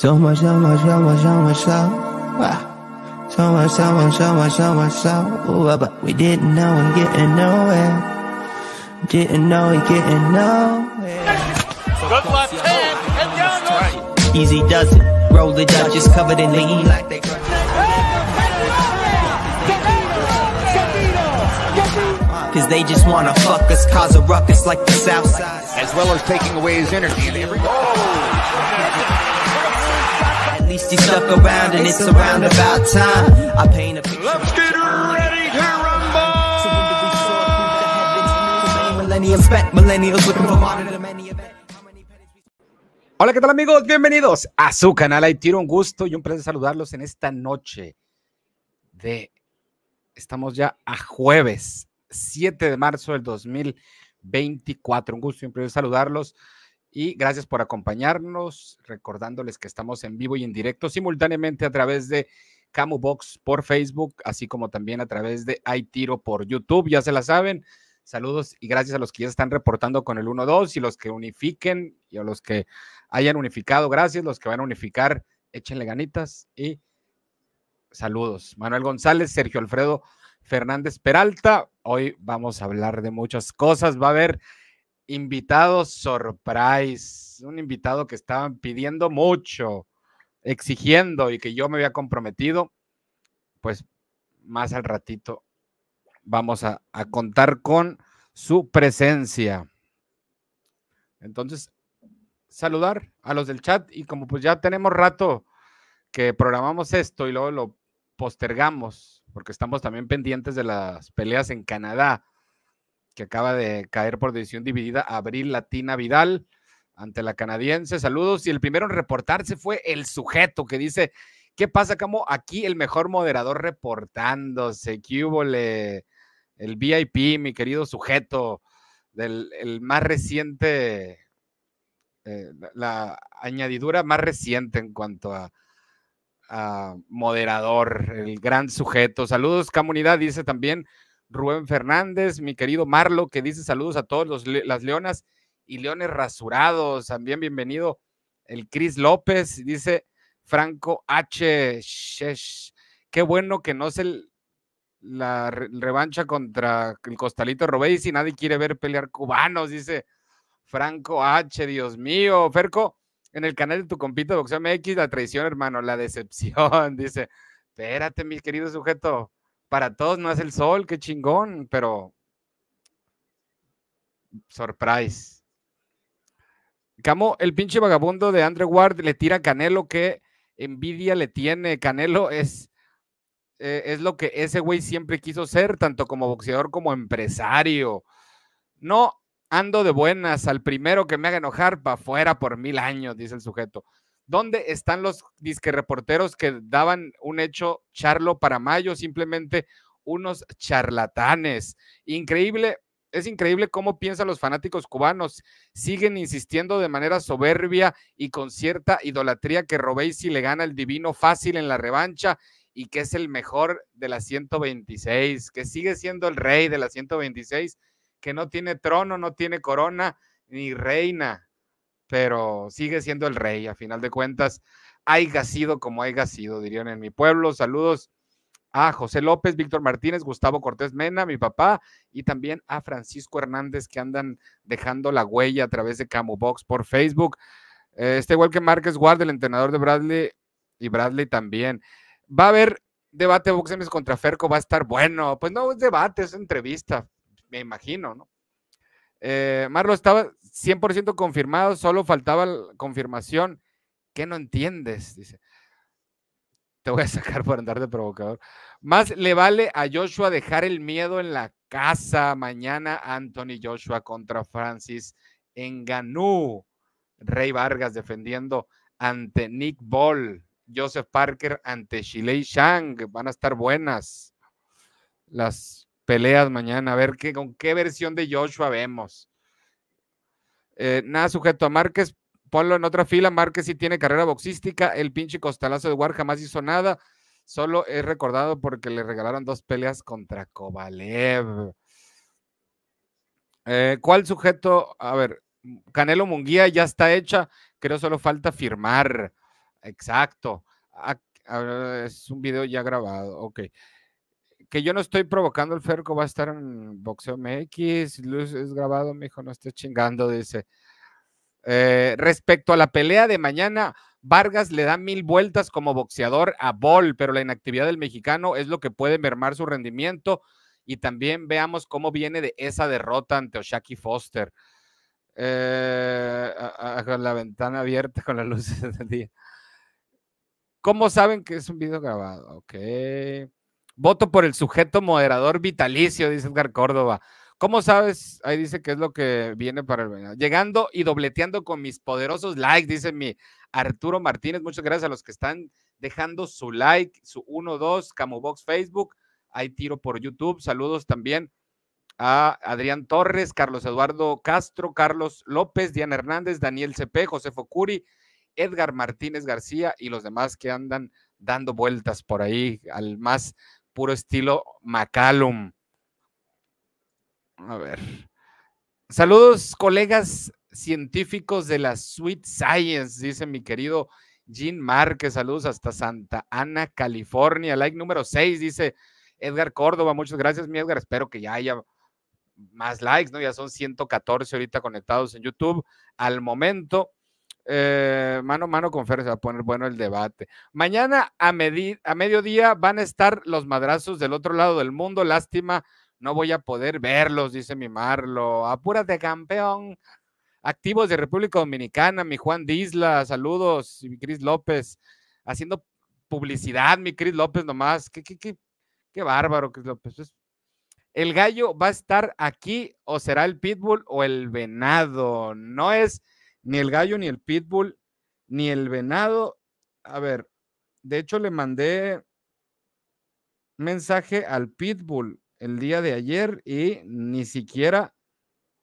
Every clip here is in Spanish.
So much, so much, so much, so much, so wow. So much, so much, so much, so much, so wow. But we didn't know we're getting nowhere. Didn't know we're getting nowhere. Good left hand and down right. Easy does it. Roll the dice, just covered in lean they Cause they just wanna fuck us, cause a ruckus like the South Side. As well as taking away his energy and every. Oh. least and it's around about time. I paint a picture. Hola, ¿qué tal amigos? Bienvenidos a su canal. Ahí tiro un gusto y un placer saludarlos en esta noche de... Estamos ya a jueves, 7 de marzo del 2024. Un gusto y un placer saludarlos y gracias por acompañarnos, recordándoles que estamos en vivo y en directo simultáneamente a través de Camu Box por Facebook, así como también a través de Tiro por YouTube, ya se la saben. Saludos y gracias a los que ya están reportando con el 1-2 y los que unifiquen y a los que hayan unificado, gracias, los que van a unificar, échenle ganitas y saludos. Manuel González, Sergio Alfredo Fernández Peralta, hoy vamos a hablar de muchas cosas, va a haber invitado surprise, un invitado que estaban pidiendo mucho, exigiendo y que yo me había comprometido, pues más al ratito vamos a, contar con su presencia. Entonces, saludar a los del chat y como pues ya tenemos rato que programamos esto y luego lo postergamos porque estamos también pendientes de las peleas en Canadá que acaba de caer por decisión dividida, Abril Latina Vidal ante la canadiense. Saludos. Y el primero en reportarse fue el sujeto que dice, ¿qué pasa, como Aquí el mejor moderador reportándose. le el VIP, mi querido sujeto, del el más reciente, eh, la, la añadidura más reciente en cuanto a, a moderador, el gran sujeto. Saludos, comunidad, dice también Rubén Fernández, mi querido Marlo, que dice saludos a todos los, las leonas y leones rasurados. También bienvenido el Cris López, dice Franco H. Qué bueno que no se la revancha contra el Costalito Robey si nadie quiere ver pelear cubanos, dice Franco H. Dios mío, Ferco, en el canal de tu compito de Boxeo la traición, hermano, la decepción, dice. Espérate, mi querido sujeto, para todos no es el sol, qué chingón, pero surprise. Camo, el pinche vagabundo de Andre Ward le tira Canelo, que envidia le tiene. Canelo es, eh, es lo que ese güey siempre quiso ser, tanto como boxeador como empresario. No ando de buenas, al primero que me haga enojar, para fuera por mil años, dice el sujeto. ¿Dónde están los disque reporteros que daban un hecho charlo para mayo? Simplemente unos charlatanes. Increíble, es increíble cómo piensan los fanáticos cubanos. Siguen insistiendo de manera soberbia y con cierta idolatría que si le gana el divino fácil en la revancha y que es el mejor de la 126, que sigue siendo el rey de la 126, que no tiene trono, no tiene corona ni reina pero sigue siendo el rey, a final de cuentas, haya sido como haya sido, dirían en mi pueblo. Saludos a José López, Víctor Martínez, Gustavo Cortés Mena, mi papá, y también a Francisco Hernández, que andan dejando la huella a través de Camo por Facebook. este está igual que Márquez Guard el entrenador de Bradley, y Bradley también. Va a haber debate Boxemes contra Ferco, va a estar bueno. Pues no es debate, es entrevista, me imagino, ¿no? Eh, Marlo, estaba, 100% confirmado, solo faltaba confirmación. ¿Qué no entiendes? Dice. Te voy a sacar por andar de provocador. Más le vale a Joshua dejar el miedo en la casa mañana. Anthony Joshua contra Francis en ganú Rey Vargas defendiendo ante Nick Ball. Joseph Parker ante Shilei Shang. Van a estar buenas las peleas mañana. A ver qué, con qué versión de Joshua vemos. Eh, nada sujeto a Márquez, ponlo en otra fila. Márquez sí tiene carrera boxística. El pinche costalazo de War jamás hizo nada. Solo es recordado porque le regalaron dos peleas contra Kovalev. Eh, ¿Cuál sujeto? A ver, Canelo Munguía ya está hecha. Creo solo falta firmar. Exacto. Ah, ah, es un video ya grabado. Ok que yo no estoy provocando el Ferco, va a estar en Boxeo MX, Luz es grabado, mijo, no estoy chingando, dice. Eh, respecto a la pelea de mañana, Vargas le da mil vueltas como boxeador a Ball, pero la inactividad del mexicano es lo que puede mermar su rendimiento. Y también veamos cómo viene de esa derrota ante Oshaki Foster. Eh, con la ventana abierta, con las luces del día. ¿Cómo saben que es un video grabado? Ok. Voto por el sujeto moderador vitalicio, dice Edgar Córdoba. ¿Cómo sabes? Ahí dice que es lo que viene para el Llegando y dobleteando con mis poderosos likes, dice mi Arturo Martínez. Muchas gracias a los que están dejando su like, su 1-2, Camobox Facebook. Hay tiro por YouTube. Saludos también a Adrián Torres, Carlos Eduardo Castro, Carlos López, Diana Hernández, Daniel Cepé, José Focuri, Edgar Martínez García y los demás que andan dando vueltas por ahí al más puro estilo McCallum. A ver. Saludos, colegas científicos de la Sweet Science, dice mi querido Jean Márquez. Saludos hasta Santa Ana, California. Like número 6, dice Edgar Córdoba. Muchas gracias, mi Edgar. Espero que ya haya más likes, ¿no? Ya son 114 ahorita conectados en YouTube al momento. Eh, mano a mano con Fer, se va a poner bueno el debate. Mañana a, a mediodía van a estar los madrazos del otro lado del mundo. Lástima, no voy a poder verlos, dice mi Marlo. Apúrate, campeón. Activos de República Dominicana, mi Juan Disla, saludos, y mi Cris López, haciendo publicidad, mi Cris López nomás. Qué, qué, qué, qué bárbaro, Cris López. ¿El gallo va a estar aquí o será el pitbull o el venado? No es ni el gallo, ni el pitbull, ni el venado. A ver, de hecho le mandé mensaje al pitbull el día de ayer y ni siquiera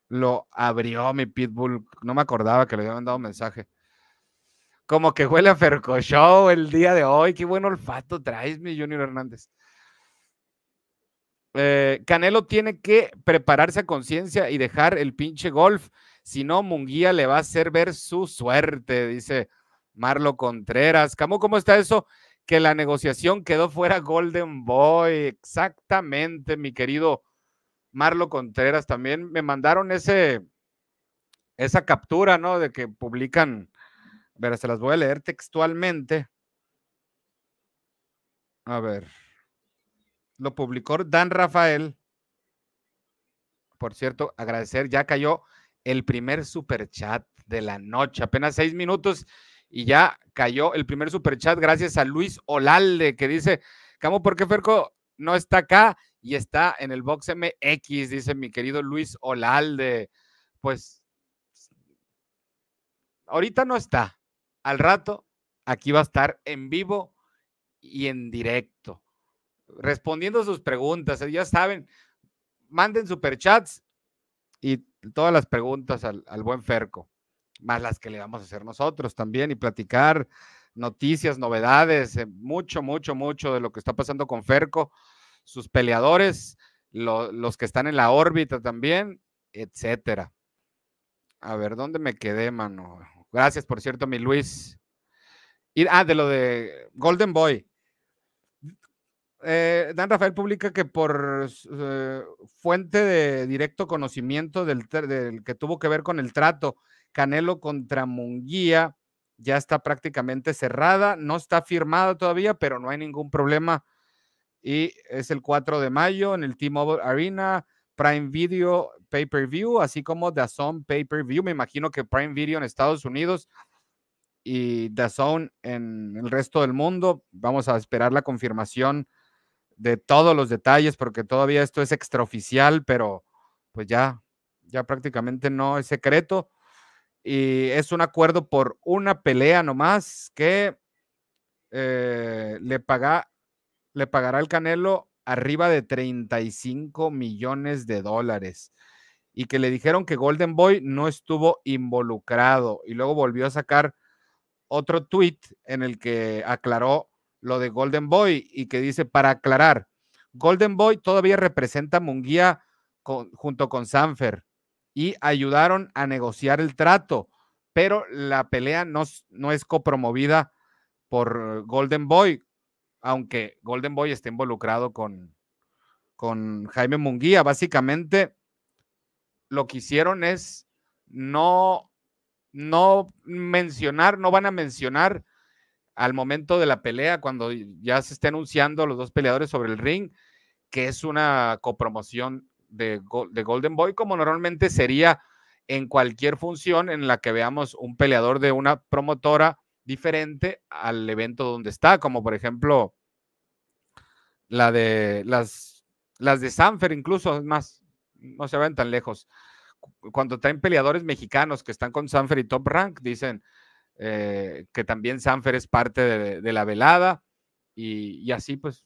lo abrió mi pitbull. No me acordaba que le había mandado mensaje. Como que huele a Ferco Show el día de hoy. Qué buen olfato traes, mi Junior Hernández. Eh, Canelo tiene que prepararse a conciencia y dejar el pinche golf. Si no, Munguía le va a hacer ver su suerte, dice Marlo Contreras. ¿Cómo, cómo está eso? Que la negociación quedó fuera Golden Boy. Exactamente, mi querido Marlo Contreras. También me mandaron ese, esa captura, ¿no? De que publican. A ver, se las voy a leer textualmente. A ver. Lo publicó Dan Rafael. Por cierto, agradecer, ya cayó el primer superchat de la noche. Apenas seis minutos y ya cayó el primer superchat gracias a Luis Olalde que dice, ¿Cómo ¿por qué Ferco no está acá y está en el box MX? Dice mi querido Luis Olalde. Pues ahorita no está. Al rato aquí va a estar en vivo y en directo. Respondiendo sus preguntas, ya saben, manden superchats y todas las preguntas al, buen Ferco, más las que le vamos a hacer nosotros también y platicar noticias, novedades, eh, mucho, mucho, mucho de lo que está pasando con Ferco, sus peleadores, los que están en la órbita también, etcétera. A ver, ¿dónde me quedé, mano? Gracias, por cierto, mi Luis. ah, de lo de Golden Boy. Eh, Dan Rafael publica que por eh, fuente de directo conocimiento del, que tuvo que ver con el trato Canelo contra Munguía ya está prácticamente cerrada, no está firmada todavía, pero no hay ningún problema. Y es el 4 de mayo en el T-Mobile Arena, Prime Video Pay-Per-View, así como Zone Pay-Per-View. Me imagino que Prime Video en Estados Unidos y Zone en el resto del mundo. Vamos a esperar la confirmación de todos los detalles, porque todavía esto es extraoficial, pero pues ya, ya prácticamente no es secreto. Y es un acuerdo por una pelea nomás que eh, le, paga, le pagará el Canelo arriba de 35 millones de dólares y que le dijeron que Golden Boy no estuvo involucrado y luego volvió a sacar otro tweet en el que aclaró lo de Golden Boy y que dice, para aclarar, Golden Boy todavía representa a Munguía junto con Sanfer y ayudaron a negociar el trato, pero la pelea no, no es copromovida por Golden Boy, aunque Golden Boy esté involucrado con, con Jaime Munguía. Básicamente, lo que hicieron es no, no mencionar, no van a mencionar al momento de la pelea, cuando ya se esté anunciando los dos peleadores sobre el ring, que es una copromoción de, de Golden Boy, como normalmente sería en cualquier función en la que veamos un peleador de una promotora diferente al evento donde está, como por ejemplo la de las, las de Sanfer, incluso, es más, no se ven tan lejos. Cuando traen peleadores mexicanos que están con Sanfer y Top Rank, dicen, eh, que también Sanfer es parte de, la velada, y, así pues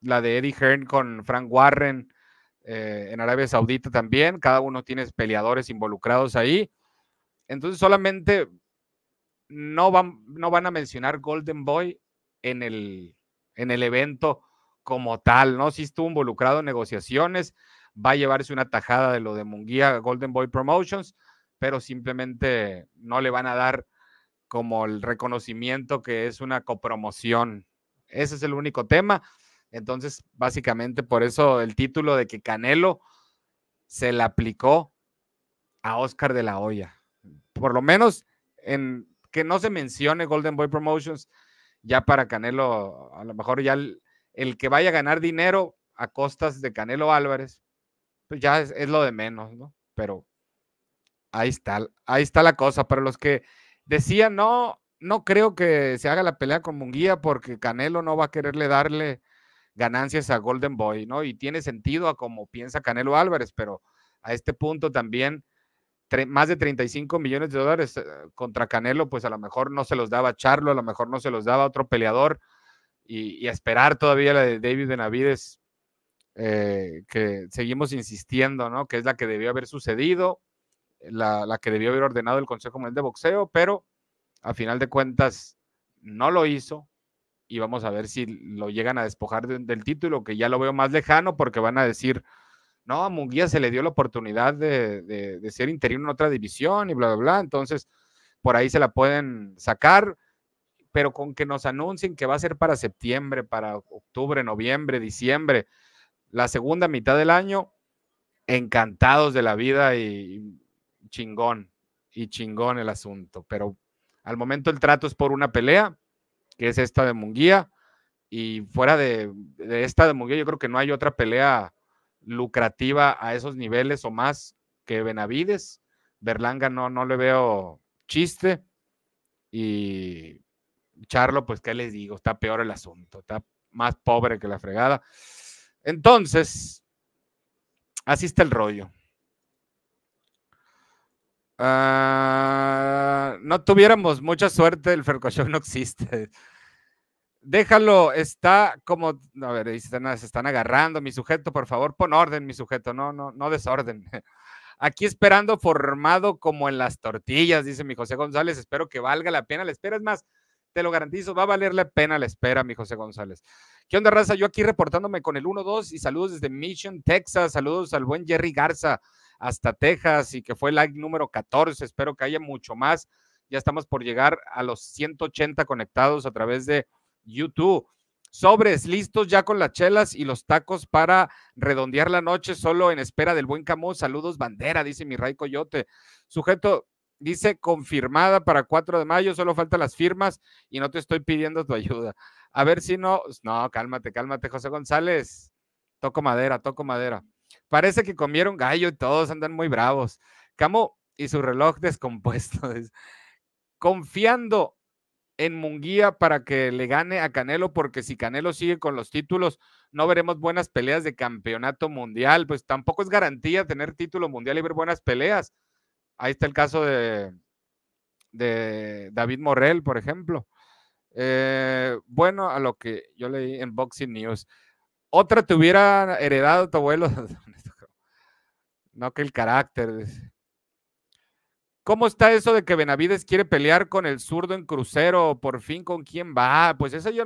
la de Eddie Hearn con Frank Warren eh, en Arabia Saudita también, cada uno tiene peleadores involucrados ahí, entonces solamente no van, no van a mencionar Golden Boy en el, en el evento como tal, ¿no? si estuvo involucrado en negociaciones, va a llevarse una tajada de lo de Munguía Golden Boy Promotions, pero simplemente no le van a dar como el reconocimiento que es una copromoción. Ese es el único tema. Entonces, básicamente por eso el título de que Canelo se le aplicó a Oscar de la Hoya. Por lo menos en que no se mencione Golden Boy Promotions, ya para Canelo, a lo mejor ya el, que vaya a ganar dinero a costas de Canelo Álvarez, pues ya es, lo de menos, ¿no? Pero ahí está, ahí está la cosa. Para los que Decía, no, no creo que se haga la pelea con Munguía porque Canelo no va a quererle darle ganancias a Golden Boy, ¿no? Y tiene sentido a como piensa Canelo Álvarez, pero a este punto también más de 35 millones de dólares eh, contra Canelo, pues a lo mejor no se los daba Charlo, a lo mejor no se los daba otro peleador y, a esperar todavía la de David Benavides, eh, que seguimos insistiendo, ¿no? Que es la que debió haber sucedido la, que debió haber ordenado el Consejo Mundial de Boxeo, pero a final de cuentas no lo hizo y vamos a ver si lo llegan a despojar del título, que ya lo veo más lejano porque van a decir, no, a Munguía se le dio la oportunidad de, de ser interino en otra división y bla, bla, bla, entonces por ahí se la pueden sacar, pero con que nos anuncien que va a ser para septiembre, para octubre, noviembre, diciembre, la segunda mitad del año, encantados de la vida y chingón y chingón el asunto. Pero al momento el trato es por una pelea, que es esta de Munguía. Y fuera de, esta de Munguía, yo creo que no hay otra pelea lucrativa a esos niveles o más que Benavides. Berlanga no, no le veo chiste. Y Charlo, pues, ¿qué les digo? Está peor el asunto, está más pobre que la fregada. Entonces, así está el rollo. Ah, no tuviéramos mucha suerte, el Ferco no existe. Déjalo, está como, a ver, están, se están agarrando, mi sujeto, por favor, pon orden, mi sujeto, no, no, no desorden. Aquí esperando formado como en las tortillas, dice mi José González, espero que valga la pena la espera, es más, te lo garantizo, va a valer la pena la espera, mi José González. ¿Qué onda, raza? Yo aquí reportándome con el 1-2 y saludos desde Mission, Texas, saludos al buen Jerry Garza, hasta Texas y que fue el like número 14. Espero que haya mucho más. Ya estamos por llegar a los 180 conectados a través de YouTube. Sobres listos ya con las chelas y los tacos para redondear la noche, solo en espera del buen Camus. Saludos, bandera, dice mi Ray Coyote. Sujeto, dice confirmada para 4 de mayo, solo faltan las firmas y no te estoy pidiendo tu ayuda. A ver si no. No, cálmate, cálmate, José González. Toco madera, toco madera. Parece que comieron gallo y todos andan muy bravos. Camo y su reloj descompuesto. Confiando en Munguía para que le gane a Canelo, porque si Canelo sigue con los títulos, no veremos buenas peleas de campeonato mundial. Pues tampoco es garantía tener título mundial y ver buenas peleas. Ahí está el caso de, David Morrell, por ejemplo. Eh, bueno, a lo que yo leí en Boxing News. Otra te hubiera heredado tu abuelo. No que el carácter. ¿Cómo está eso de que Benavides quiere pelear con el zurdo en crucero? Por fin, ¿con quién va? Pues esa yo,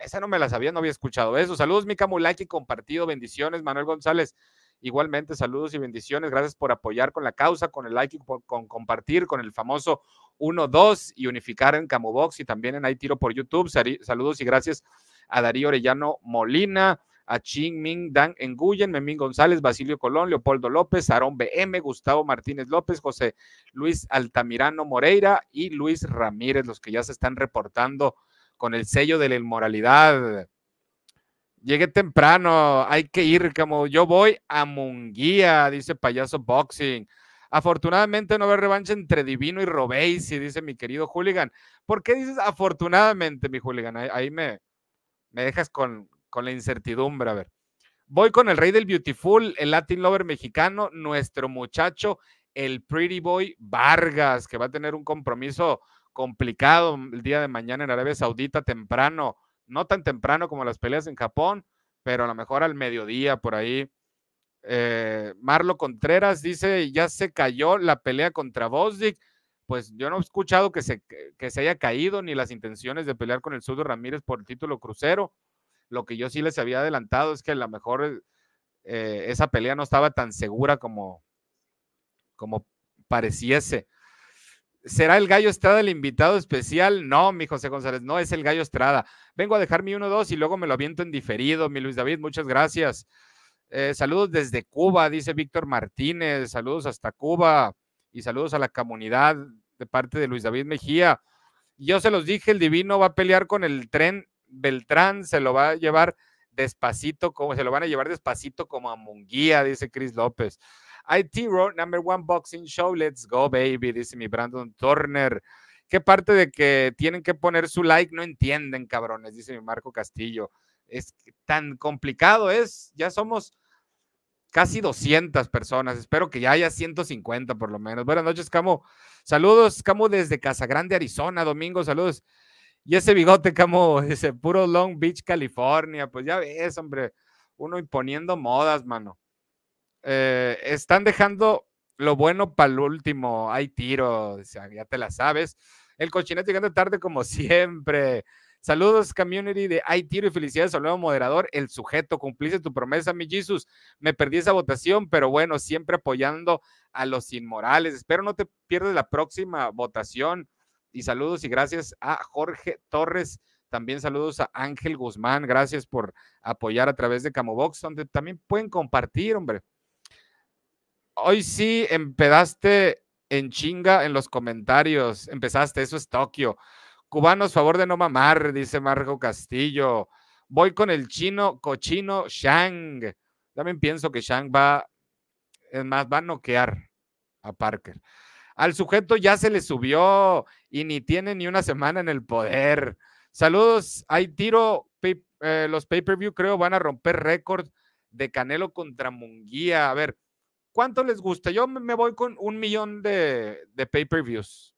esa no me la sabía, no había escuchado eso. Saludos, Mica Mulaki, compartido, bendiciones, Manuel González. Igualmente, saludos y bendiciones. Gracias por apoyar con la causa, con el like, con, compartir, con el famoso 1-2 y unificar en Camobox y también en Hay Tiro por YouTube. Saludos y gracias a Darío Orellano Molina a Ching Ming Dan Enguyen, Memín González, Basilio Colón, Leopoldo López, Aarón BM, Gustavo Martínez López, José Luis Altamirano Moreira y Luis Ramírez, los que ya se están reportando con el sello de la inmoralidad. Llegué temprano, hay que ir, como yo voy a Munguía, dice Payaso Boxing. Afortunadamente no haber revancha entre Divino y Robey, dice mi querido Hooligan. ¿Por qué dices afortunadamente, mi Hooligan? Ahí, ahí me, me dejas con, con la incertidumbre, a ver. Voy con el rey del beautiful, el Latin Lover mexicano, nuestro muchacho, el Pretty Boy Vargas, que va a tener un compromiso complicado el día de mañana en Arabia Saudita temprano, no tan temprano como las peleas en Japón, pero a lo mejor al mediodía por ahí. Eh, Marlo Contreras dice, ya se cayó la pelea contra Bosdick. Pues yo no he escuchado que se, que se haya caído ni las intenciones de pelear con el Sudo Ramírez por el título crucero. Lo que yo sí les había adelantado es que a lo mejor eh, eh, esa pelea no estaba tan segura como, como pareciese. ¿Será el Gallo Estrada el invitado especial? No, mi José González, no es el Gallo Estrada. Vengo a dejar mi 1-2 y luego me lo aviento en diferido, mi Luis David, muchas gracias. Eh, saludos desde Cuba, dice Víctor Martínez, saludos hasta Cuba y saludos a la comunidad de parte de Luis David Mejía. Yo se los dije, el divino va a pelear con el tren Beltrán se lo va a llevar despacito, como se lo van a llevar despacito como a Munguía, dice Chris López. IT Road, number one boxing show, let's go, baby, dice mi Brandon Turner. ¿Qué parte de que tienen que poner su like no entienden, cabrones? Dice mi Marco Castillo. Es tan complicado, es. Ya somos casi 200 personas. Espero que ya haya 150 por lo menos. Buenas noches, Camo. Saludos, Camo, desde Casa Grande, Arizona. Domingo, saludos. Y ese bigote, como ese puro Long Beach, California. Pues ya ves, hombre, uno imponiendo modas, mano. Eh, están dejando lo bueno para el último. Hay tiro, ya te la sabes. El cochinete llegando tarde como siempre. Saludos, community de Hay Tiro y felicidades al nuevo moderador, el sujeto. Cumpliste tu promesa, mi Jesus. Me perdí esa votación, pero bueno, siempre apoyando a los inmorales. Espero no te pierdas la próxima votación y saludos y gracias a Jorge Torres. También saludos a Ángel Guzmán. Gracias por apoyar a través de Camobox, donde también pueden compartir, hombre. Hoy sí empezaste en chinga en los comentarios. Empezaste, eso es Tokio. Cubanos, favor de no mamar, dice Marco Castillo. Voy con el chino cochino Shang. También pienso que Shang va, es más, va a noquear a Parker. Al sujeto ya se le subió y ni tiene ni una semana en el poder. Saludos, hay tiro, eh, los pay-per-view creo van a romper récord de Canelo contra Munguía. A ver, ¿cuánto les gusta? Yo me voy con un millón de, pay-per-views.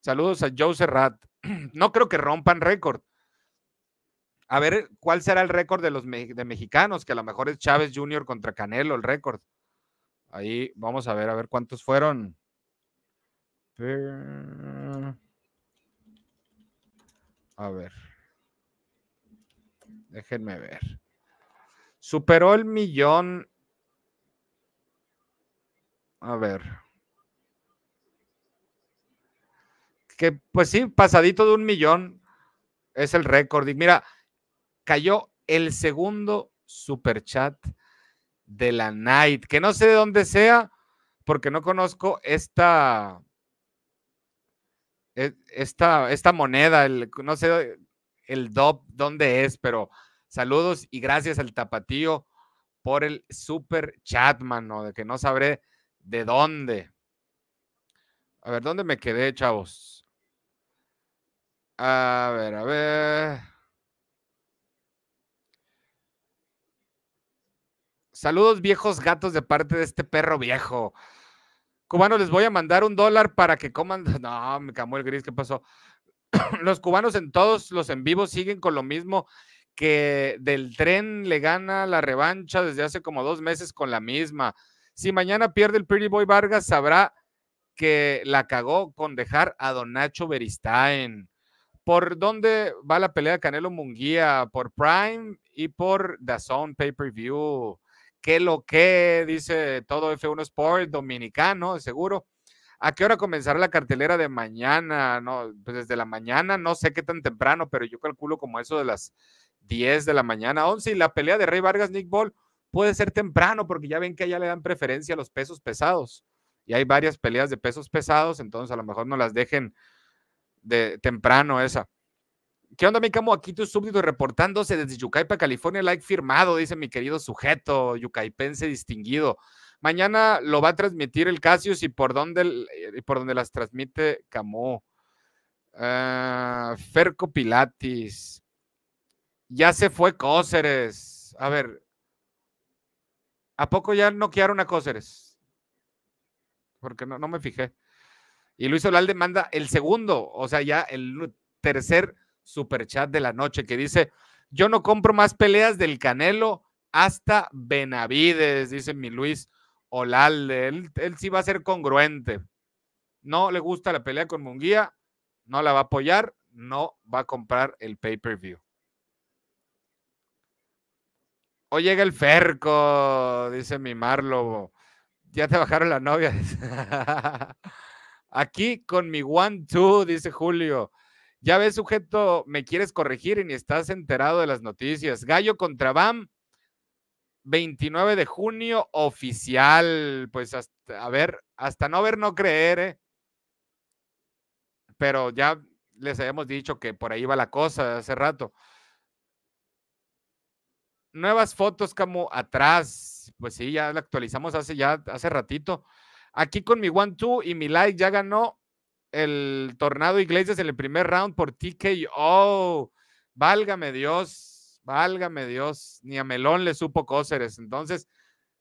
Saludos a Joe Serrat. No creo que rompan récord. A ver, ¿cuál será el récord de los de mexicanos? Que a lo mejor es Chávez Jr. contra Canelo, el récord. Ahí vamos a ver, a ver cuántos fueron. A ver. Déjenme ver. Superó el millón. A ver. Que pues sí, pasadito de un millón es el récord. Y mira, cayó el segundo super chat de la night, que no sé de dónde sea, porque no conozco esta e-, esta, esta moneda, el, no sé el DOP dónde es, pero saludos y gracias al tapatío por el super chat, mano, de que no sabré de dónde. A ver, ¿dónde me quedé, chavos? A ver, a ver. Saludos viejos gatos de parte de este perro viejo. Cubanos, les voy a mandar un dólar para que coman. No, me camó el gris, ¿qué pasó? los cubanos en todos los en vivos siguen con lo mismo que del tren le gana la revancha desde hace como dos meses con la misma. Si mañana pierde el Pretty Boy Vargas, sabrá que la cagó con dejar a Don Nacho Beristain. ¿Por dónde va la pelea Canelo Munguía? Por Prime y por The Zone Pay Per View qué lo que dice todo F1 Sport dominicano, seguro. ¿A qué hora comenzará la cartelera de mañana? No, pues desde la mañana, no sé qué tan temprano, pero yo calculo como eso de las 10 de la mañana, 11 y la pelea de Rey Vargas Nick Ball puede ser temprano porque ya ven que allá le dan preferencia a los pesos pesados y hay varias peleas de pesos pesados, entonces a lo mejor no las dejen de temprano esa. ¿Qué onda, mi camo? Aquí tu súbdito reportándose desde Yucaipa, California, like firmado, dice mi querido sujeto yucaipense distinguido. Mañana lo va a transmitir el Casius y por dónde, eh, por donde las transmite Camo. Ah, Ferco Pilatis. Ya se fue Cóceres. A ver, ¿a poco ya noquearon a Cóceres? Porque no, no me fijé. Y Luis Olalde manda el segundo, o sea, ya el tercer superchat de la noche que dice, yo no compro más peleas del Canelo hasta Benavides, dice mi Luis Olalde. Él, él sí va a ser congruente. No le gusta la pelea con Munguía, no la va a apoyar, no va a comprar el pay-per-view. Hoy llega el Ferco, dice mi Marlobo. Ya te bajaron la novia. Aquí con mi one two, dice Julio. Ya ves, sujeto, me quieres corregir y ni estás enterado de las noticias. Gallo contra BAM, 29 de junio, oficial. Pues hasta, a ver, hasta no ver, no creer, ¿eh? Pero ya les habíamos dicho que por ahí va la cosa hace rato. Nuevas fotos, como atrás. Pues sí, ya la actualizamos hace ya hace ratito. Aquí con mi one two y mi like ya ganó el Tornado Iglesias en el primer round por TKO. Válgame Dios, válgame Dios. Ni a Melón le supo Cóceres. Entonces,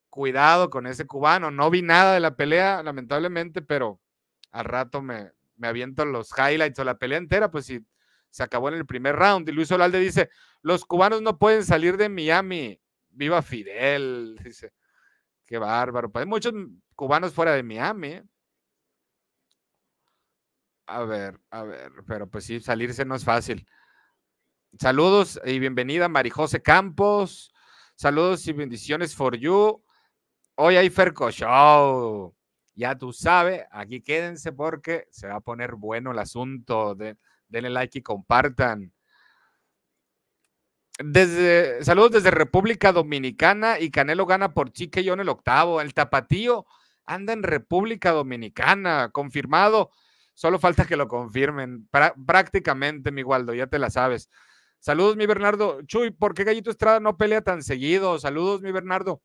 cuidado con ese cubano. No vi nada de la pelea, lamentablemente, pero al rato me, me aviento los highlights o la pelea entera, pues sí, se acabó en el primer round. Y Luis Olalde dice, los cubanos no pueden salir de Miami. Viva Fidel, dice. Qué bárbaro. Pues hay muchos cubanos fuera de Miami. ¿eh? A ver, a ver, pero pues sí, salirse no es fácil. Saludos y bienvenida Marijose Campos. Saludos y bendiciones for you. Hoy hay Ferco Show. Ya tú sabes, aquí quédense porque se va a poner bueno el asunto. denle like y compartan. Desde, saludos desde República Dominicana y Canelo gana por Chique yo en el octavo. El Tapatío anda en República Dominicana, confirmado. Solo falta que lo confirmen. prácticamente, mi Waldo, ya te la sabes. Saludos, mi Bernardo. Chuy, ¿por qué Gallito Estrada no pelea tan seguido? Saludos, mi Bernardo.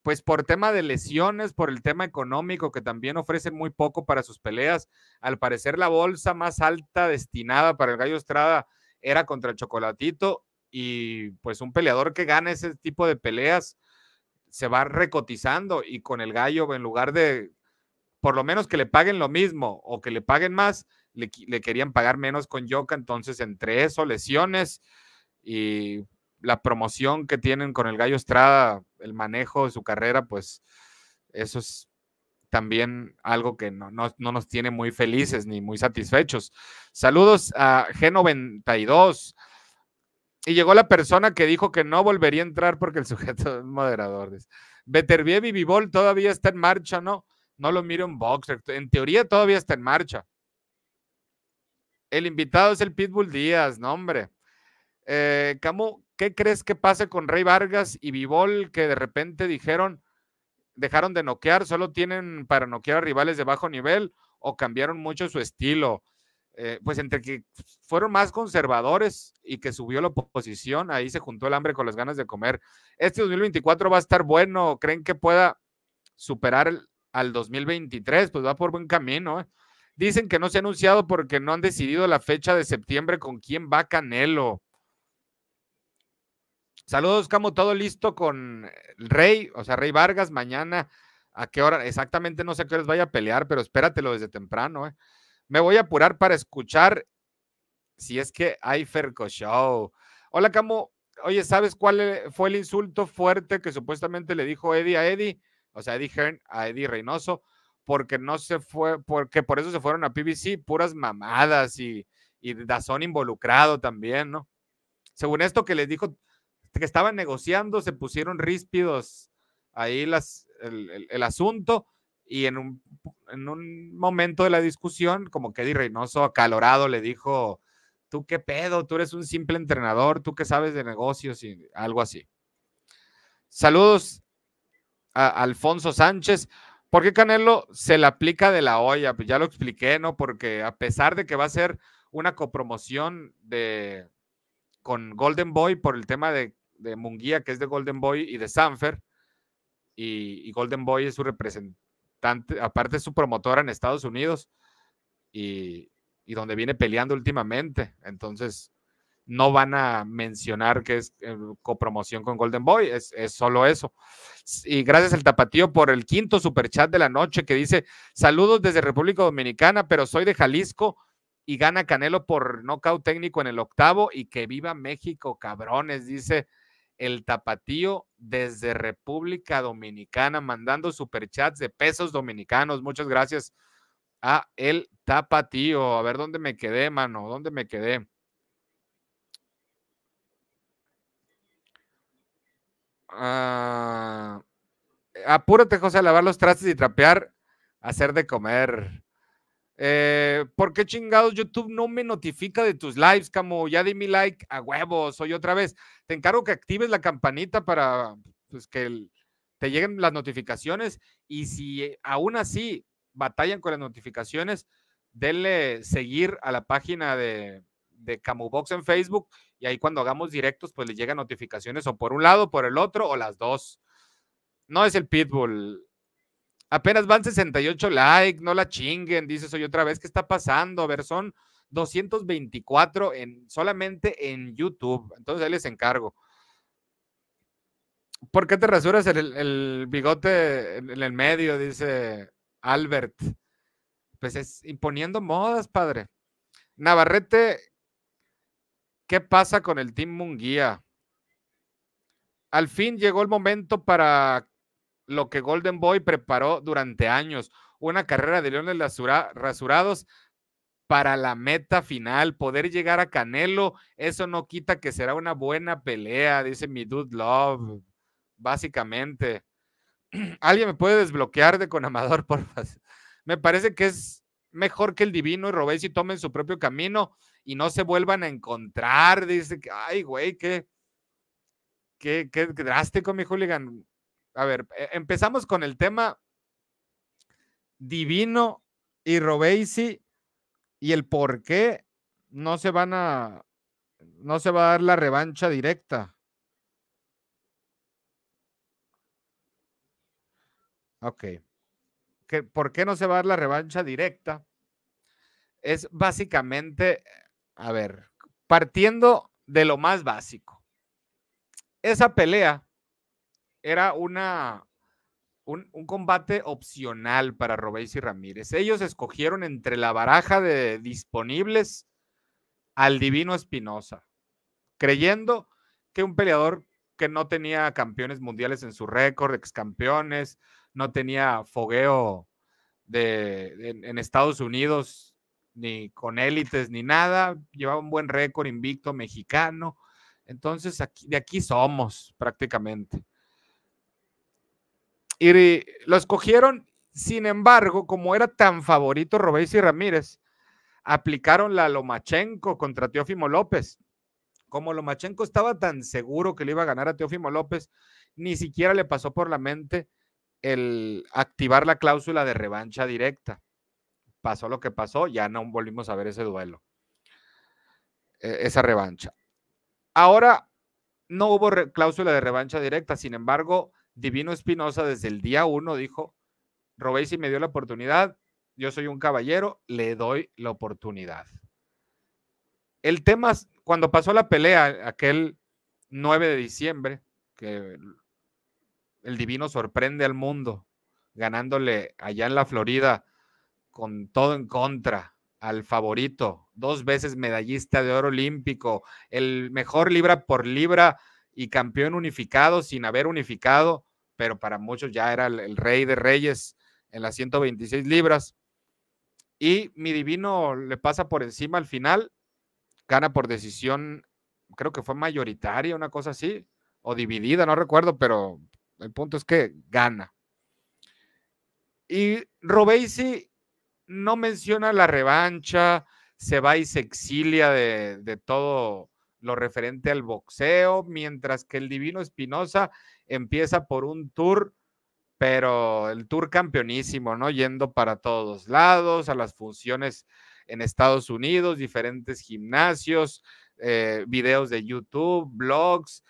Pues por tema de lesiones, por el tema económico, que también ofrecen muy poco para sus peleas. Al parecer, la bolsa más alta destinada para el Gallo Estrada era contra Chocolatito y pues un peleador que gana ese tipo de peleas se va recotizando y con el gallo en lugar de por lo menos que le paguen lo mismo o que le paguen más, le, querían pagar menos con Yoka, entonces entre eso, lesiones y la promoción que tienen con el Gallo Estrada, el manejo de su carrera, pues eso es también algo que no, nos tiene muy felices ni muy satisfechos. Saludos a G92. Y llegó la persona que dijo que no volvería a entrar porque el sujeto es moderador. Beterbiev y Vivol todavía está en marcha, ¿no? no lo miro un Boxer. En teoría todavía está en marcha. El invitado es el Pitbull Díaz, no hombre. Eh, ¿qué crees que pase con Rey Vargas y Vivol que de repente dijeron, dejaron de noquear, solo tienen para noquear a rivales de bajo nivel o cambiaron mucho su estilo? Eh, pues entre que fueron más conservadores y que subió la oposición, ahí se juntó el hambre con las ganas de comer. Este 2024 va a estar bueno, ¿creen que pueda superar el, al 2023, pues va por buen camino. ¿eh? Dicen que no se ha anunciado porque no han decidido la fecha de septiembre con quién va Canelo. Saludos, Camo, todo listo con eh, Rey, o sea, Rey Vargas, mañana, ¿a qué hora? Exactamente no sé a qué les vaya a pelear, pero espératelo desde temprano. ¿eh? Me voy a apurar para escuchar si es que hay Ferco Show. Hola, Camo. Oye, ¿sabes cuál fue el insulto fuerte que supuestamente le dijo Eddie a Eddie? o sea, Eddie a Eddie Reynoso, porque no se fue, porque por eso se fueron a PBC, puras mamadas y, Dazón involucrado también, ¿no? Según esto que les dijo que estaban negociando, se pusieron ríspidos ahí las, el, asunto y en un, momento de la discusión, como que Eddie Reynoso acalorado le dijo, tú qué pedo, tú eres un simple entrenador, tú qué sabes de negocios y algo así. Saludos Alfonso Sánchez. Porque Canelo se la aplica de la olla? Pues ya lo expliqué, ¿no? Porque a pesar de que va a ser una copromoción de, con Golden Boy por el tema de, de Munguía, que es de Golden Boy, y de Sanfer, y, Golden Boy es su representante, aparte es su promotora en Estados Unidos, y, y donde viene peleando últimamente. Entonces, no van a mencionar que es eh, copromoción con Golden Boy, es, solo eso. Y gracias al Tapatío por el quinto superchat de la noche que dice, saludos desde República Dominicana, pero soy de Jalisco y gana Canelo por nocaut técnico en el octavo y que viva México, cabrones, dice el Tapatío desde República Dominicana, mandando superchats de pesos dominicanos. Muchas gracias a el Tapatío. A ver, ¿dónde me quedé, mano? ¿Dónde me quedé? Ah, apúrate, José, a lavar los trastes y trapear, hacer de comer. Eh, ¿Por qué chingados YouTube no me notifica de tus lives, Como Ya di mi like a huevos, soy otra vez. Te encargo que actives la campanita para pues, que te lleguen las notificaciones y si eh, aún así batallan con las notificaciones, denle seguir a la página de de Camubox en Facebook y ahí cuando hagamos directos pues les llegan notificaciones o por un lado, por el otro o las dos. No es el Pitbull. Apenas van 68 likes, no la chinguen, dice soy otra vez, ¿qué está pasando? A ver, son 224 en, solamente en YouTube. Entonces ahí les encargo. ¿Por qué te rasuras el bigote en el medio? Dice Albert. Pues es imponiendo modas, padre. Navarrete ¿Qué pasa con el Team Munguía? Al fin llegó el momento para lo que Golden Boy preparó durante años, una carrera de leones rasurados para la meta final, poder llegar a Canelo, eso no quita que será una buena pelea, dice mi dude Love, básicamente. ¿Alguien me puede desbloquear de con Amador, por favor? Me parece que es mejor que el Divino y Robesi tomen su propio camino y no se vuelvan a encontrar. Dice que, ay, güey, qué, qué, drástico, mi hooligan. A ver, e, empezamos con el tema Divino y Robeisi y el por qué no se van a, no se va a dar la revancha directa. Ok. ¿Por qué no se va a dar la revancha directa? Es básicamente a ver, partiendo de lo más básico. Esa pelea era una, un, combate opcional para Robéis y Ramírez. Ellos escogieron entre la baraja de disponibles al divino Espinosa, creyendo que un peleador que no tenía campeones mundiales en su récord, ex campeones, no tenía fogueo en Estados Unidos ni con élites, ni nada. Llevaba un buen récord invicto mexicano. Entonces, aquí, de aquí somos prácticamente. Y lo escogieron, sin embargo, como era tan favorito Robéis y Ramírez, aplicaron la Lomachenko contra Teófimo López. Como Lomachenko estaba tan seguro que le iba a ganar a Teófimo López, ni siquiera le pasó por la mente el activar la cláusula de revancha directa pasó lo que pasó, ya no volvimos a ver ese duelo, e-, esa revancha. Ahora, no hubo cláusula de revancha directa, sin embargo, Divino Espinosa desde el día uno dijo, si me dio la oportunidad, yo soy un caballero, le doy la oportunidad. El tema, cuando pasó la pelea, aquel 9 de diciembre, que el divino sorprende al mundo ganándole allá en la Florida con todo en contra al favorito, dos veces medallista de oro olímpico, el mejor libra por libra y campeón unificado sin haber unificado, pero para muchos ya era el, rey de reyes en las 126 libras. Y mi divino le pasa por encima al final, gana por decisión, creo que fue mayoritaria, una cosa así, o dividida, no recuerdo, pero el punto es que gana. Y Robesi no menciona la revancha, se va y se exilia de, todo lo referente al boxeo, mientras que el Divino Espinosa empieza por un tour, pero el tour campeonísimo, ¿no? Yendo para todos lados, a las funciones en Estados Unidos, diferentes gimnasios, eh, videos de YouTube, blogs,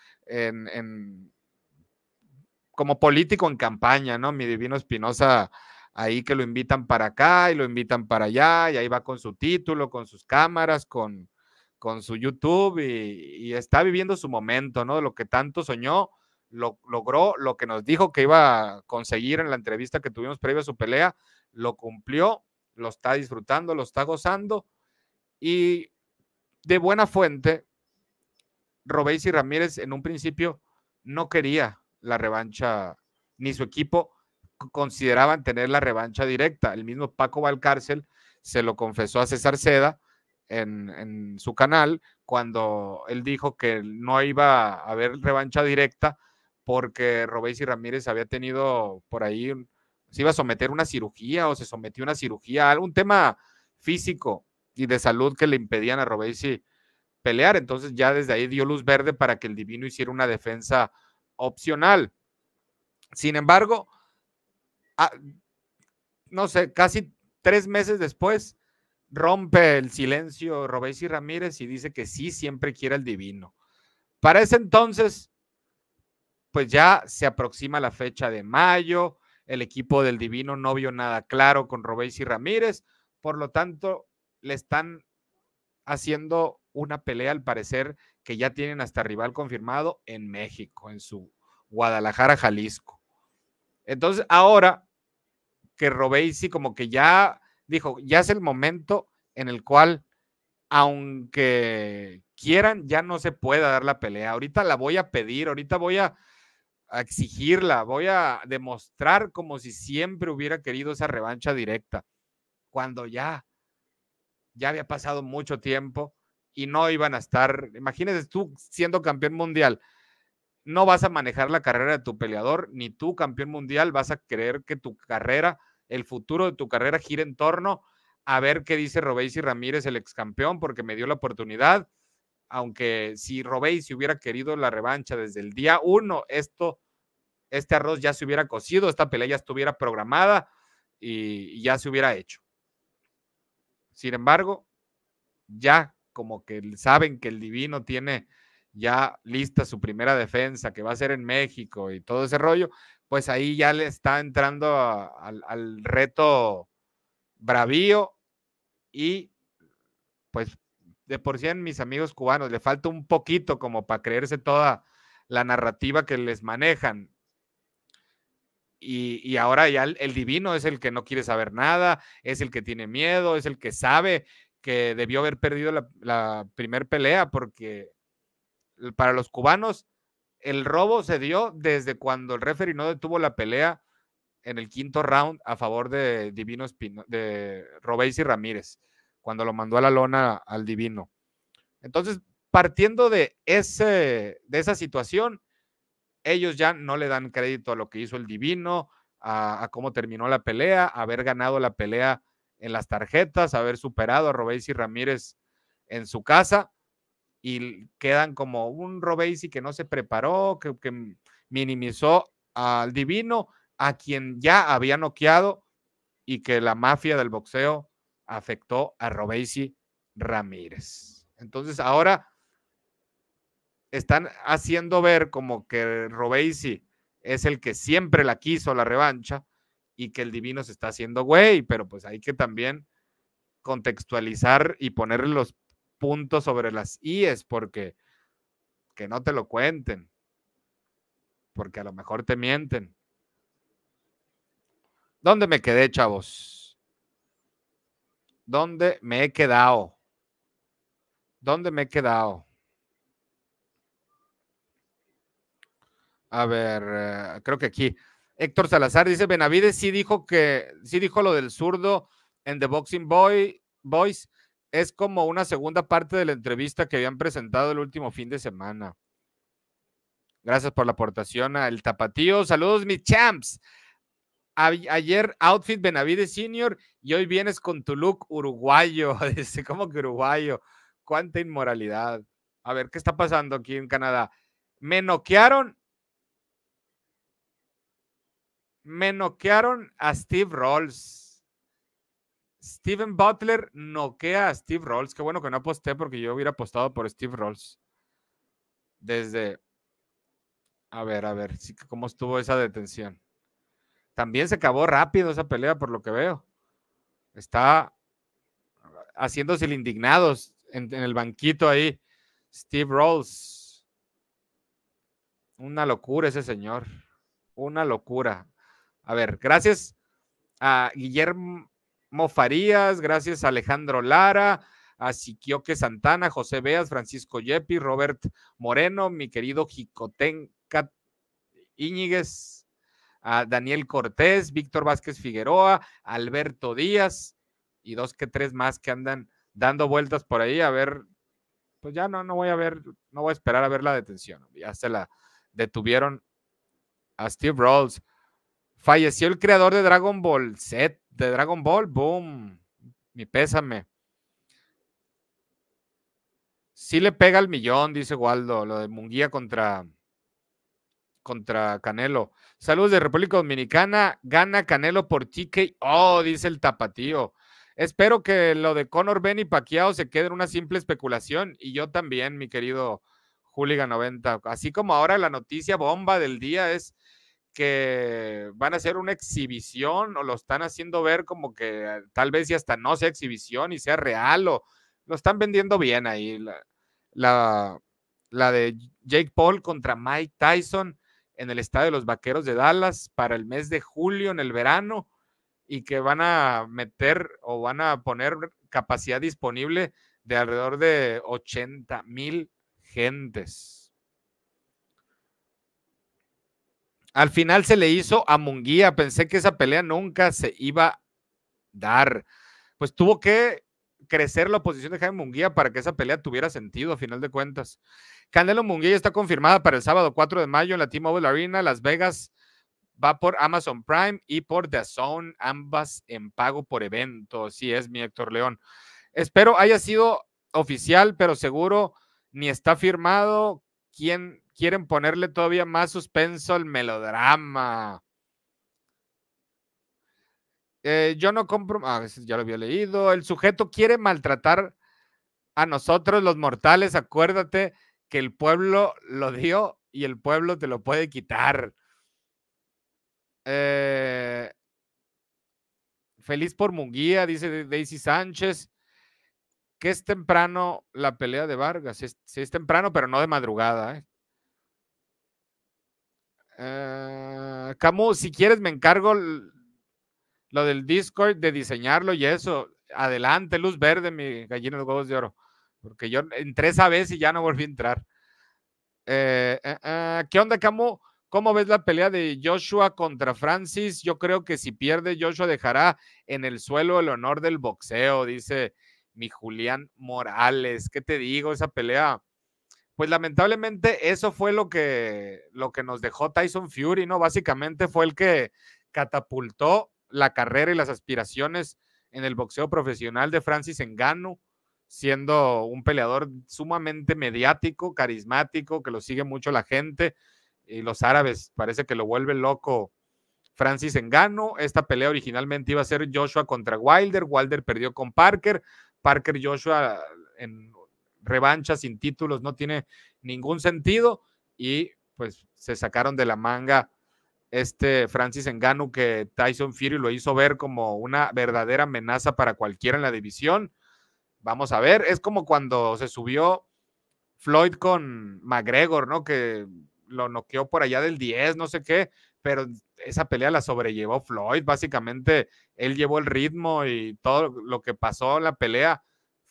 como político en campaña, ¿no? Mi Divino Espinosa ahí que lo invitan para acá y lo invitan para allá, y ahí va con su título, con sus cámaras, con, con su YouTube y, está viviendo su momento, ¿no? Lo que tanto soñó, lo, logró, lo que nos dijo que iba a conseguir en la entrevista que tuvimos previo a su pelea, lo cumplió, lo está disfrutando, lo está gozando y de buena fuente, Robéis Ramírez en un principio no quería la revancha ni su equipo consideraban tener la revancha directa. El mismo Paco Valcárcel se lo confesó a César Seda en, su canal cuando él dijo que no iba a haber revancha directa porque Robéis y Ramírez había tenido por ahí, se iba a someter una cirugía o se sometió a una cirugía, algún tema físico y de salud que le impedían a Robéis pelear. Entonces ya desde ahí dio luz verde para que el Divino hiciera una defensa opcional. Sin embargo, Ah, no sé, casi tres meses después, rompe el silencio Robés y Ramírez y dice que sí, siempre quiere el divino. Para ese entonces, pues ya se aproxima la fecha de mayo, el equipo del divino no vio nada claro con Robés y Ramírez, por lo tanto, le están haciendo una pelea, al parecer, que ya tienen hasta rival confirmado en México, en su Guadalajara, Jalisco. Entonces, ahora que Robesi como que ya dijo, ya es el momento en el cual, aunque quieran, ya no se pueda dar la pelea. Ahorita la voy a pedir, ahorita voy a, exigirla, voy a demostrar como si siempre hubiera querido esa revancha directa, cuando ya, ya había pasado mucho tiempo y no iban a estar, imagínense tú siendo campeón mundial, no vas a manejar la carrera de tu peleador, ni tú campeón mundial vas a creer que tu carrera el futuro de tu carrera gira en torno a ver qué dice Robéis y Ramírez, el ex campeón, porque me dio la oportunidad. Aunque si Robéis hubiera querido la revancha desde el día uno, esto, este arroz ya se hubiera cocido, esta pelea ya estuviera programada y ya se hubiera hecho. Sin embargo, ya como que saben que el divino tiene ya lista su primera defensa, que va a ser en México y todo ese rollo, pues ahí ya le está entrando al reto bravío y pues de por sí en mis amigos cubanos le falta un poquito como para creerse toda la narrativa que les manejan. Y, ahora ya el, divino es el que no quiere saber nada, es el que tiene miedo, es el que sabe que debió haber perdido la, la primer pelea porque para los cubanos el robo se dio desde cuando el referee no detuvo la pelea en el quinto round a favor de Divino de y Ramírez, cuando lo mandó a la lona al Divino. Entonces, partiendo de, ese, de esa situación, ellos ya no le dan crédito a lo que hizo el Divino, a, cómo terminó la pelea, haber ganado la pelea en las tarjetas, haber superado a Robéis y Ramírez en su casa y quedan como un Robesi que no se preparó, que, minimizó al divino, a quien ya había noqueado y que la mafia del boxeo afectó a Robesi Ramírez. Entonces ahora están haciendo ver como que Robesi es el que siempre la quiso la revancha y que el divino se está haciendo güey, pero pues hay que también contextualizar y ponerle los punto sobre las es porque que no te lo cuenten, porque a lo mejor te mienten. ¿Dónde me quedé, chavos? ¿Dónde me he quedado? ¿Dónde me he quedado? A ver, eh, creo que aquí. Héctor Salazar dice, Benavides sí dijo que, sí dijo lo del zurdo en The Boxing Boy, Boys, es como una segunda parte de la entrevista que habían presentado el último fin de semana. Gracias por la aportación El Tapatío. Saludos, mis champs. ayer outfit Benavides Senior y hoy vienes con tu look uruguayo. Dice, ¿cómo que uruguayo? Cuánta inmoralidad. A ver, ¿qué está pasando aquí en Canadá? Me noquearon. Me noquearon a Steve Rolls. Steven Butler noquea a Steve Rolls. Qué bueno que no aposté porque yo hubiera apostado por Steve Rolls. Desde. A ver, a ver, ¿cómo estuvo esa detención? También se acabó rápido esa pelea, por lo que veo. Está haciéndose indignados en, en el banquito ahí. Steve Rolls. Una locura ese señor. Una locura. A ver, gracias a Guillermo Mofarías, gracias a Alejandro Lara, a Siquioque Santana, José Beas, Francisco Yepi, Robert Moreno, mi querido Jicotenca Íñiguez, a Daniel Cortés, Víctor Vázquez Figueroa, Alberto Díaz y dos que tres más que andan dando vueltas por ahí. A ver, pues ya no, no voy a ver, no voy a esperar a ver la detención. Ya se la detuvieron a Steve Rolls. Falleció el creador de Dragon Ball Z de Dragon Ball, boom, mi pésame. si le pega el millón, dice Waldo, lo de Munguía contra, contra Canelo. Saludos de República Dominicana, gana Canelo por TK. Oh, dice el tapatío. Espero que lo de Conor Ben y Paquiao se quede en una simple especulación y yo también, mi querido Juliga 90. Así como ahora la noticia bomba del día es que van a hacer una exhibición o lo están haciendo ver como que tal vez y hasta no sea exhibición y sea real o lo están vendiendo bien ahí. La, la de Jake Paul contra Mike Tyson en el estadio de los Vaqueros de Dallas para el mes de julio en el verano y que van a meter o van a poner capacidad disponible de alrededor de 80 mil gentes. Al final se le hizo a Munguía. Pensé que esa pelea nunca se iba a dar. Pues tuvo que crecer la oposición de Jaime Munguía para que esa pelea tuviera sentido a final de cuentas. Candelo Munguía está confirmada para el sábado 4 de mayo en la T-Mobile Arena, Las Vegas. Va por Amazon Prime y por The Zone, ambas en pago por evento. Así es mi Héctor León. Espero haya sido oficial, pero seguro ni está firmado quién quieren ponerle todavía más suspenso al melodrama. Eh, yo no compro, ah, ya lo había leído, el sujeto quiere maltratar a nosotros los mortales, acuérdate que el pueblo lo dio y el pueblo te lo puede quitar. Eh, feliz por Munguía, dice Daisy Sánchez, que es temprano la pelea de Vargas, Sí es, es temprano, pero no de madrugada. ¿eh? Eh, Camu, Camus, si quieres, me encargo lo del Discord de diseñarlo y eso. Adelante, luz verde, mi gallina de huevos de oro. Porque yo entré esa vez y ya no volví a entrar. Eh, eh, ¿Qué onda, Camus? ¿Cómo ves la pelea de Joshua contra Francis? Yo creo que si pierde, Joshua dejará en el suelo el honor del boxeo, dice mi Julián Morales. ¿Qué te digo? Esa pelea pues lamentablemente eso fue lo que, lo que nos dejó Tyson Fury, ¿no? Básicamente fue el que catapultó la carrera y las aspiraciones en el boxeo profesional de Francis Engano, siendo un peleador sumamente mediático, carismático, que lo sigue mucho la gente y los árabes parece que lo vuelve loco Francis Engano. Esta pelea originalmente iba a ser Joshua contra Wilder, Wilder perdió con Parker, Parker Joshua en revancha sin títulos no tiene ningún sentido y pues se sacaron de la manga este Francis Engano que Tyson Fury lo hizo ver como una verdadera amenaza para cualquiera en la división. Vamos a ver, es como cuando se subió Floyd con McGregor, ¿no? Que lo noqueó por allá del 10, no sé qué, pero esa pelea la sobrellevó Floyd, básicamente él llevó el ritmo y todo lo que pasó en la pelea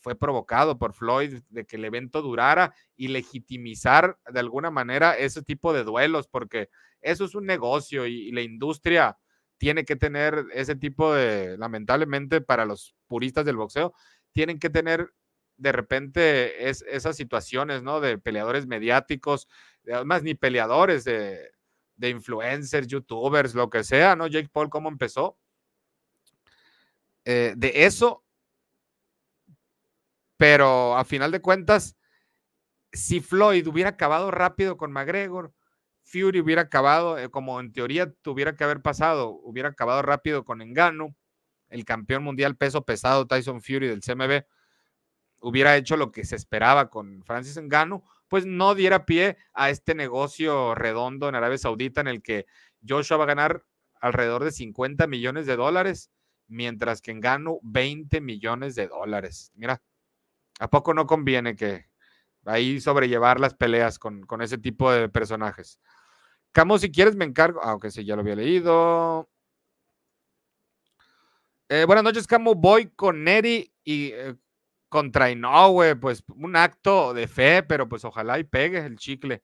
fue provocado por Floyd de que el evento durara y legitimizar de alguna manera ese tipo de duelos, porque eso es un negocio y, la industria tiene que tener ese tipo de, lamentablemente para los puristas del boxeo, tienen que tener de repente es, esas situaciones, ¿no? De peleadores mediáticos, además ah, ni peleadores, de, de influencers, youtubers, lo que sea, ¿no? Jake Paul, ¿cómo empezó? Eh, de eso pero a final de cuentas, si Floyd hubiera acabado rápido con McGregor, Fury hubiera acabado, eh, como en teoría tuviera que haber pasado, hubiera acabado rápido con Engano, el campeón mundial peso pesado Tyson Fury del CMB, hubiera hecho lo que se esperaba con Francis Engano, pues no diera pie a este negocio redondo en Arabia Saudita en el que Joshua va a ganar alrededor de 50 millones de dólares, mientras que Engano 20 millones de dólares. Mira, ¿A poco no conviene que ahí sobrellevar las peleas con, ese tipo de personajes? Camo, si quieres me encargo. Ah, ok, sí, ya lo había leído. Eh, buenas noches, Camo. Voy con Neri y eh, contra Inoue. Pues un acto de fe, pero pues ojalá y pegues el chicle.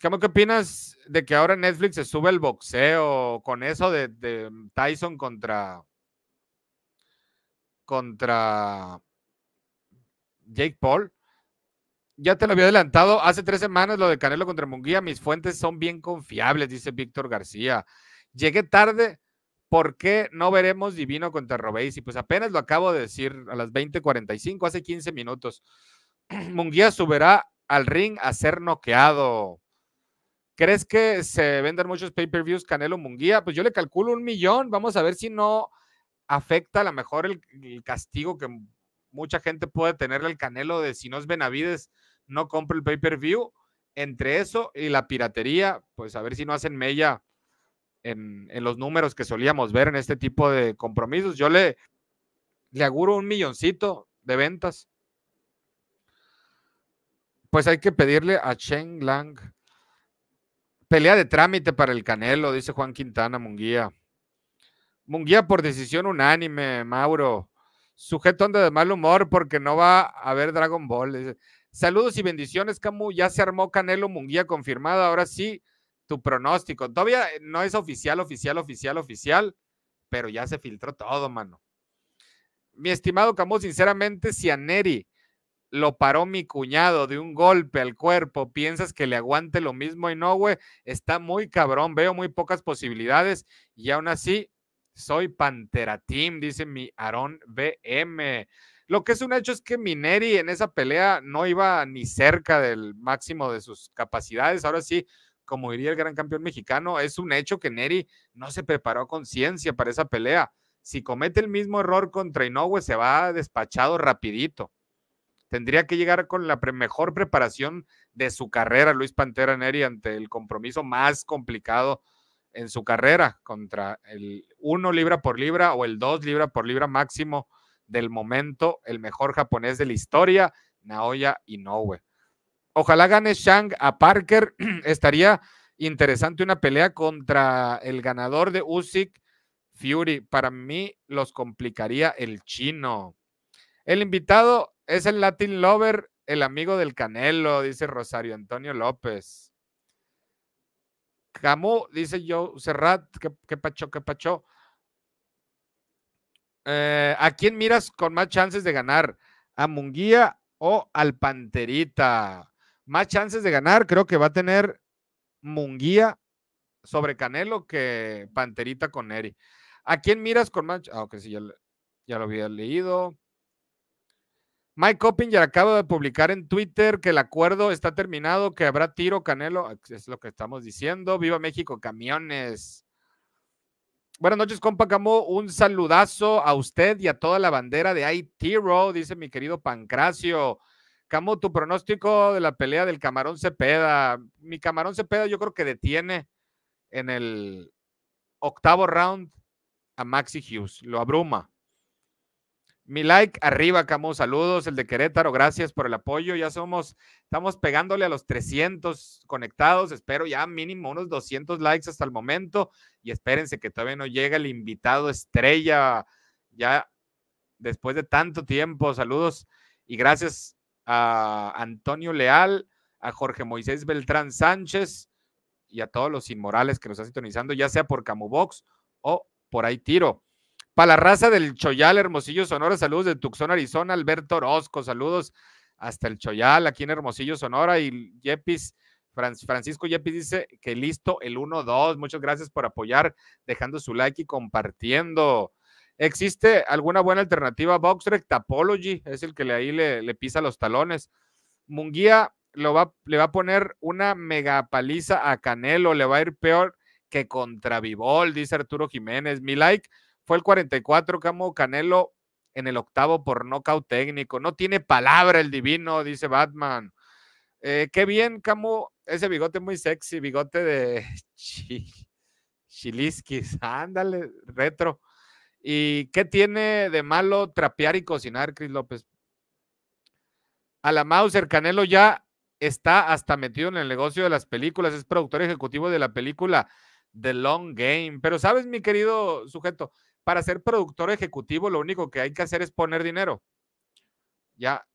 Camo, ¿qué opinas de que ahora Netflix se sube el boxeo con eso de, de Tyson contra. contra. Jake Paul. Ya te lo había adelantado hace tres semanas lo de Canelo contra Munguía. Mis fuentes son bien confiables, dice Víctor García. Llegué tarde. ¿Por qué no veremos Divino contra Y Pues apenas lo acabo de decir a las 20:45, hace 15 minutos. Munguía subirá al ring a ser noqueado. ¿Crees que se vendan muchos pay-per-views Canelo Munguía? Pues yo le calculo un millón. Vamos a ver si no afecta a lo mejor el castigo que mucha gente puede tenerle el canelo de si no es Benavides, no compra el pay-per-view. Entre eso y la piratería, pues a ver si no hacen mella en, los números que solíamos ver en este tipo de compromisos. Yo le, le auguro un milloncito de ventas. Pues hay que pedirle a Cheng Lang. Pelea de trámite para el Canelo, dice Juan Quintana Munguía. Munguía por decisión unánime, Mauro. Sujeto anda de mal humor porque no va a haber Dragon Ball. Eh, saludos y bendiciones, Camu. Ya se armó Canelo Munguía confirmado. Ahora sí, tu pronóstico. Todavía eh, no es oficial, oficial, oficial, oficial, pero ya se filtró todo, mano. Mi estimado Camu, sinceramente, si a Neri lo paró mi cuñado de un golpe al cuerpo, piensas que le aguante lo mismo y no, güey, está muy cabrón. Veo muy pocas posibilidades y aún así soy Pantera Team, dice mi Aarón BM. Lo que es un hecho es que Mineri en esa pelea no iba ni cerca del máximo de sus capacidades. Ahora sí, como diría el gran campeón mexicano, es un hecho que Neri no se preparó con ciencia para esa pelea. Si comete el mismo error contra Inoue, se va despachado rapidito. Tendría que llegar con la mejor preparación de su carrera, Luis Pantera Neri, ante el compromiso más complicado en su carrera contra el 1 libra por libra o el 2 libra por libra máximo del momento, el mejor japonés de la historia, Naoya Inoue. Ojalá gane Shang a Parker. Estaría interesante una pelea contra el ganador de Usyk, Fury. Para mí los complicaría el chino. El invitado es el Latin Lover, el amigo del Canelo, dice Rosario Antonio López. Camus, dice yo Serrat, qué, pacho, qué pacho. Eh, ¿A quién miras con más chances de ganar? ¿A Munguía o al Panterita? Más chances de ganar, creo que va a tener Munguía sobre Canelo que Panterita con Eri. ¿A quién miras con más? Ah, ok, sí, ya lo había leído. Mike Coppinger acaba de publicar en Twitter que el acuerdo está terminado, que habrá tiro, Canelo, es lo que estamos diciendo. Viva México, camiones. Buenas noches, compa Camo. Un saludazo a usted y a toda la bandera de ITRO, dice mi querido Pancracio. Camo, tu pronóstico de la pelea del Camarón Cepeda. Mi Camarón Cepeda yo creo que detiene en el octavo round a Maxi Hughes, lo abruma. Mi like arriba, Camus. Saludos, el de Querétaro. Gracias por el apoyo. Ya somos, estamos pegándole a los 300 conectados. Espero ya mínimo unos 200 likes hasta el momento. Y espérense que todavía no llega el invitado estrella. Ya después de tanto tiempo. Saludos y gracias a Antonio Leal, a Jorge Moisés Beltrán Sánchez y a todos los inmorales que nos están sintonizando, ya sea por Camubox o por Ahí Tiro. Para la raza del Choyal, Hermosillo, Sonora, saludos de Tucson, Arizona, Alberto Orozco, saludos hasta el Choyal, aquí en Hermosillo, Sonora, y Yepis, Francisco Yepis dice que listo el 1-2, muchas gracias por apoyar, dejando su like y compartiendo. ¿Existe alguna buena alternativa box Boxrec? Tapology es el que le, ahí le, pisa los talones. Munguía lo va, le va a poner una mega paliza a Canelo, le va a ir peor que contra Vivol, dice Arturo Jiménez. Mi like fue el 44, Camo Canelo en el octavo por nocaut técnico. No tiene palabra el divino, dice Batman. Eh, qué bien, Camo. Ese bigote muy sexy, bigote de chiliskis. Ándale, retro. ¿Y qué tiene de malo trapear y cocinar, Cris López? A la Mauser, Canelo ya está hasta metido en el negocio de las películas, es productor ejecutivo de la película The Long Game. Pero sabes, mi querido sujeto, para ser productor ejecutivo lo único que hay que hacer es poner dinero. Ya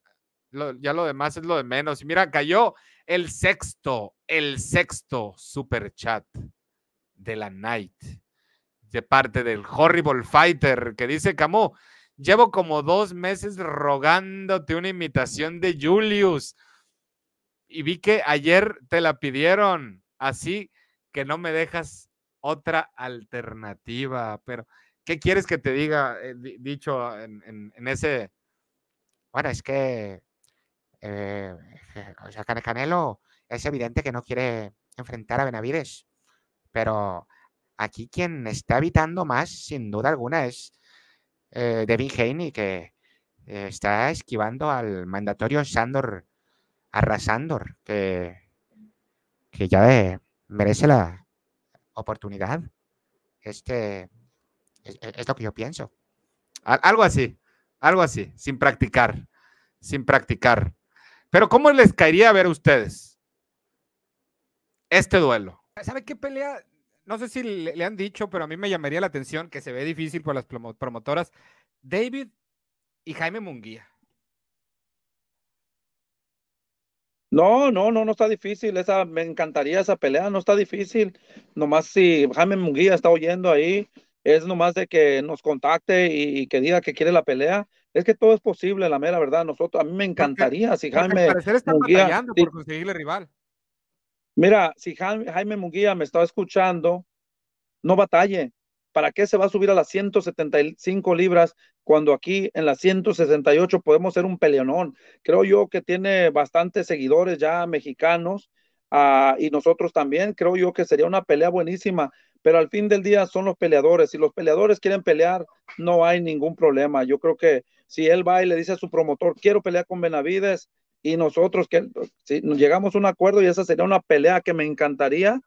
lo, ya lo demás es lo de menos. mira, cayó el sexto, el sexto super chat de la night de parte del Horrible Fighter que dice, Camus, llevo como dos meses rogándote una invitación de Julius y vi que ayer te la pidieron, así que no me dejas otra alternativa, pero ¿Qué quieres que te diga eh, dicho en, ese? Bueno, es que, eh, eh o sea, Canelo es evidente que no quiere enfrentar a Benavides, pero aquí quien está evitando más, sin duda alguna, es eh, Devin Haney, que está esquivando al mandatorio Sandor, Arrasandor, que, que ya merece la oportunidad. Este es, lo que yo pienso. Algo así, algo así, sin practicar, sin practicar. Pero ¿cómo les caería a ver a ustedes este duelo? ¿Sabe qué pelea? No sé si le, han dicho, pero a mí me llamaría la atención que se ve difícil por las promotoras. David y Jaime Munguía. No, no, no, no está difícil. Esa, me encantaría esa pelea, no está difícil. Nomás si Jaime Munguía está oyendo ahí, es nomás de que nos contacte y, que diga que quiere la pelea. Es que todo es posible, la mera verdad. Nosotros, a mí me encantaría si Jaime. Munguía, conseguirle rival. Mira, si Jaime, Jaime me estaba escuchando, no batalle. ¿Para qué se va a subir a las 175 libras cuando aquí en las 168 podemos ser un peleonón? Creo yo que tiene bastantes seguidores ya mexicanos ah, y nosotros también. Creo yo que sería una pelea buenísima pero al fin del día son los peleadores. Si los peleadores quieren pelear, no hay ningún problema. Yo creo que si él va y le dice a su promotor, quiero pelear con Benavides, y nosotros que si llegamos a un acuerdo y esa sería una pelea que me encantaría.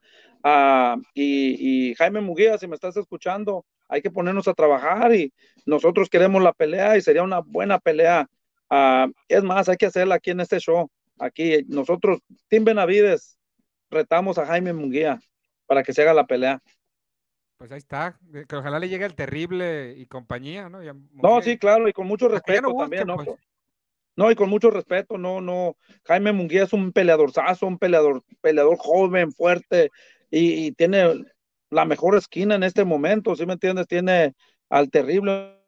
Ah, y, y, Jaime Muguía, si me estás escuchando, hay que ponernos a trabajar y nosotros queremos la pelea y sería una buena pelea. Ah, es más, hay que hacerla aquí en este show. Aquí nosotros, Tim Benavides, retamos a Jaime Muguía, para que se haga la pelea pues ahí está, que ojalá le llegue al terrible y compañía, ¿no? no, sí, claro, y con mucho respeto también, ¿no? Pues. No, y con mucho respeto, no, no. Jaime Munguía es un peleadorzazo, un peleador, peleador joven, fuerte, y, tiene la mejor esquina en este momento, ¿sí me entiendes? Tiene al terrible,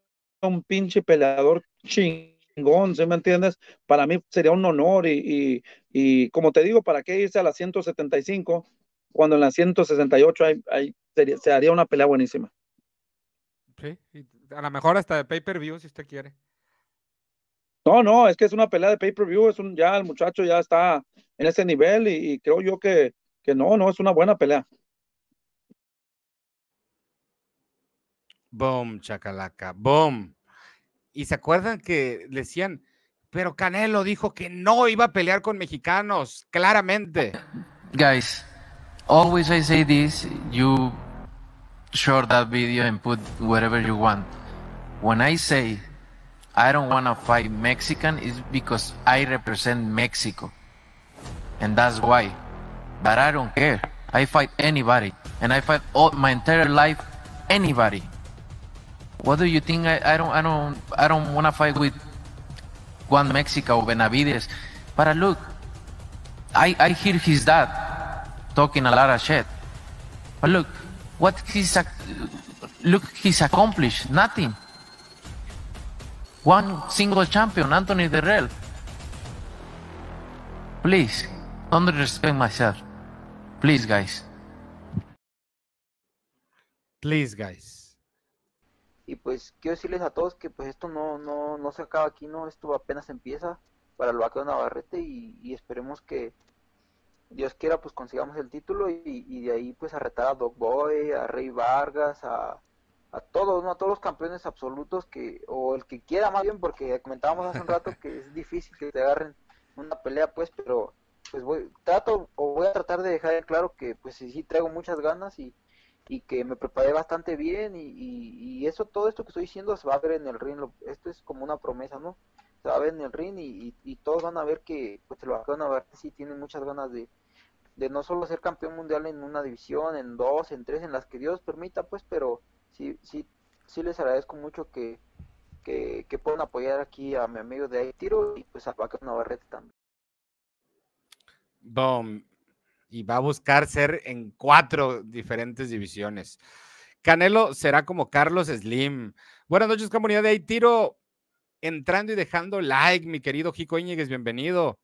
un pinche peleador chingón, ¿sí me entiendes? Para mí sería un honor y, y como te digo, ¿para qué irse a las 175? cuando en la 168 se haría una pelea buenísima. Sí, a lo mejor hasta de pay-per-view si usted quiere. No, no, es que es una pelea de pay-per-view, es un, ya el muchacho ya está en ese nivel y, creo yo que, que, no, no, es una buena pelea. Boom, chacalaca, boom. Y se acuerdan que decían, pero Canelo dijo que no iba a pelear con mexicanos, claramente. Guys, always I say this, you short that video and put whatever you want. When I say I don't want to fight Mexican, it's because I represent Mexico. And that's why. But I don't care. I fight anybody. And I fight all my entire life anybody. What do you think I, I don't I don't I don't wanna fight with Juan Mexico or Benavides? But I look I, I hear his dad talking a lot of But look, what he's look he's accomplished nothing. One single champion, Anthony Derrell. Please, don't respect myself. Please, guys. Please, guys. Y pues quiero decirles a todos que pues esto no, no, no se acaba aquí, no, esto apenas empieza para el vaqueo Navarrete y esperemos que, Dios quiera, pues consigamos el título y, de ahí pues a retar a Dog Boy, a Rey Vargas, a, todos, ¿no? A todos los campeones absolutos que, o el que quiera más bien, porque comentábamos hace un rato que es difícil que te agarren una pelea, pues, pero pues voy, trato o voy a tratar de dejar claro que pues sí, sí traigo muchas ganas y, que me preparé bastante bien y, eso, todo esto que estoy diciendo se va a ver en el ring, esto es como una promesa, ¿no? en el ring y, todos van a ver que pues a Navarrete sí tiene muchas ganas de, no solo ser campeón mundial en una división, en dos, en tres, en las que Dios permita, pues, pero sí, sí, sí les agradezco mucho que, puedan apoyar aquí a mi amigo de ahí tiro y pues al Vaca Navarrete también. Boom. Y va a buscar ser en cuatro diferentes divisiones. Canelo será como Carlos Slim. Buenas noches, comunidad de tiro entrando y dejando like, mi querido Jico Íñiguez, bienvenido.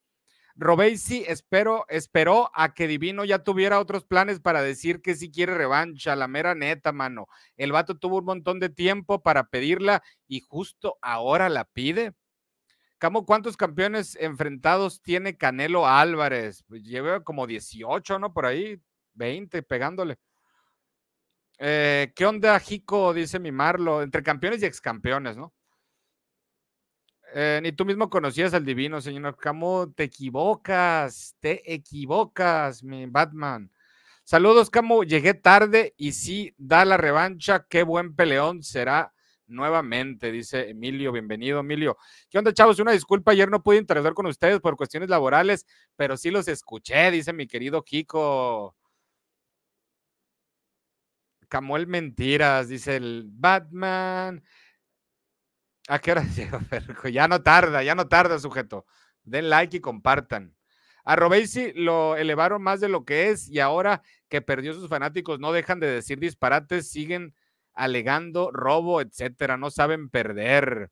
Robeysi espero, esperó a que Divino ya tuviera otros planes para decir que sí quiere revancha, la mera neta, mano. El vato tuvo un montón de tiempo para pedirla y justo ahora la pide. Camo, ¿cuántos campeones enfrentados tiene Canelo Álvarez? Pues, lleva como 18, ¿no? Por ahí, 20 pegándole. Eh, ¿Qué onda, Jico? Dice mi Marlo. Entre campeones y excampeones, ¿no? Eh, ni tú mismo conocías al divino, señor Camo. Te equivocas, te equivocas, mi Batman. Saludos, Camo. Llegué tarde y sí, da la revancha. Qué buen peleón será nuevamente, dice Emilio. Bienvenido, Emilio. ¿Qué onda, chavos? Una disculpa, ayer no pude interesar con ustedes por cuestiones laborales, pero sí los escuché, dice mi querido Kiko. Camuel Mentiras, dice el Batman. ¿A qué hora Ya no tarda, ya no tarda, sujeto. Den like y compartan. A Robesi lo elevaron más de lo que es y ahora que perdió sus fanáticos no dejan de decir disparates, siguen alegando robo, etcétera. No saben perder.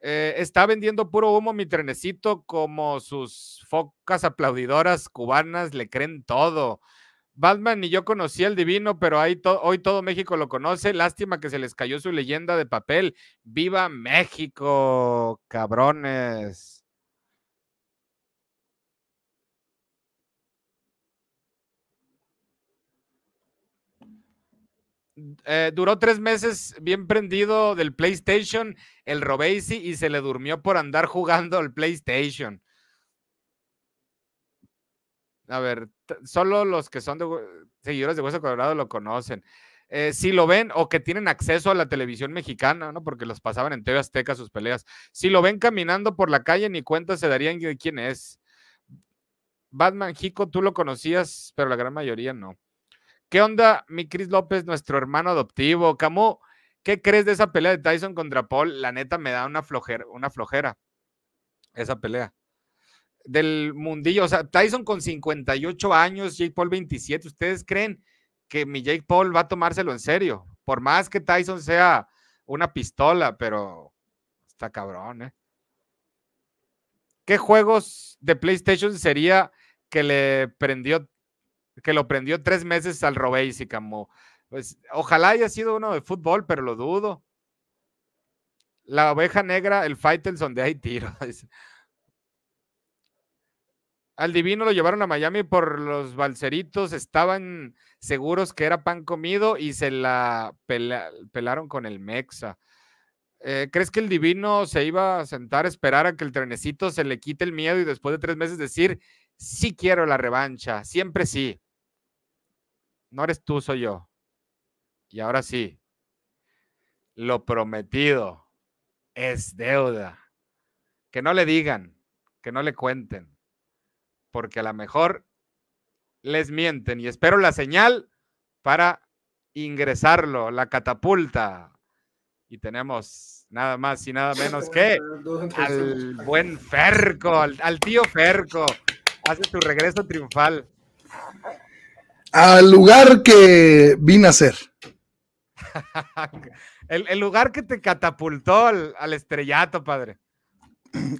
Eh, está vendiendo puro humo mi trenecito, como sus focas aplaudidoras cubanas le creen todo. Batman ni yo conocí el divino, pero hoy todo México lo conoce. Lástima que se les cayó su leyenda de papel. ¡Viva México, cabrones! Eh, duró tres meses bien prendido del PlayStation, el Robacy y se le durmió por andar jugando al PlayStation. A ver, solo los que son seguidores de Hueso Colorado lo conocen. Eh, si lo ven o que tienen acceso a la televisión mexicana, ¿no? Porque los pasaban en Teo Azteca sus peleas. Si lo ven caminando por la calle, ni cuenta se darían de quién es. Batman Hico, tú lo conocías, pero la gran mayoría no. ¿Qué onda, mi Cris López, nuestro hermano adoptivo? Camo, ¿qué crees de esa pelea de Tyson contra Paul? La neta me da una flojera, una flojera esa pelea del mundillo. O sea, Tyson con 58 años, Jake Paul 27. ¿Ustedes creen que mi Jake Paul va a tomárselo en serio? Por más que Tyson sea una pistola, pero está cabrón, ¿eh? ¿Qué juegos de PlayStation sería que le prendió, que lo prendió tres meses al Robéis y como? Pues ojalá haya sido uno de fútbol, pero lo dudo. La oveja negra, el Faitelson, donde hay tiros. Al divino lo llevaron a Miami por los balseritos, estaban seguros que era pan comido y se la pelaron con el Mexa. Eh, ¿Crees que el divino se iba a sentar a esperar a que el trenecito se le quite el miedo y después de tres meses decir, sí quiero la revancha, siempre sí? No eres tú, soy yo. Y ahora sí, lo prometido es deuda. Que no le digan, que no le cuenten porque a lo mejor les mienten y espero la señal para ingresarlo, la catapulta. Y tenemos nada más y nada menos que al buen Ferco, al, tío Ferco. Hace su regreso triunfal. Al lugar que vine a ser. el, lugar que te catapultó al estrellato, padre.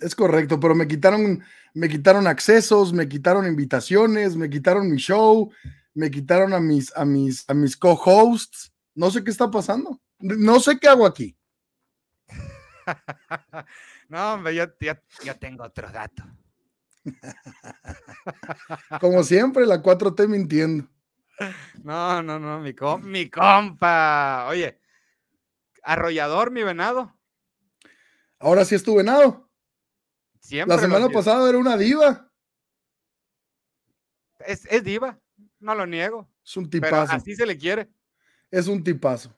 Es correcto, pero me quitaron me quitaron accesos, me quitaron invitaciones, me quitaron mi show, me quitaron a mis, a mis, a mis co-hosts. No sé qué está pasando. No sé qué hago aquí. no, hombre, yo, tengo otro dato. Como siempre, la 4T mintiendo. No, no, no, mi compa. Oye, arrollador mi venado. Ahora sí es tu venado la semana pasada era una diva. Es, diva, no lo niego. Es un tipazo. así se le quiere. Es un tipazo.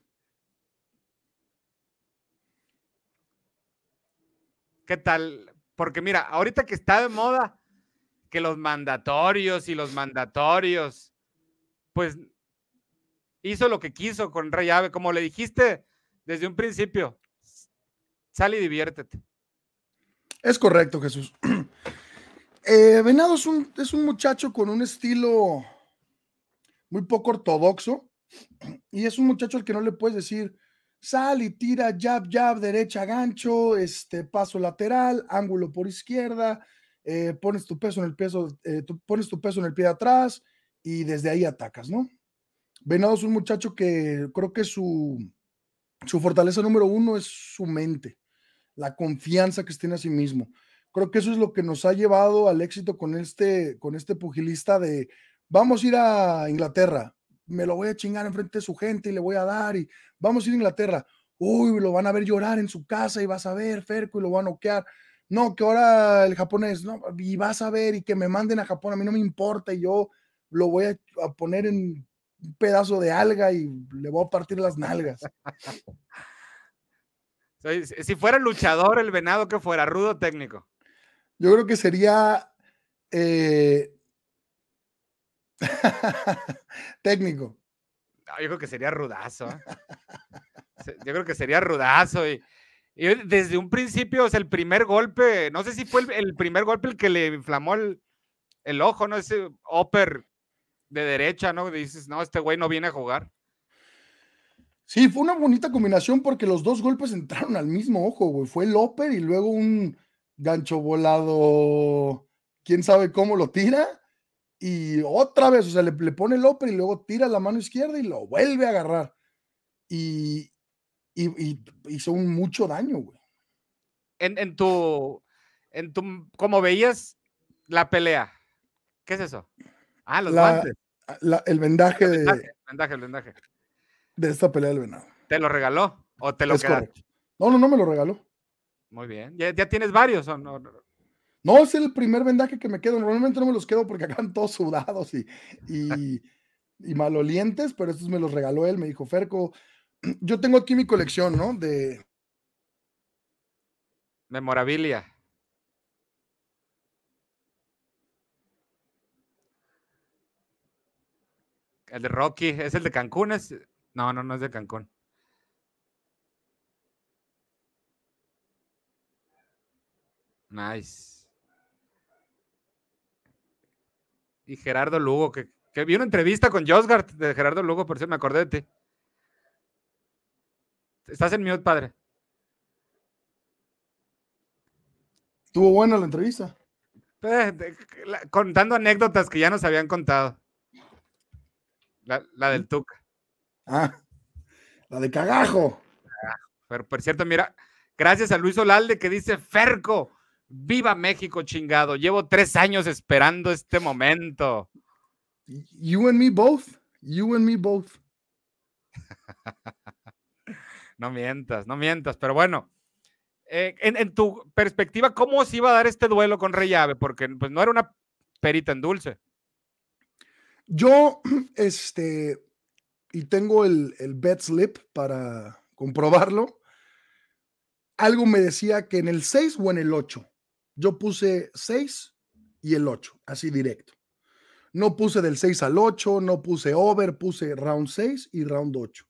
¿Qué tal? Porque mira, ahorita que está de moda que los mandatorios y los mandatorios, pues hizo lo que quiso con Rey Ave, como le dijiste desde un principio, sale y diviértete. Es correcto, Jesús. Eh, Venado es un, muchacho con un estilo muy poco ortodoxo y es un muchacho al que no le puedes decir sal y tira jab, jab, derecha, gancho, este paso lateral, ángulo por izquierda, eh, pones tu peso en el peso, eh, pones tu peso en el pie de atrás y desde ahí atacas, ¿no? Venado es un muchacho que creo que su fortaleza número uno es su mente la confianza que tiene a sí mismo. Creo que eso es lo que nos ha llevado al éxito con este, con este pugilista de vamos a ir a Inglaterra, me lo voy a chingar frente de su gente y le voy a dar y vamos a ir a Inglaterra. Uy, lo van a ver llorar en su casa y vas a ver, Ferco, y lo van a noquear. No, que ahora el japonés, no, y vas a ver y que me manden a Japón, a mí no me importa, y yo lo voy a, a poner en un pedazo de alga y le voy a partir las nalgas. Si fuera luchador el venado, que fuera? ¿Rudo técnico? Yo creo que sería eh, técnico. yo creo que sería rudazo. ¿eh? yo creo que sería rudazo. Y, desde un principio, el primer golpe, no sé si fue el, primer golpe el que le inflamó el, el ojo, ¿no? Ese upper de derecha, ¿no? Dices, no, este güey no viene a jugar. Sí, fue una bonita combinación porque los dos golpes entraron al mismo ojo, güey. Fue el upper y luego un gancho volado, quién sabe cómo lo tira. Y otra vez, o sea, le, pone el upper y luego tira la mano izquierda y lo vuelve a agarrar. Y, hizo un mucho daño, güey. En, tu, en tu, como veías la pelea, ¿qué es eso? Ah, los el vendaje, de... El vendaje, el vendaje de esta pelea del venado. ¿Te lo regaló o te lo quedó? No, no, no me lo regaló. Muy bien. ¿Ya, tienes varios o no? No, es el primer vendaje que me quedo. Normalmente no me los quedo porque acaban todos sudados y, y malolientes, pero estos me los regaló él. Me dijo, Ferco, yo tengo aquí mi colección, ¿no? De. Memorabilia. El de Rocky, es el de Cancún, es no, no, no es de Cancún. Nice. Y Gerardo Lugo, que, vi una entrevista con Josgard de Gerardo Lugo, por si me acordé de ti. Estás en mute, padre. Tuvo buena la entrevista. Eh, contando anécdotas que ya nos habían contado. La, la del Tuca. Ah, la de cagajo. Pero por cierto, mira, gracias a Luis Olalde que dice, Ferco, viva México chingado, llevo tres años esperando este momento. You and me both, you and me both. no mientas, no mientas, pero bueno. Eh, en, tu perspectiva, ¿cómo se iba a dar este duelo con Rey Ave? Porque pues, no era una perita en dulce. Yo, este, y tengo el, el slip para comprobarlo, algo me decía que en el 6 o en el 8. Yo puse 6 y el 8, así directo. No puse del 6 al 8, no puse over, puse round 6 y round 8.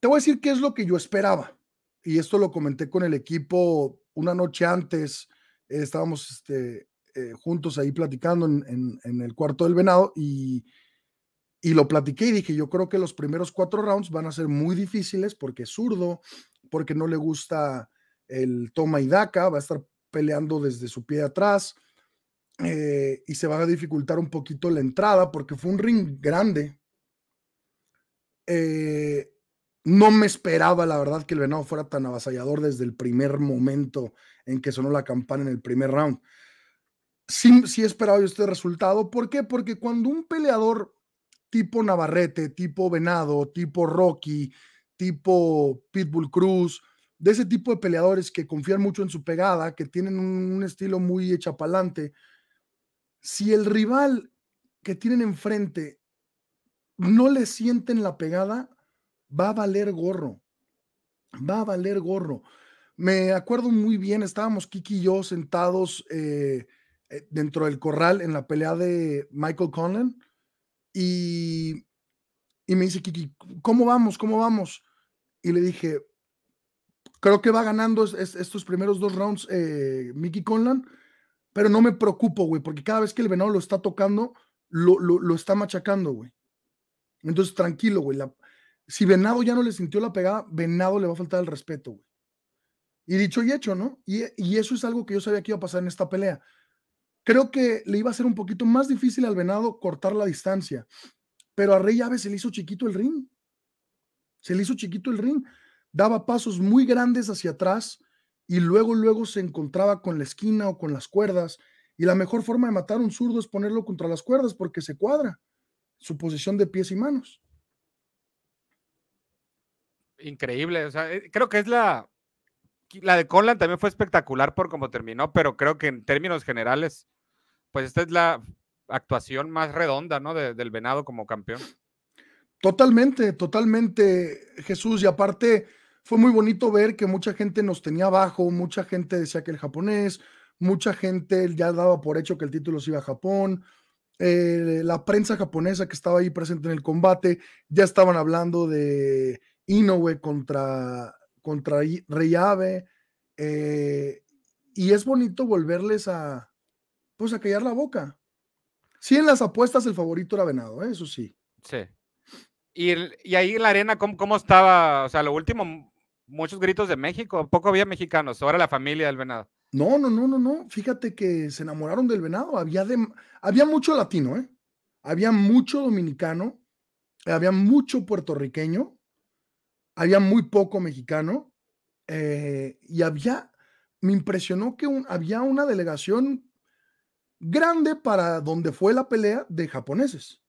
Te voy a decir qué es lo que yo esperaba. Y esto lo comenté con el equipo una noche antes. estábamos este, eh, juntos ahí platicando en, el cuarto del venado y y lo platiqué y dije, yo creo que los primeros cuatro rounds van a ser muy difíciles porque es zurdo, porque no le gusta el toma y daca, va a estar peleando desde su pie de atrás eh, y se va a dificultar un poquito la entrada porque fue un ring grande. Eh, no me esperaba, la verdad, que el venado fuera tan avasallador desde el primer momento en que sonó la campana en el primer round. Sí, sí esperaba este resultado. ¿Por qué? Porque cuando un peleador tipo Navarrete, tipo Venado, tipo Rocky, tipo Pitbull Cruz, de ese tipo de peleadores que confían mucho en su pegada, que tienen un, estilo muy echapalante. Si el rival que tienen enfrente no le sienten la pegada, va a valer gorro. Va a valer gorro. Me acuerdo muy bien, estábamos Kiki y yo sentados eh, eh, dentro del corral en la pelea de Michael Conlan y, me dice, Kiki, ¿cómo vamos? ¿Cómo vamos? Y le dije, creo que va ganando estos primeros dos rounds eh, Mickey Conlan, pero no me preocupo, güey, porque cada vez que el venado lo está tocando, lo, lo, está machacando, güey. Entonces, tranquilo, güey. si Venado ya no le sintió la pegada, Venado le va a faltar el respeto, güey. Y dicho y hecho, ¿no? Y, y, eso es algo que yo sabía que iba a pasar en esta pelea. Creo que le iba a ser un poquito más difícil al venado cortar la distancia, pero a Rey Aves se le hizo chiquito el ring. Se le hizo chiquito el ring. Daba pasos muy grandes hacia atrás y luego, luego se encontraba con la esquina o con las cuerdas. Y la mejor forma de matar a un zurdo es ponerlo contra las cuerdas porque se cuadra su posición de pies y manos. Increíble. Eh, creo que es la, la de Conlan también fue espectacular por cómo terminó, pero creo que en términos generales, pues esta es la actuación más redonda, ¿no? del Venado como campeón. Totalmente, totalmente, Jesús. Y aparte, fue muy bonito ver que mucha gente nos tenía abajo, mucha gente decía que el japonés, mucha gente ya daba por hecho que el título se iba a Japón. Eh, la prensa japonesa que estaba ahí presente en el combate, ya estaban hablando de Inoue contra contra Reyave. Eh, y es bonito volverles a, pues, a callar la boca. Sí, en las apuestas el favorito era Venado, ¿eh? eso sí. Sí. Y, ahí en la arena, ¿cómo, estaba? O sea, lo último, muchos gritos de México, poco había mexicanos, ahora la familia del Venado. No, no, no, no, no. Fíjate que se enamoraron del venado. Había, de, había mucho latino, ¿eh? Había mucho dominicano, había mucho puertorriqueño, había muy poco mexicano eh, y había, me impresionó que había una delegación grande para donde fue la pelea de japoneses.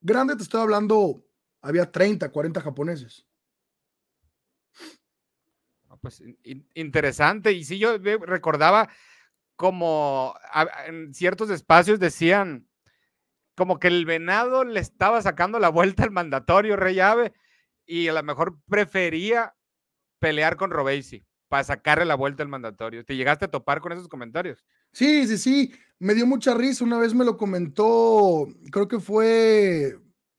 Grande, te estoy hablando, había 30, 40 japoneses. Pues interesante, y sí, yo recordaba como en ciertos espacios decían como que el venado le estaba sacando la vuelta al mandatorio Rey Ave y a lo mejor prefería pelear con Robesi para sacarle la vuelta al mandatorio. ¿Te llegaste a topar con esos comentarios? Sí, sí, sí. Me dio mucha risa. Una vez me lo comentó, creo que fue,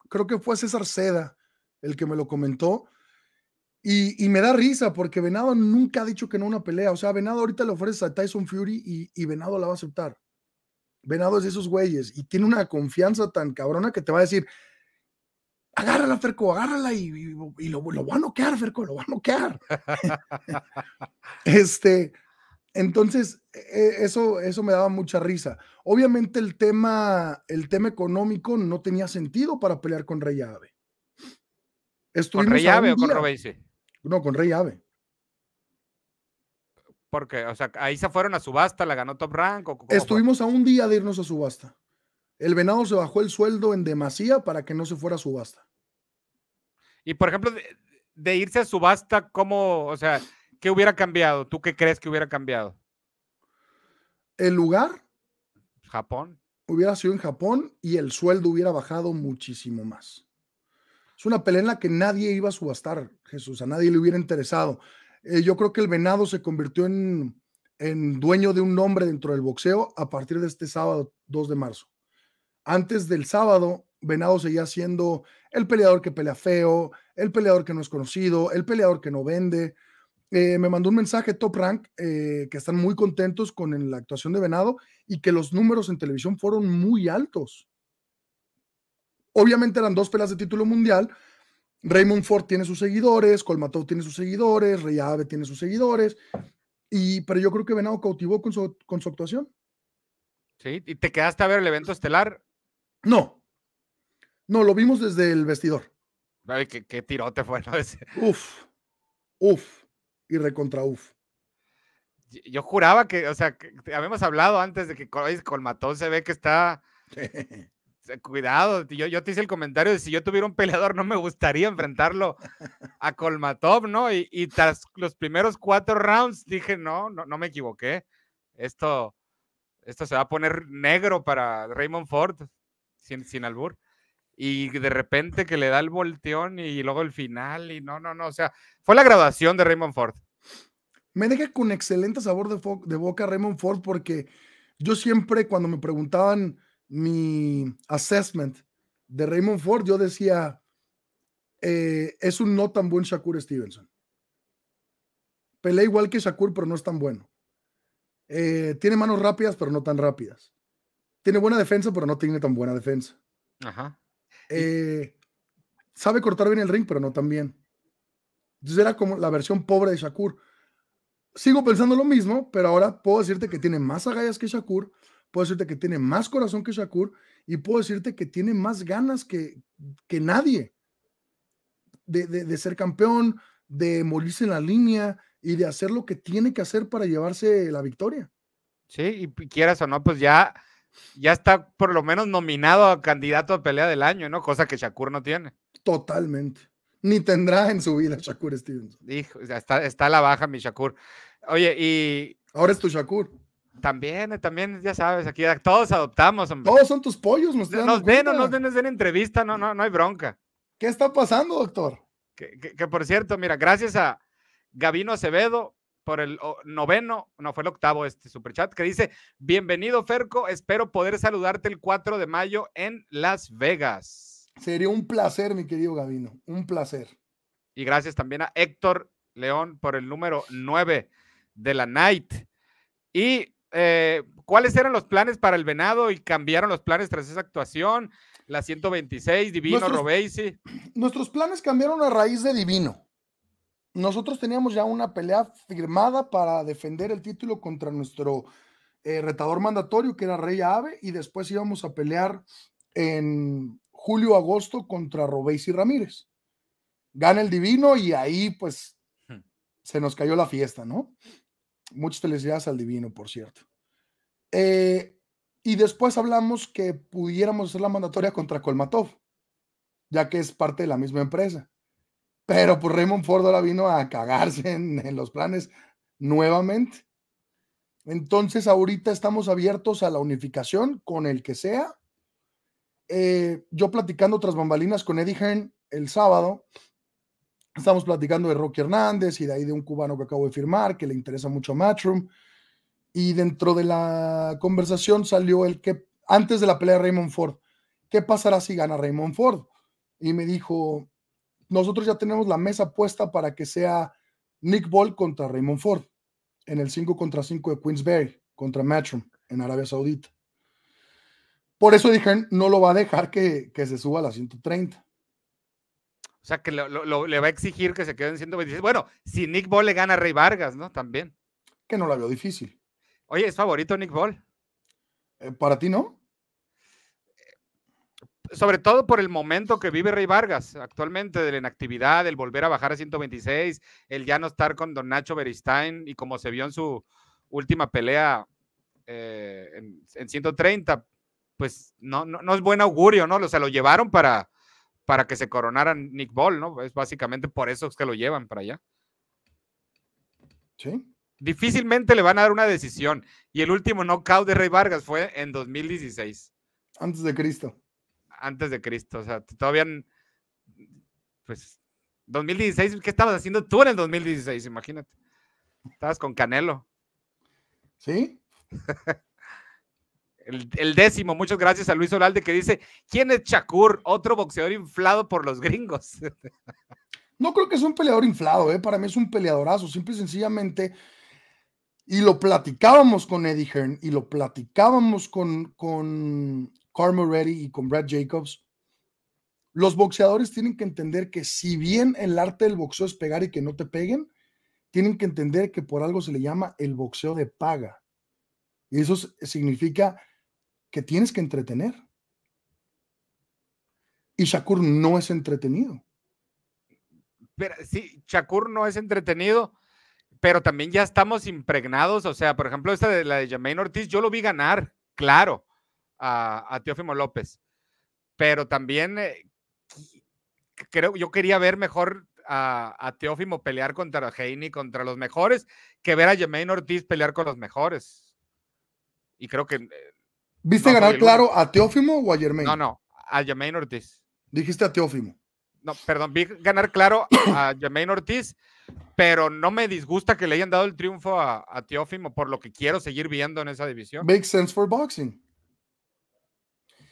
creo que fue César Seda el que me lo comentó. Y, me da risa porque Venado nunca ha dicho que no una pelea. O sea, Venado ahorita le ofrece a Tyson Fury y Venado la va a aceptar. Venado es de esos güeyes y tiene una confianza tan cabrona que te va a decir, agárrala, Ferco, agárrala y, lo, va a noquear, Ferco, lo va a noquear. este, entonces, e, eso, eso me daba mucha risa. Obviamente el tema, el tema económico no tenía sentido para pelear con Rey Ave. ¿Con Rey Ave o con No, con Rey Ave. Porque, o sea, ahí se fueron a subasta, la ganó Top Rank. ¿o Estuvimos a un día de irnos a subasta. El venado se bajó el sueldo en demasía para que no se fuera a subasta. Y por ejemplo, de, de irse a subasta, ¿cómo, o sea, qué hubiera cambiado? ¿Tú qué crees que hubiera cambiado? El lugar. Japón. Hubiera sido en Japón y el sueldo hubiera bajado muchísimo más. Es una pelea en la que nadie iba a subastar, Jesús, a nadie le hubiera interesado. Eh, yo creo que el Venado se convirtió en, dueño de un nombre dentro del boxeo a partir de este sábado 2 de marzo. Antes del sábado, Venado seguía siendo el peleador que pelea feo, el peleador que no es conocido, el peleador que no vende. Eh, me mandó un mensaje Top Rank eh, que están muy contentos con la actuación de Venado y que los números en televisión fueron muy altos. Obviamente eran dos peleas de título mundial, Raymond Ford tiene sus seguidores, Colmatov tiene sus seguidores, Rey Ave tiene sus seguidores, y, pero yo creo que Venado cautivó con su, con su actuación. Sí, ¿y te quedaste a ver el evento estelar? No, no, lo vimos desde el vestidor. Ay, qué, qué tirote fue, ¿no? Uf, uf, y recontra uf yo juraba que, o sea, habíamos hablado antes de que Colmatón se ve que está cuidado, yo, yo te hice el comentario de si yo tuviera un peleador no me gustaría enfrentarlo a colmatov ¿no? Y, tras los primeros cuatro rounds dije, no, no, me equivoqué. Esto, esto se va a poner negro para Raymond Ford, sin, sin albur. Y de repente que le da el volteón y luego el final y no, no, no. O sea, fue la graduación de Raymond Ford. Me deja con excelente sabor de, de boca Raymond Ford porque yo siempre cuando me preguntaban mi assessment de Raymond Ford, yo decía, eh, es un no tan buen Shakur Stevenson. Pelea igual que Shakur, pero no es tan bueno. Eh, tiene manos rápidas, pero no tan rápidas. Tiene buena defensa, pero no tiene tan buena defensa. Eh, sabe cortar bien el ring, pero no tan bien. Entonces era como la versión pobre de Shakur. Sigo pensando lo mismo, pero ahora puedo decirte que tiene más agallas que Shakur, puedo decirte que tiene más corazón que Shakur y puedo decirte que tiene más ganas que, que nadie de, ser campeón, de morirse en la línea y de hacer lo que tiene que hacer para llevarse la victoria. Sí, y quieras o no, pues ya, ya está por lo menos nominado a candidato a pelea del año, ¿no? Cosa que Shakur no tiene. Totalmente. Ni tendrá en su vida Shakur Stevenson. está, está a la baja mi Shakur. Oye, y... Ahora es tu Shakur. También, eh, también, ya sabes, aquí todos adoptamos, Todos son tus pollos, nos, nos ven nos den, entrevista, no, no, no hay bronca. ¿Qué está pasando, doctor? Que, por cierto, mira, gracias a Gabino Acevedo por el oh, noveno, no fue el octavo este superchat, que dice, bienvenido Ferco, espero poder saludarte el 4 de mayo en Las Vegas. Sería un placer, mi querido Gabino, un placer. Y gracias también a Héctor León por el número 9 de la Night. Y eh, ¿cuáles eran los planes para el Venado y cambiaron los planes tras esa actuación? La 126, Divino, nuestros, Nuestros planes cambiaron a raíz de Divino. Nosotros teníamos ya una pelea firmada para defender el título contra nuestro eh, retador mandatorio, que era Rey Ave, y después íbamos a pelear en julio-agosto contra Robesi Ramírez. Gana el Divino y ahí pues hmm. se nos cayó la fiesta, ¿no? Muchas felicidades al divino, por cierto. Eh, y después hablamos que pudiéramos hacer la mandatoria contra Kolmatov, ya que es parte de la misma empresa. Pero pues Raymond Ford ahora vino a cagarse en, los planes nuevamente. Entonces ahorita estamos abiertos a la unificación con el que sea. Eh, yo platicando tras bambalinas con Eddie Hearn el sábado, Estamos platicando de Rocky Hernández y de ahí de un cubano que acabo de firmar, que le interesa mucho a Matchroom. Y dentro de la conversación salió el que, antes de la pelea de Raymond Ford, ¿qué pasará si gana Raymond Ford? Y me dijo, nosotros ya tenemos la mesa puesta para que sea Nick Ball contra Raymond Ford en el 5 contra 5 de Queensberry contra Matchroom en Arabia Saudita. Por eso dije, no lo va a dejar que, que se suba a la 130. O sea, que le va a exigir que se queden 126. Bueno, si Nick Ball le gana a Rey Vargas, ¿no? También. Que no la veo difícil. Oye, ¿es favorito Nick Ball? Eh, ¿Para ti no? Eh, sobre todo por el momento que vive Rey Vargas actualmente, de la inactividad, el volver a bajar a 126, el ya no estar con Don Nacho Beristain y como se vio en su última pelea eh, en, 130, pues no, no, no es buen augurio, ¿no? O sea, lo llevaron para, para que se coronaran Nick Ball, ¿no? Es básicamente por eso que lo llevan para allá. Sí. Difícilmente le van a dar una decisión. Y el último knockout de Rey Vargas fue en 2016. Antes de Cristo. Antes de Cristo, o sea, todavía, pues, 2016, ¿qué estabas haciendo tú en el 2016? Imagínate. Estabas con Canelo. ¿Sí? El, décimo, muchas gracias a Luis Oralde que dice, ¿quién es Shakur? Otro boxeador inflado por los gringos. No creo que sea un peleador inflado, ¿eh? para mí es un peleadorazo, simple y sencillamente. Y lo platicábamos con Eddie Hearn y lo platicábamos con, con Carmo Reddy y con Brad Jacobs. Los boxeadores tienen que entender que si bien el arte del boxeo es pegar y que no te peguen, tienen que entender que por algo se le llama el boxeo de paga. Y eso significa tienes que entretener. Y Shakur no es entretenido. Pero, sí, Shakur no es entretenido, pero también ya estamos impregnados. O sea, por ejemplo, esta de la de Jermaine Ortiz, yo lo vi ganar, claro, a, Teófimo López. Pero también eh, creo, yo quería ver mejor a, a, Teófimo pelear contra Heini, contra los mejores, que ver a Jermaine Ortiz pelear con los mejores. Y creo que eh, ¿Viste ganar claro a Teófimo o a Germain? No, no, a Germain Ortiz. Dijiste a Teófimo. No, perdón, vi ganar claro a Germain Ortiz, pero no me disgusta que le hayan dado el triunfo a, Teófimo por lo que quiero seguir viendo en esa división. Makes sense for boxing.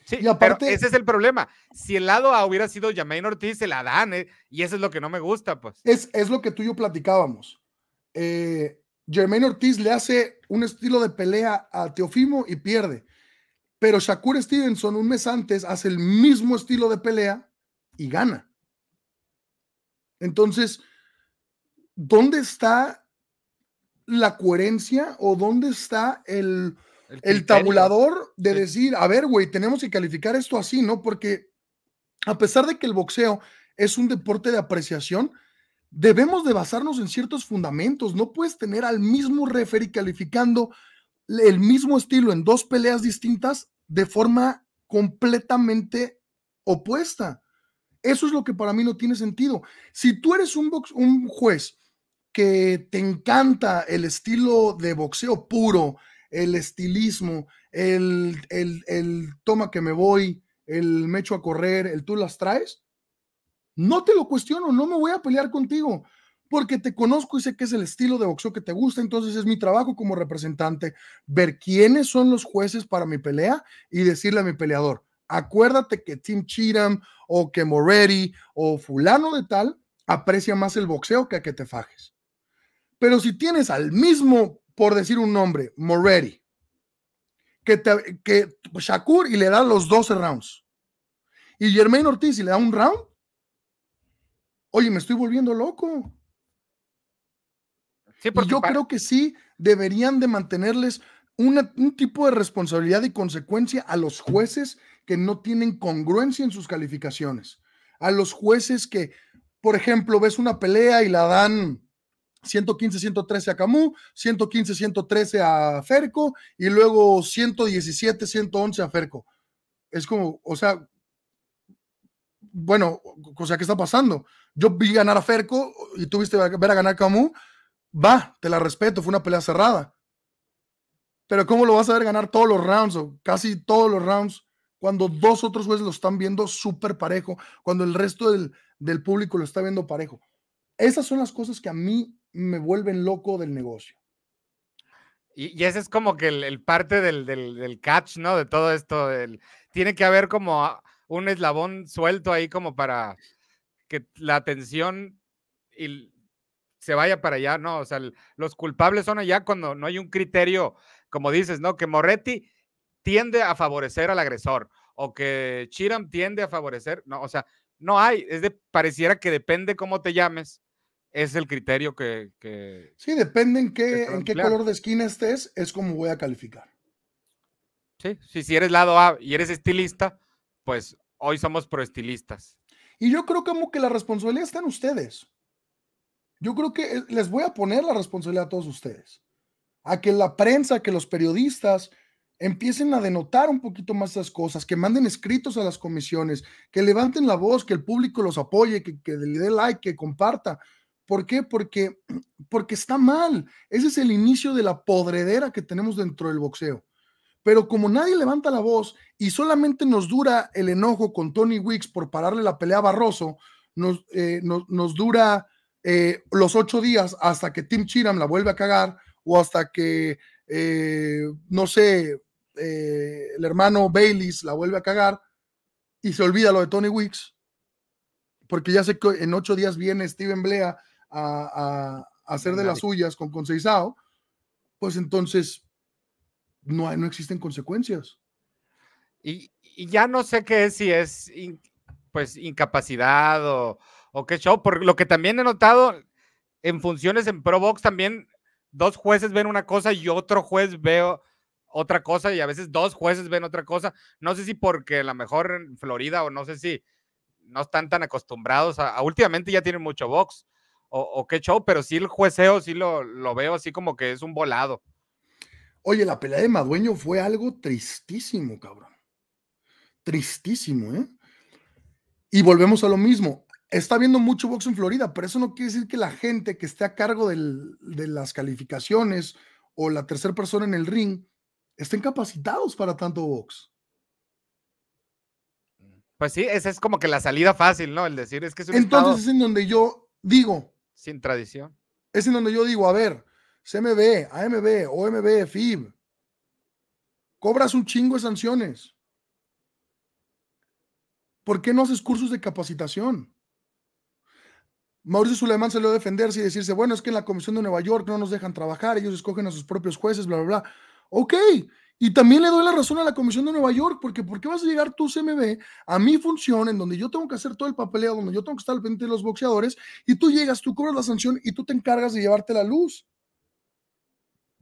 Sí, ese es el problema. Si el lado A hubiera sido Jermaine Ortiz, se la dan, eh, y eso es lo que no me gusta, pues. Es, es lo que tú y yo platicábamos. Eh, Ortiz le hace un estilo de pelea a Teofimo y pierde. Pero Shakur Stevenson un mes antes hace el mismo estilo de pelea y gana. Entonces, ¿dónde está la coherencia o dónde está el, tabulador de decir, a ver, güey, tenemos que calificar esto así, ¿no? Porque a pesar de que el boxeo es un deporte de apreciación, debemos de basarnos en ciertos fundamentos. No puedes tener al mismo referee calificando el mismo estilo en dos peleas distintas de forma completamente opuesta. Eso es lo que para mí no tiene sentido. Si tú eres un, box, un juez que te encanta el estilo de boxeo puro, el estilismo, el, el toma que me voy, el mecho a correr, el tú las traes, no te lo cuestiono, no me voy a pelear contigo porque te conozco y sé que es el estilo de boxeo que te gusta, entonces es mi trabajo como representante ver quiénes son los jueces para mi pelea y decirle a mi peleador, acuérdate que Tim Cheatham o que Moretti o fulano de tal aprecia más el boxeo que a que te fajes. Pero si tienes al mismo, por decir un nombre, Moretti, que, que Shakur y le da los 12 rounds, y Germain Ortiz y le da un round, oye, me estoy volviendo loco yo creo que sí deberían de mantenerles un tipo de responsabilidad y consecuencia a los jueces que no tienen congruencia en sus calificaciones. A los jueces que, por ejemplo, ves una pelea y la dan 115-113 a Camus, 115-113 a Ferco y luego 117-111 a Ferco. Es como, o sea, bueno, o sea, ¿qué está pasando? Yo vi ganar a Ferco y tuviste ver a ganar a Camus va, te la respeto, fue una pelea cerrada. Pero ¿cómo lo vas a ver ganar todos los rounds o casi todos los rounds cuando dos otros jueces lo están viendo súper parejo, cuando el resto del, público lo está viendo parejo? Esas son las cosas que a mí me vuelven loco del negocio. Y, ese es como que el, parte del, catch, ¿no? De todo esto. tiene que haber como un eslabón suelto ahí como para que la atención y se vaya para allá, no, o sea, los culpables son allá cuando no hay un criterio, como dices, ¿no? Que Moretti tiende a favorecer al agresor o que Chiram tiende a favorecer, no, o sea, no hay, es de, pareciera que depende cómo te llames, es el criterio que... sí, depende en qué, en qué color de esquina estés, es como voy a calificar. Sí, sí, si eres lado A y eres estilista, pues hoy somos proestilistas. Y yo creo como que la responsabilidad está en ustedes. Yo creo que les voy a poner la responsabilidad a todos ustedes, a que la prensa, que los periodistas empiecen a denotar un poquito más esas cosas, que manden escritos a las comisiones, que levanten la voz, que el público los apoye, que, que le dé like, que comparta. ¿Por qué? Porque, porque está mal. Ese es el inicio de la podredera que tenemos dentro del boxeo. Pero como nadie levanta la voz y solamente nos dura el enojo con Tony Wicks por pararle la pelea a Barroso, nos, eh, nos, nos dura eh, los ocho días hasta que Tim Chiram la vuelve a cagar o hasta que, eh, no sé, eh, el hermano Baylis la vuelve a cagar y se olvida lo de Tony Wicks, porque ya sé que en ocho días viene Steven Blea a, hacer de las suyas con Conceizao, pues entonces no, existen consecuencias. Y, ya no sé qué es, si es pues incapacidad o o show. Por lo que también he notado en funciones en Pro Box, también dos jueces ven una cosa y otro juez veo otra cosa y a veces dos jueces ven otra cosa. No sé si porque a lo mejor en Florida o no sé si no están tan acostumbrados a, últimamente ya tienen mucho box o, qué show, pero sí el jueceo sí lo, lo veo así como que es un volado. Oye, la pelea de Madueño fue algo tristísimo, cabrón. Tristísimo, ¿eh? Y volvemos a lo mismo está viendo mucho box en Florida, pero eso no quiere decir que la gente que esté a cargo de las calificaciones o la tercera persona en el ring estén capacitados para tanto box. Pues sí, esa es como que la salida fácil, ¿no? El decir, es que es un Entonces es en donde yo digo. Sin tradición. Es en donde yo digo, a ver, CMB, AMB, OMB, FIB, cobras un chingo de sanciones. ¿Por qué no haces cursos de capacitación? Mauricio Suleiman salió a defenderse y decirse, bueno, es que en la Comisión de Nueva York no nos dejan trabajar, ellos escogen a sus propios jueces, bla, bla, bla. Ok, y también le doy la razón a la Comisión de Nueva York, porque ¿por qué vas a llegar tú, CMB, a mi función en donde yo tengo que hacer todo el papeleo, donde yo tengo que estar al pendiente de los boxeadores, y tú llegas, tú cobras la sanción y tú te encargas de llevarte la luz?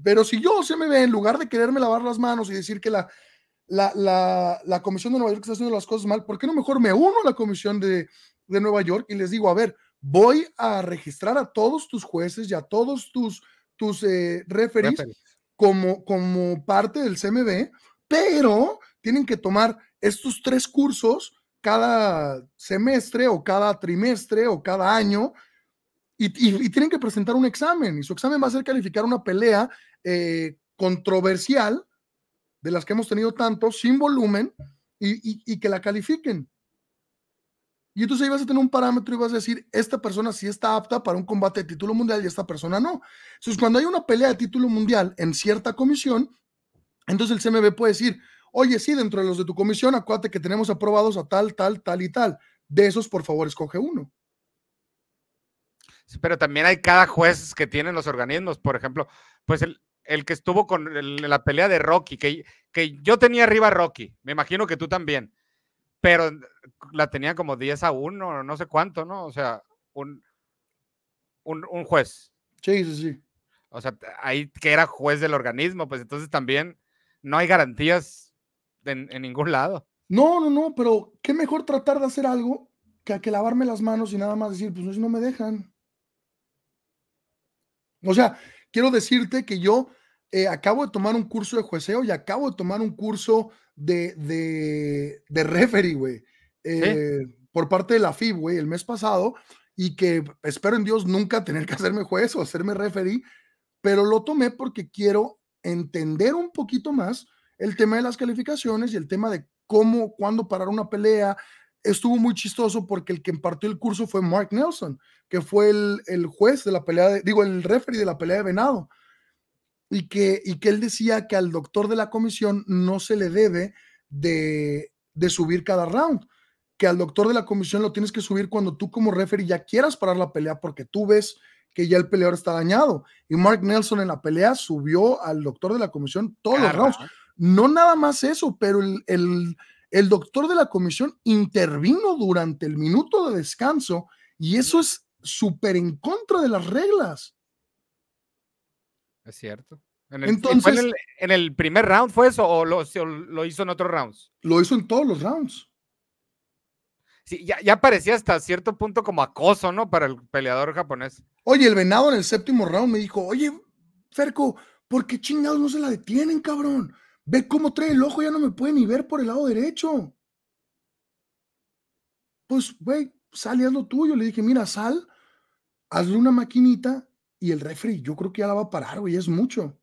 Pero si yo, CMB, en lugar de quererme lavar las manos y decir que la, la, Comisión de Nueva York está haciendo las cosas mal, ¿por qué no mejor me uno a la Comisión de Nueva York y les digo, a ver, voy a registrar a todos tus jueces y a todos tus, tus eh, como, como parte del CMB, pero tienen que tomar estos tres cursos cada semestre o cada trimestre o cada año y, tienen que presentar un examen y su examen va a ser calificar una pelea eh, controversial de las que hemos tenido tanto, sin volumen y que la califiquen. Y entonces ahí vas a tener un parámetro y vas a decir, esta persona sí está apta para un combate de título mundial y esta persona no. Entonces, cuando hay una pelea de título mundial en cierta comisión, entonces el CMB puede decir, oye, sí, dentro de los de tu comisión, acuérdate que tenemos aprobados a tal, tal, tal y tal. De esos, por favor, escoge uno. pero también hay cada juez que tienen los organismos. Por ejemplo, pues el, el que estuvo con la pelea de Rocky, que, que yo tenía arriba Rocky, me imagino que tú también pero la tenía como 10 a 1, no sé cuánto, ¿no? O sea, un, un, juez. Sí, sí, sí. O sea, ahí que era juez del organismo, pues entonces también no hay garantías en, ningún lado. No, no, no, pero qué mejor tratar de hacer algo que, que lavarme las manos y nada más decir, pues no me dejan. O sea, quiero decirte que yo eh, acabo de tomar un curso de jueceo y acabo de tomar un curso de, de, referee, güey, eh, por parte de la FIB, güey, el mes pasado, y que espero en Dios nunca tener que hacerme juez o hacerme referee, pero lo tomé porque quiero entender un poquito más el tema de las calificaciones y el tema de cómo, cuándo parar una pelea. Estuvo muy chistoso porque el que impartió el curso fue Mark Nelson, que fue el, juez de la pelea, digo, el referee de la pelea de Venado y que, y que él decía que al doctor de la comisión no se le debe de, subir cada round, que al doctor de la comisión lo tienes que subir cuando tú como referee ya quieras parar la pelea porque tú ves que ya el peleador está dañado. Y Mark Nelson en la pelea subió al doctor de la comisión todos los rounds. No nada más eso, pero el, el, el, doctor de la comisión intervino durante el minuto de descanso y eso es súper en contra de las reglas. Es cierto. En el, Entonces, en, el, primer round fue eso o lo, hizo en otros rounds? Lo hizo en todos los rounds. Sí, ya, ya, parecía hasta cierto punto como acoso, ¿no? Para el peleador japonés. Oye, el venado en el séptimo round me dijo, oye, Ferco, ¿por qué chingados no se la detienen, cabrón? Ve cómo trae el ojo, ya no me puede ni ver por el lado derecho. Pues, güey, sal y haz lo tuyo. Le dije, mira, sal, hazle una maquinita y el refri, yo creo que ya la va a parar, güey, es mucho.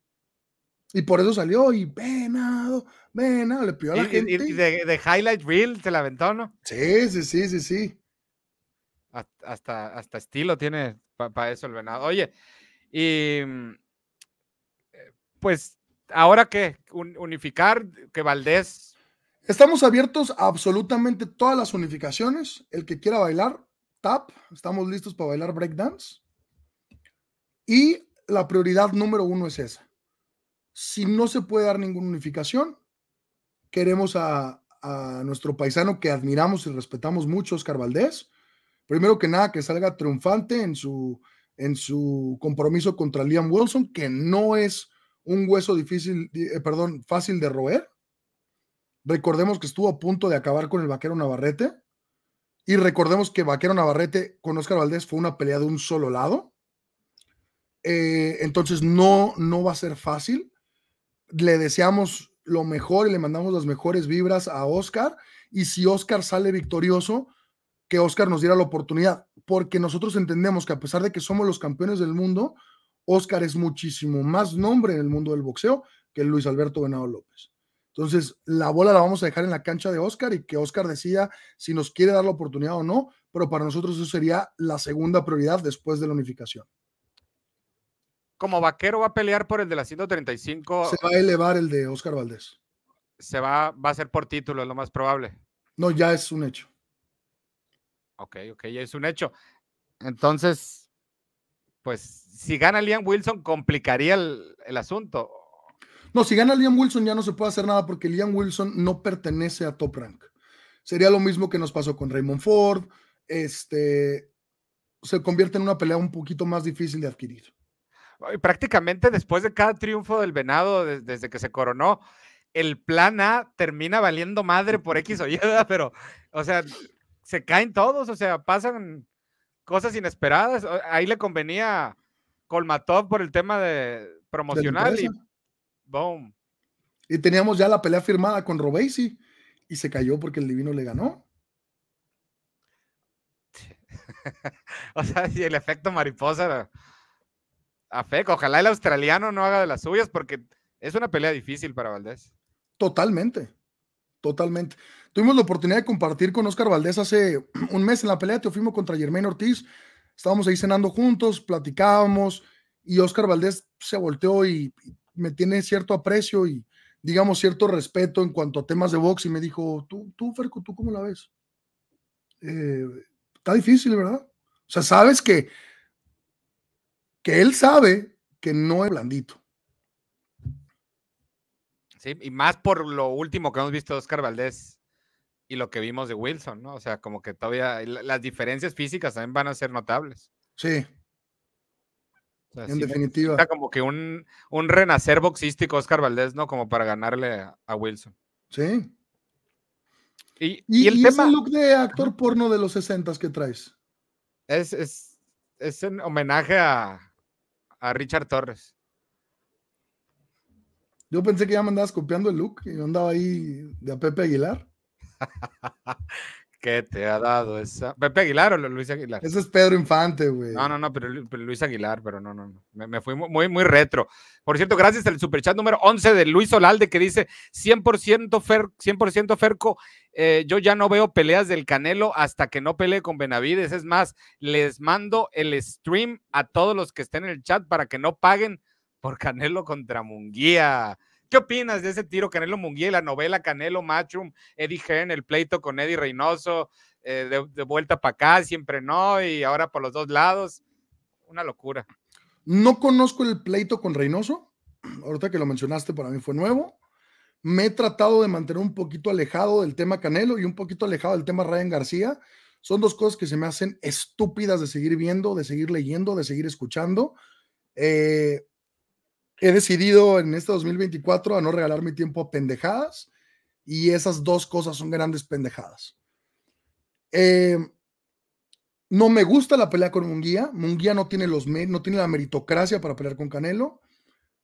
Y por eso salió y venado, venado, le pidió a la gente. Y, de, highlight reel se la aventó, ¿no? Sí, sí, sí, sí, sí. Hasta, hasta estilo tiene para eso el venado. Oye, y mm, eh, pues ahora qué? unificar, que Valdés. Estamos abiertos a absolutamente todas las unificaciones. El que quiera bailar, tap. Estamos listos para bailar breakdance. Y la prioridad número uno es esa. Si no se puede dar ninguna unificación, queremos a, nuestro paisano que admiramos y respetamos mucho, Oscar Valdés. Primero que nada, que salga triunfante en su, en su compromiso contra Liam Wilson, que no es un hueso difícil, eh, perdón, fácil de roer. Recordemos que estuvo a punto de acabar con el vaquero Navarrete. Y recordemos que Vaquero Navarrete con Oscar Valdés fue una pelea de un solo lado. Eh, entonces no, no va a ser fácil. Le deseamos lo mejor y le mandamos las mejores vibras a Oscar. Y si Oscar sale victorioso, que Oscar nos diera la oportunidad, porque nosotros entendemos que a pesar de que somos los campeones del mundo, Oscar es muchísimo más nombre en el mundo del boxeo que Luis Alberto Venado López. Entonces, la bola la vamos a dejar en la cancha de Oscar y que Oscar decida si nos quiere dar la oportunidad o no, pero para nosotros eso sería la segunda prioridad después de la unificación como vaquero va a pelear por el de la 135. Se va a elevar el de Oscar Valdés. Se va, va a ser por título, es lo más probable. No, ya es un hecho. Ok, ok, ya es un hecho. Entonces, pues si gana Liam Wilson, complicaría el, el asunto. No, si gana Liam Wilson ya no se puede hacer nada porque Liam Wilson no pertenece a Top Rank. Sería lo mismo que nos pasó con Raymond Ford. Este se convierte en una pelea un poquito más difícil de adquirir prácticamente después de cada triunfo del Venado, desde que se coronó, el plan A termina valiendo madre por X o Y, pero, o sea, se caen todos, o sea, pasan cosas inesperadas. Ahí le convenía Colmatov por el tema de promocional y boom. Y teníamos ya la pelea firmada con Robesi y se cayó porque el divino le ganó. o sea, el efecto mariposa a fe, Ojalá el australiano no haga de las suyas porque es una pelea difícil para Valdés. Totalmente, totalmente. Tuvimos la oportunidad de compartir con Oscar Valdés hace un mes en la pelea de Teofimo contra Germain Ortiz. Estábamos ahí cenando juntos, platicábamos y Oscar Valdés se volteó y, me tiene cierto aprecio y digamos cierto respeto en cuanto a temas de box y me dijo, tú, tú Ferco, ¿tú cómo la ves? Eh, está difícil, ¿verdad? O sea, sabes que que él sabe que no es blandito. Sí, y más por lo último que hemos visto de Oscar Valdés y lo que vimos de Wilson, ¿no? O sea, como que todavía las diferencias físicas también van a ser notables. Sí. en definitiva. Está como que un, renacer boxístico Oscar Valdés, ¿no? Como para ganarle a, Wilson. Sí. Y, ¿Y, el ¿y tema... look de actor porno de los 60 que traes. Es, es, es en homenaje a, a Richard Torres. Yo pensé que ya me andabas copiando el look y yo andaba ahí de a Pepe Aguilar. ¿Qué te ha dado esa. ¿Pepe Aguilar o Luis Aguilar? Eso es Pedro Infante, güey. No, no, no, pero, Luis Aguilar, pero no, no. no. me fui muy, muy retro. Por cierto, gracias al superchat número 11 de Luis Solalde que dice 100% fer, 100% Ferco. Eh, yo ya no veo peleas del Canelo hasta que no pelee con Benavides. Es más, les mando el stream a todos los que estén en el chat para que no paguen por Canelo contra Munguía. ¿Qué opinas de ese tiro Canelo Munguía la novela Canelo Machum, Eddie Hearn, el pleito con Eddie Reynoso, eh, de, de, vuelta para acá, siempre no, y ahora por los dos lados? Una locura. No conozco el pleito con Reynoso, ahorita que lo mencionaste para mí fue nuevo. Me he tratado de mantener un poquito alejado del tema Canelo y un poquito alejado del tema Ryan García. Son dos cosas que se me hacen estúpidas de seguir viendo, de seguir leyendo, de seguir escuchando. Eh, he decidido en este 2024 a no regalar mi tiempo a pendejadas y esas dos cosas son grandes pendejadas. Eh, no me gusta la pelea con Munguía. Munguía no tiene, los, no tiene la meritocracia para pelear con Canelo.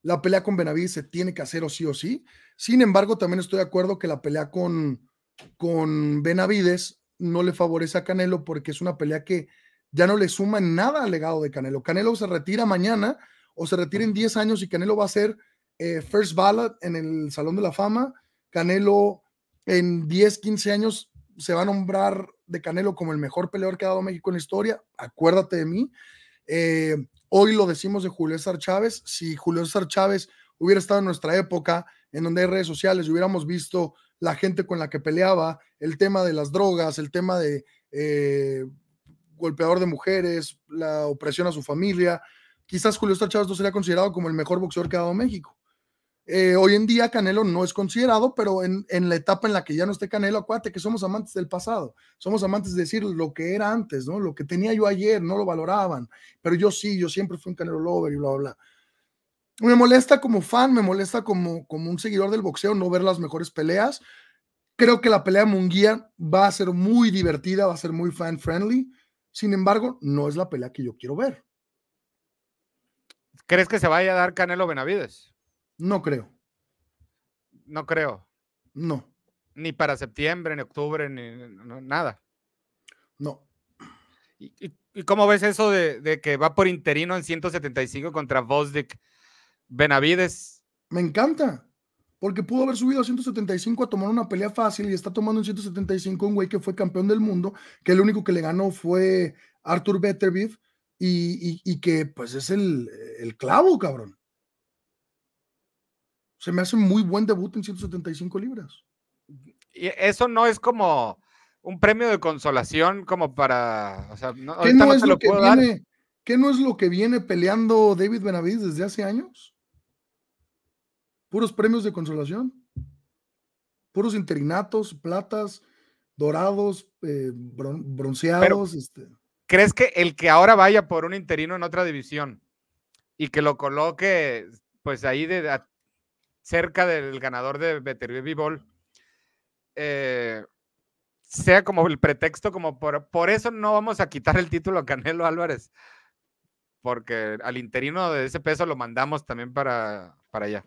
La pelea con Benavides se tiene que hacer o sí o sí. Sin embargo, también estoy de acuerdo que la pelea con, con Benavides no le favorece a Canelo porque es una pelea que ya no le suma nada al legado de Canelo. Canelo se retira mañana o se retire en 10 años y Canelo va a ser eh, first ballot en el Salón de la Fama. Canelo en 10, 15 años se va a nombrar de Canelo como el mejor peleador que ha dado México en la historia. Acuérdate de mí. Eh, hoy lo decimos de Julio César Chávez. Si Julio César Chávez hubiera estado en nuestra época, en donde hay redes sociales, y hubiéramos visto la gente con la que peleaba, el tema de las drogas, el tema de eh, golpeador de mujeres, la opresión a su familia, quizás Julio César Chávez no sería considerado como el mejor boxeador que ha dado México. Eh, hoy en día Canelo no es considerado, pero en, la etapa en la que ya no esté Canelo, acuérdate que somos amantes del pasado, somos amantes de decir lo que era antes, ¿no? Lo que tenía yo ayer, no lo valoraban, pero yo sí, yo siempre fui un Canelo lover y bla, bla, bla. Me molesta como fan, me molesta como, como un seguidor del boxeo no ver las mejores peleas. Creo que la pelea de Munguía va a ser muy divertida, va a ser muy fan friendly. Sin embargo, no es la pelea que yo quiero ver. ¿Crees que se vaya a dar Canelo Benavides? No creo. No creo. No. Ni para septiembre, ni octubre, ni nada. No. ¿Y, cómo ves eso de, de, que va por interino en 175 contra Vosdick Benavides? Me encanta, porque pudo haber subido a 175 a tomar una pelea fácil y está tomando en 175 un güey que fue campeón del mundo, que el único que le ganó fue Arthur Betterbeef y, que pues es el, clavo, cabrón. Se me hace muy buen debut en 175 libras. Y eso no es como un premio de consolación, como para. O sea, no, ¿Qué no, es lo, que viene, ¿Qué no es lo que viene peleando David Benavides desde hace años? Puros premios de consolación. Puros interinatos, platas, dorados, eh, bronceados. este ¿Crees que el que ahora vaya por un interino en otra división y que lo coloque pues ahí de, cerca del ganador de b Ball eh, sea como el pretexto, como por, por eso no vamos a quitar el título a Canelo Álvarez? Porque al interino de ese peso lo mandamos también para, para allá.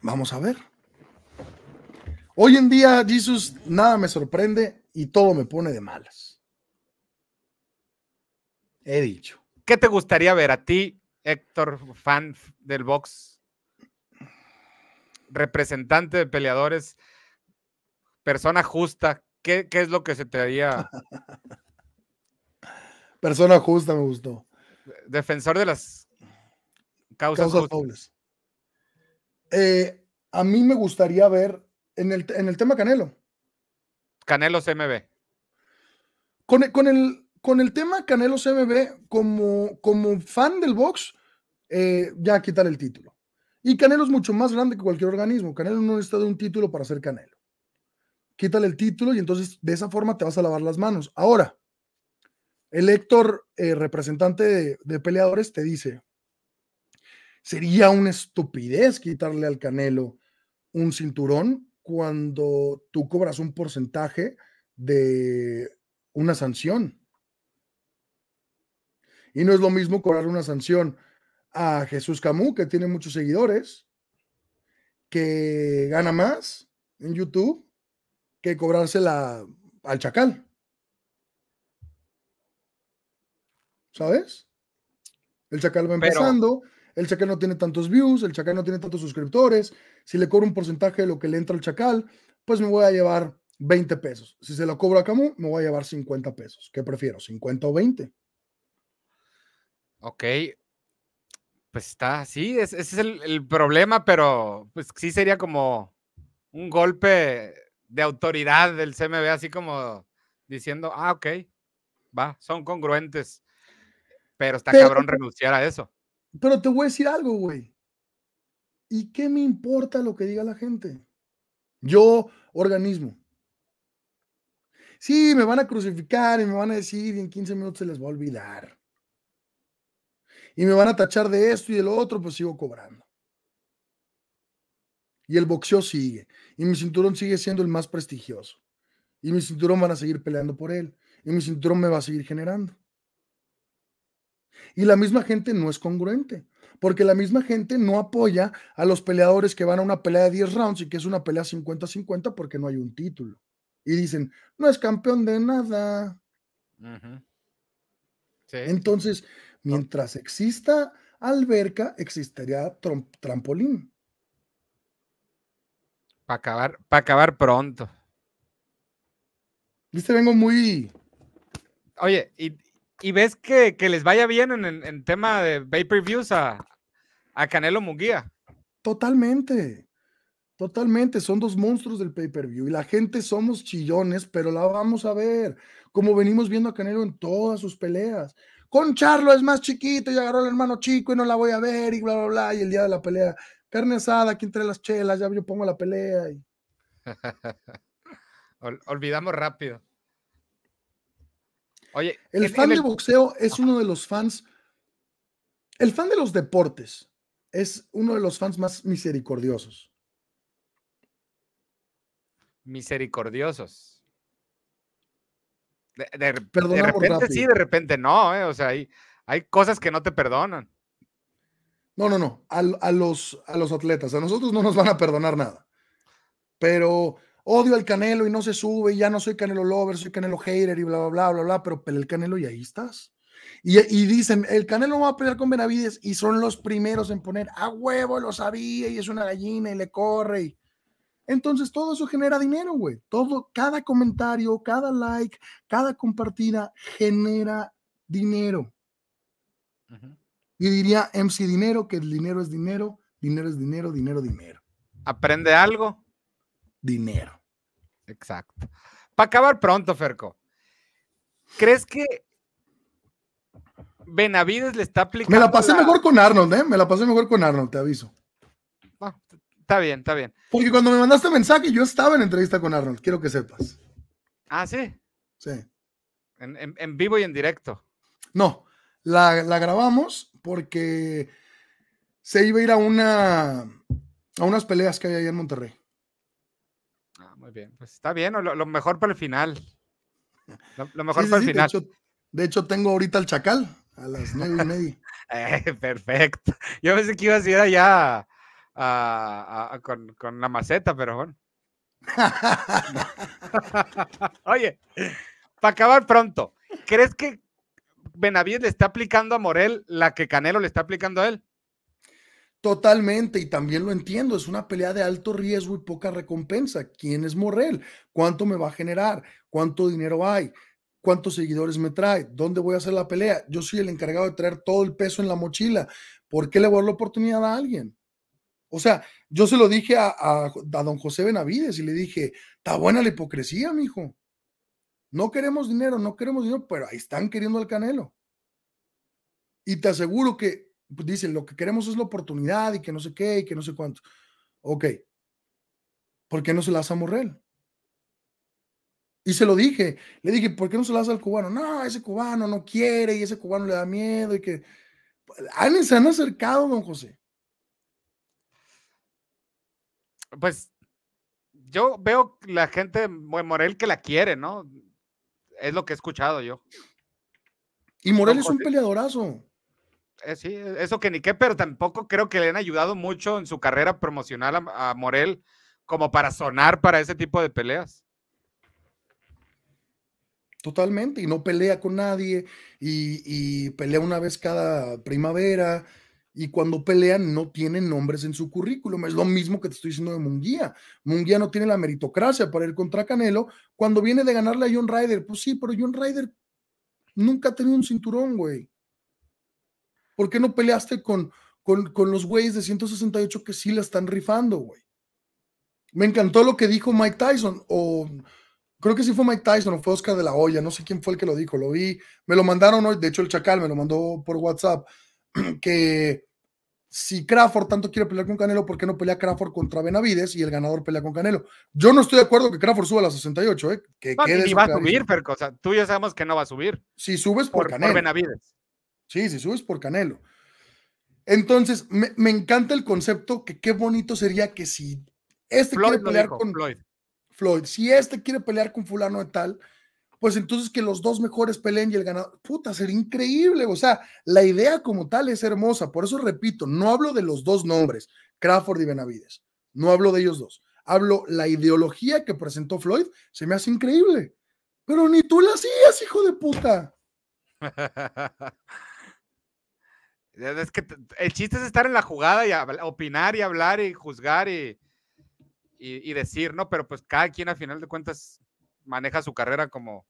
Vamos a ver. Hoy en día, Jesus, nada me sorprende y todo me pone de malas. He dicho. ¿Qué te gustaría ver a ti, Héctor, fan del box, representante de peleadores, persona justa? ¿Qué, es lo que se te haría? persona justa me gustó. Defensor de las causas, causas eh, a mí me gustaría ver en el, tema Canelo. Canelo CMB. Con, con el, con el tema Canelo CMB, como, como fan del box, eh, ya quitar el título. Y Canelo es mucho más grande que cualquier organismo. Canelo no necesita de un título para ser Canelo. Quítale el título y entonces de esa forma te vas a lavar las manos. Ahora, el Héctor, eh, representante de peleadores, te dice, sería una estupidez quitarle al Canelo un cinturón cuando tú cobras un porcentaje de una sanción. Y no es lo mismo cobrar una sanción a Jesús Camus, que tiene muchos seguidores, que gana más en YouTube, que cobrársela al chacal. ¿Sabes? El chacal va empezando, el chacal no tiene tantos views, el chacal no tiene tantos suscriptores. Si le cobro un porcentaje de lo que le entra al chacal, pues me voy a llevar 20 pesos. Si se lo cobro a Camus, me voy a llevar 50 pesos. ¿Qué prefiero? ¿50 o 20? Ok. Pues está, sí, ese es el, problema, pero pues sí sería como un golpe de autoridad del CMB, así como diciendo, ah, ok, va, son congruentes. Pero está cabrón renunciar a eso. Pero te voy a decir algo, güey. ¿Y qué me importa lo que diga la gente? Yo, organismo. Sí, me van a crucificar y me van a decir y en 15 minutos se les va a olvidar y me van a tachar de esto y de lo otro, pues sigo cobrando. Y el boxeo sigue. Y mi cinturón sigue siendo el más prestigioso. Y mi cinturón van a seguir peleando por él. Y mi cinturón me va a seguir generando. Y la misma gente no es congruente. Porque la misma gente no apoya a los peleadores que van a una pelea de 10 rounds y que es una pelea 50-50 porque no hay un título. Y dicen, no es campeón de nada. Entonces, Mientras exista alberca, existiría trampolín. Para acabar, acabar pronto. Viste, vengo muy. Oye, y, ves que, que, les vaya bien en, en, tema de pay-per-views a, a Canelo Munguía. Totalmente. Totalmente, son dos monstruos del pay-per-view y la gente somos chillones, pero la vamos a ver, como venimos viendo a Canelo en todas sus peleas con Charlo es más chiquito y agarró al hermano chico y no la voy a ver y bla, bla, bla. Y el día de la pelea, carne asada, aquí entre las chelas, ya yo pongo la pelea. Y... olvidamos rápido. Oye, el fan de boxeo es uno de los fans, el fan de los deportes es uno de los fans más misericordiosos. Misericordiosos. De, de repente sí, de repente no, eh, o sea, hay, cosas que no te perdonan. No, no, no, a, los, a los atletas, a nosotros no nos van a perdonar nada. Pero odio al Canelo y no se sube, ya no soy Canelo Lover, soy Canelo Hater y bla, bla, bla, bla, bla, pero el Canelo y ahí estás. Y, y, dicen, el Canelo va a pelear con Benavides y son los primeros en poner, a huevo, lo sabía y es una gallina y le corre. Y, entonces todo eso genera dinero, güey. Todo, cada comentario, cada like, cada compartida genera dinero. Y diría MC Dinero que el dinero es dinero, dinero es dinero, dinero, dinero. ¿Aprende algo? Dinero. Exacto. Para acabar pronto, Ferco. ¿Crees que Benavides le está aplicando? Me la pasé mejor con Arnold, ¿eh? Me la pasé mejor con Arnold, te aviso. Está bien, está bien. Porque cuando me mandaste mensaje, yo estaba en entrevista con Arnold, quiero que sepas. Ah, sí. Sí. En, vivo y en directo. No, la, grabamos porque se iba a ir a una a unas peleas que hay ahí en Monterrey. Ah, muy bien. Pues está bien, lo, mejor para el final. Lo, mejor para el final. De hecho, tengo ahorita el chacal a las nueve y media. Eh, perfecto. Yo pensé que ibas a ir allá con, con, la maceta, pero bueno. Oye, para acabar pronto, ¿crees que Benavides le está aplicando a Morel la que Canelo le está aplicando a él? Totalmente, y también lo entiendo, es una pelea de alto riesgo y poca recompensa. ¿Quién es Morel? ¿Cuánto me va a generar? ¿Cuánto dinero hay? ¿Cuántos seguidores me trae? ¿Dónde voy a hacer la pelea? Yo soy el encargado de traer todo el peso en la mochila. ¿Por qué le voy a dar la oportunidad a alguien? O sea, yo se lo dije a, don José Benavides y le dije, está buena la hipocresía, mijo. No queremos dinero, no queremos dinero, pero ahí están queriendo al Canelo. Y te aseguro que pues, dicen, lo que queremos es la oportunidad y que no sé qué y que no sé cuánto. Ok, ¿por qué no se la hace a Y se lo dije, le dije, ¿por qué no se la hace al cubano? No, ese cubano no quiere y ese cubano le da miedo y que... Pues, se han acercado, don José. pues yo veo la gente de Morel que la quiere, ¿no? Es lo que he escuchado yo. Y Morel es un peleadorazo. Eh, sí, e, eso que ni qué, pero tampoco creo que le han ayudado mucho en su carrera promocional a, Morel como para sonar para ese tipo de peleas. Totalmente, y no pelea con nadie, y pelea una vez cada primavera, y cuando pelean no tienen nombres en su currículum. Es lo mismo que te estoy diciendo de Munguía. Munguía no tiene la meritocracia para ir contra Canelo cuando viene de ganarle a John Ryder. Pues sí, pero John Ryder nunca ha tenido un cinturón, güey. ¿Por qué no peleaste con, con, con los güeyes de 168 que sí la están rifando, güey? Me encantó lo que dijo Mike Tyson, o creo que sí fue Mike Tyson, o fue Oscar de la Hoya, no sé quién fue el que lo dijo, lo vi, me lo mandaron hoy, de hecho el Chacal me lo mandó por WhatsApp que si Crawford tanto quiere pelear con Canelo, ¿por qué no pelea Crawford contra Benavides y el ganador pelea con Canelo? Yo no estoy de acuerdo que Crawford suba a las 68, ¿eh? Que ni va a subir, pero o tú ya sabemos que no va a subir. Si subes por, Canelo. Benavides. Sí, si subes por Canelo. Entonces, me, encanta el concepto que qué bonito sería que si este quiere pelear con Floyd. Floyd, si este quiere pelear con fulano de tal, pues entonces que los dos mejores peleen y el ganador. Puta, sería increíble. O sea, la idea como tal es hermosa. Por eso repito, no hablo de los dos nombres, Crawford y Benavides. No hablo de ellos dos. Hablo la ideología que presentó Floyd, se me hace increíble. Pero ni tú la hacías, hijo de puta. es que el chiste es estar en la jugada y opinar y hablar y juzgar y, y decir, ¿no? Pero pues cada quien a final de cuentas maneja su carrera como,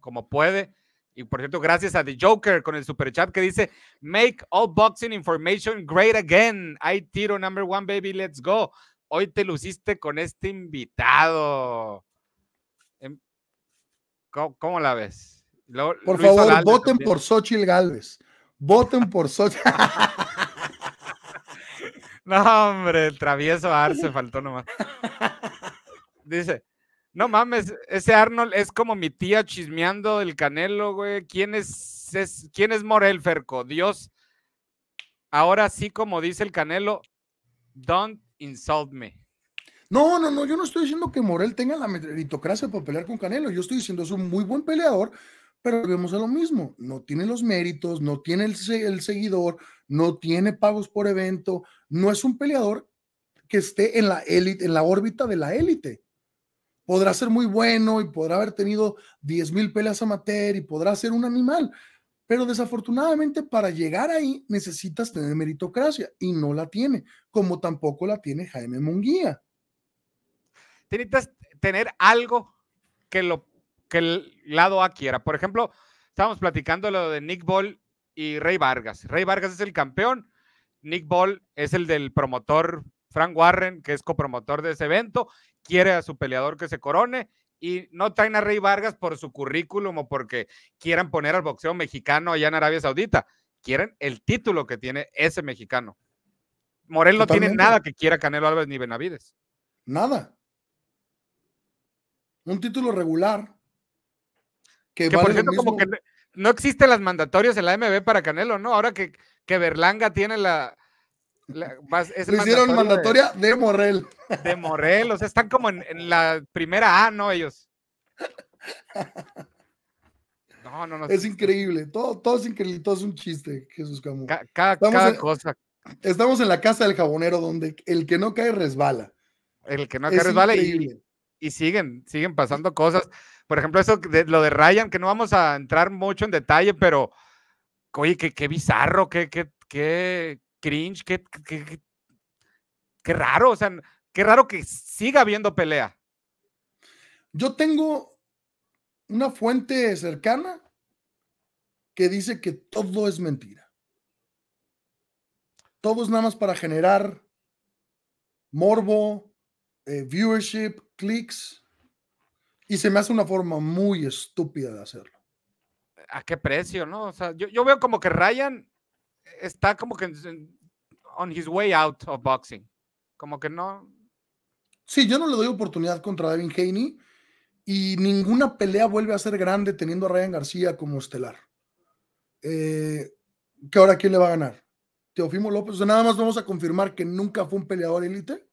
como puede. Y por cierto, gracias a The Joker con el super chat que dice: Make all boxing information great again. I tiro number one, baby, let's go. Hoy te luciste con este invitado. Em, ¿Cómo, la ves? por favor, voten por Xochitl Galvez. Voten por Xochitl. no, hombre, travieso Arce faltó nomás. Dice, no mames, ese Arnold es como mi tía chismeando del canelo, güey. ¿Quién es, ¿Quién es Morel Ferco? Dios. Ahora sí, como dice el canelo, don't insult me. No, no, no, yo no estoy diciendo que Morel tenga la meritocracia para pelear con Canelo. Yo estoy diciendo es un muy buen peleador, pero vemos a lo mismo. No tiene los méritos, no tiene el, el seguidor, no tiene pagos por evento, no es un peleador que esté en la élite, en la órbita de la élite podrá ser muy bueno y podrá haber tenido 10.000 mil peleas amateur y podrá ser un animal. Pero desafortunadamente para llegar ahí necesitas tener meritocracia y no la tiene, como tampoco la tiene Jaime Munguía. Necesitas tener algo que, lo, que el lado A quiera. Por ejemplo, estábamos platicando lo de Nick Ball y Rey Vargas. Rey Vargas es el campeón, Nick Ball es el del promotor Frank Warren, que es copromotor de ese evento, quiere a su peleador que se corone y no traen a Rey Vargas por su currículum o porque quieran poner al boxeo mexicano allá en Arabia Saudita. Quieren el título que tiene ese mexicano. Morel no tiene nada que quiera Canelo Álvarez ni Benavides. Nada. Un título regular. Que, por ejemplo como que no existen las mandatorias en la MB para Canelo, ¿no? Ahora que, que Berlanga tiene la, lo hicieron mandatoria de, Morel, De Morrel, o sea, están como en, la primera A, ¿no? Ellos. No, no, no. Es increíble, todo, todo es increíble, todo es un chiste, Jesús Camus. cada, cosa. Estamos en la casa del jabonero donde el que no cae resbala. El que no cae resbala y, siguen, siguen pasando cosas. Por ejemplo, eso de, lo de Ryan, que no vamos a entrar mucho en detalle, pero oye, qué, bizarro, qué, qué, qué, cringe, qué, qué, raro, o sea, qué raro que siga habiendo pelea. Yo tengo una fuente cercana que dice que todo es mentira. Todo es nada más para generar morbo, eh, viewership, clics. Y se me hace una forma muy estúpida de hacerlo. ¿A qué precio, no? yo, yo veo como que Ryan está como que on his way out of boxing. Como que no. Sí, yo no le doy oportunidad contra Devin Haney y ninguna pelea vuelve a ser grande teniendo a Ryan García como estelar. Eh, ¿Qué ahora quién le va a ganar? Teofimo López. O nada más vamos a confirmar que nunca fue un peleador élite.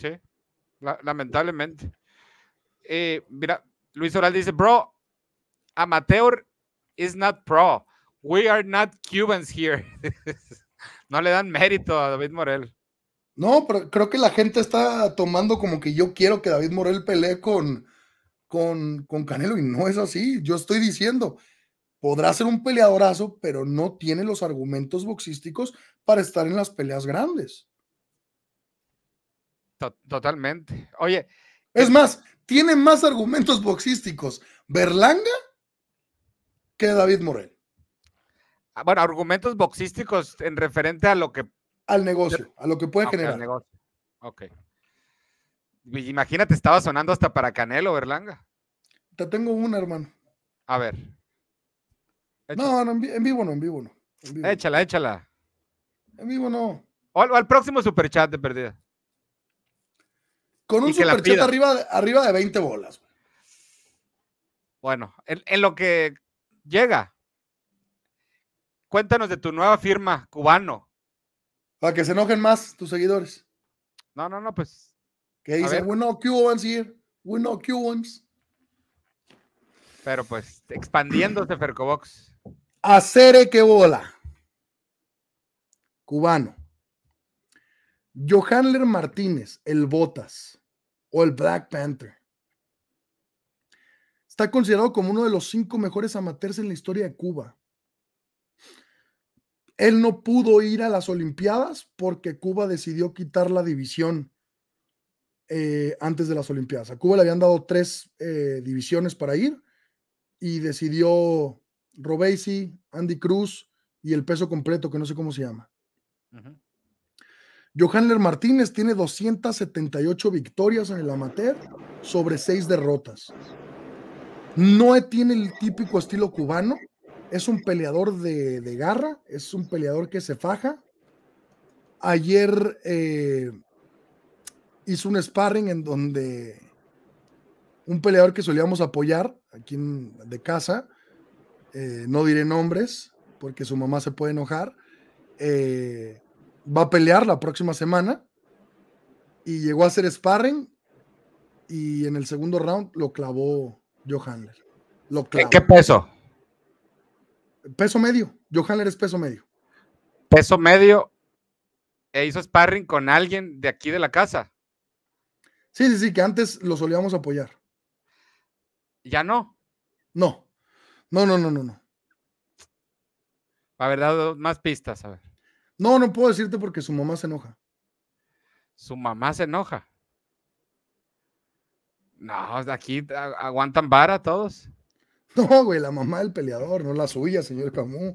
Sí, lamentablemente. Eh, mira, Luis Oral dice, bro, amateur is not pro. We are not Cubans here. no le dan mérito a David Morel. No, pero creo que la gente está tomando como que yo quiero que David Morel pelee con, con, con Canelo y no es así. Yo estoy diciendo, podrá ser un peleadorazo, pero no tiene los argumentos boxísticos para estar en las peleas grandes. Totalmente. Oye. Es más, tiene más argumentos boxísticos Berlanga que David Morel. Ah, bueno, argumentos boxísticos en referente a lo que... Al negocio, a lo que puede generar. negocio. Ok. Imagínate, estaba sonando hasta para Canelo, Berlanga. Te tengo una, hermano. A ver. No, en vivo no, en vivo no. Échala, échala. En vivo no. O al, próximo superchat de perdida. Con un superchat arriba, arriba de 20 bolas. Bueno, en, lo que llega. Cuéntanos de tu nueva firma, cubano. Para que se enojen más tus seguidores. No, no, no, pues. Que dice we're not Cubans here, we're not Cubans. Pero pues, expandiéndose Fercobox. Acere que bola. Cubano. Johanler Martínez, el Botas o el Black Panther Está considerado como uno de los cinco mejores amateurs en la historia de Cuba. Él no pudo ir a las Olimpiadas porque Cuba decidió quitar la división eh, antes de las Olimpiadas. A Cuba le habían dado tres eh, divisiones para ir y decidió Robesi, Andy Cruz y el peso completo, que no sé cómo se llama. Johanler Martínez tiene 278 victorias en el amateur sobre seis derrotas. No tiene el típico estilo cubano, es un peleador de, garra, es un peleador que se faja. Ayer eh, hizo un sparring en donde un peleador que solíamos apoyar aquí de casa, eh, no diré nombres porque su mamá se puede enojar, eh, va a pelear la próxima semana y llegó a hacer sparring y en el segundo round lo clavó Joe Handler. Lo ¿En qué peso? Peso medio. Joe Handler es peso medio. Peso medio. E hizo sparring con alguien de aquí de la casa. Sí, sí, sí, que antes lo solíamos apoyar. ¿Ya no? No. No, no, no, no, no. A ver, dado más pistas, a ver. No, no puedo decirte porque su mamá se enoja. Su mamá se enoja. No, aquí aguantan vara todos. No, güey, la mamá del peleador, no la suya, señor Camus.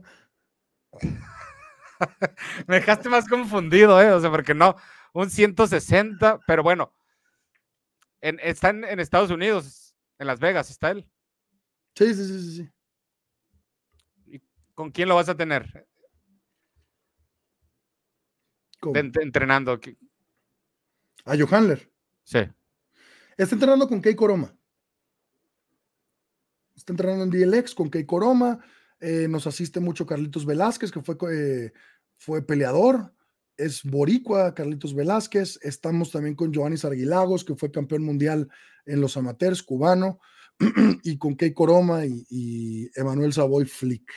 Me dejaste más confundido, ¿eh? O sea, porque no, un 160, pero bueno, está en, Estados Unidos, en Las Vegas, ¿está él? Sí, sí, sí, sí. ¿Y ¿Con quién lo vas a tener? Entrenando aquí. entrenando. ¿A Johanler? Sí. Está entrenando con Kei Coroma. Está entrenando en DLX con Kei Coroma. Eh, nos asiste mucho Carlitos Velázquez, que fue, eh, fue peleador. Es boricua, Carlitos Velázquez. Estamos también con Giovanni Sarguilagos, que fue campeón mundial en los amateurs, cubano. y con Kei Coroma y, Emanuel Savoy Flick.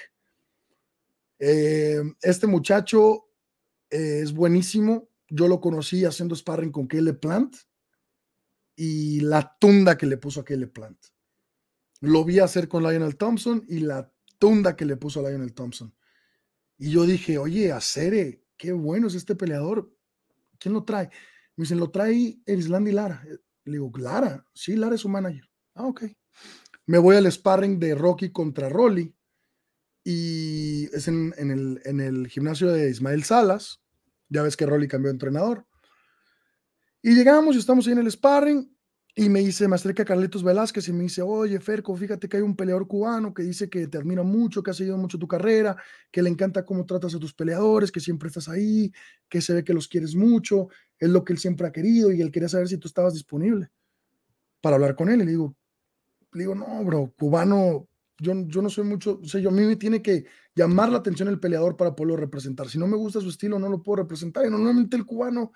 Eh, este muchacho es buenísimo. Yo lo conocí haciendo sparring con Le Plant y la tunda que le puso a Caleb Plant. Lo vi hacer con Lionel Thompson y la tunda que le puso a Lionel Thompson. Y yo dije, oye, Acere, qué bueno es este peleador. ¿Quién lo trae? Me dicen, lo trae y Lara. Eh, le digo, Lara, sí, Lara es su manager. Ah, ok. Me voy al sparring de Rocky contra Rolly y es en, el, en el gimnasio de Ismael Salas. Ya ves que Rolly cambió de entrenador. Y llegamos y estamos ahí en el sparring y me dice, me acerca Carletos Velázquez y me dice, oye, Ferco, fíjate que hay un peleador cubano que dice que te admira mucho, que ha seguido mucho tu carrera, que le encanta cómo tratas a tus peleadores, que siempre estás ahí, que se ve que los quieres mucho, es lo que él siempre ha querido y él quería saber si tú estabas disponible para hablar con él. Y le digo, le digo, no, bro, cubano, yo, yo no soy mucho, o sea, yo a mí me tiene que llamar la atención el peleador para poderlo representar. Si no me gusta su estilo, no lo puedo representar. Y normalmente el cubano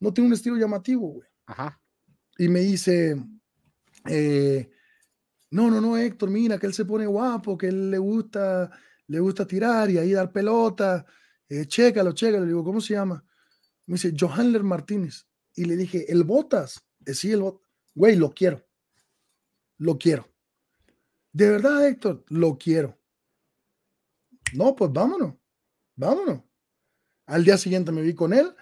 no tiene un estilo llamativo, güey. Ajá. Y me dice, eh, no, no, no, Héctor, mira que él se pone guapo, que él le gusta, le gusta tirar y ahí dar pelota, eh, chécalo, chécalo. Le digo, ¿cómo se llama? Me dice, Johanler Martínez. Y le dije, ¿el Botas? Eh, el Botas. Güey, lo quiero. Lo quiero. De verdad, Héctor, lo quiero. No, pues vámonos. Vámonos. Al día siguiente me vi con él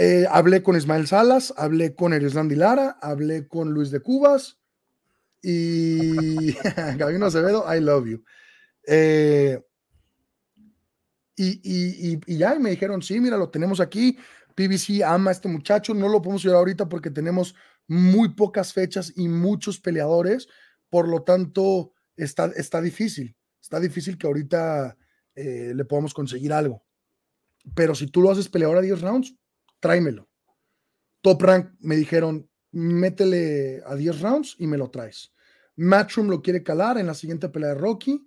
eh, hablé con Ismael Salas, hablé con Erislandi Lara, hablé con Luis de Cubas y Gabino Acevedo, I love you. Eh, y, y, y, ya, me dijeron, sí, mira, lo tenemos aquí. PBC ama a este muchacho, no lo podemos llevar ahorita porque tenemos muy pocas fechas y muchos peleadores, por lo tanto, está, está difícil, está difícil que ahorita eh, le podamos conseguir algo. Pero si tú lo haces peleador a 10 rounds, tráemelo. Top Rank me dijeron, métele a 10 rounds y me lo traes. Matchroom lo quiere calar en la siguiente pelea de Rocky.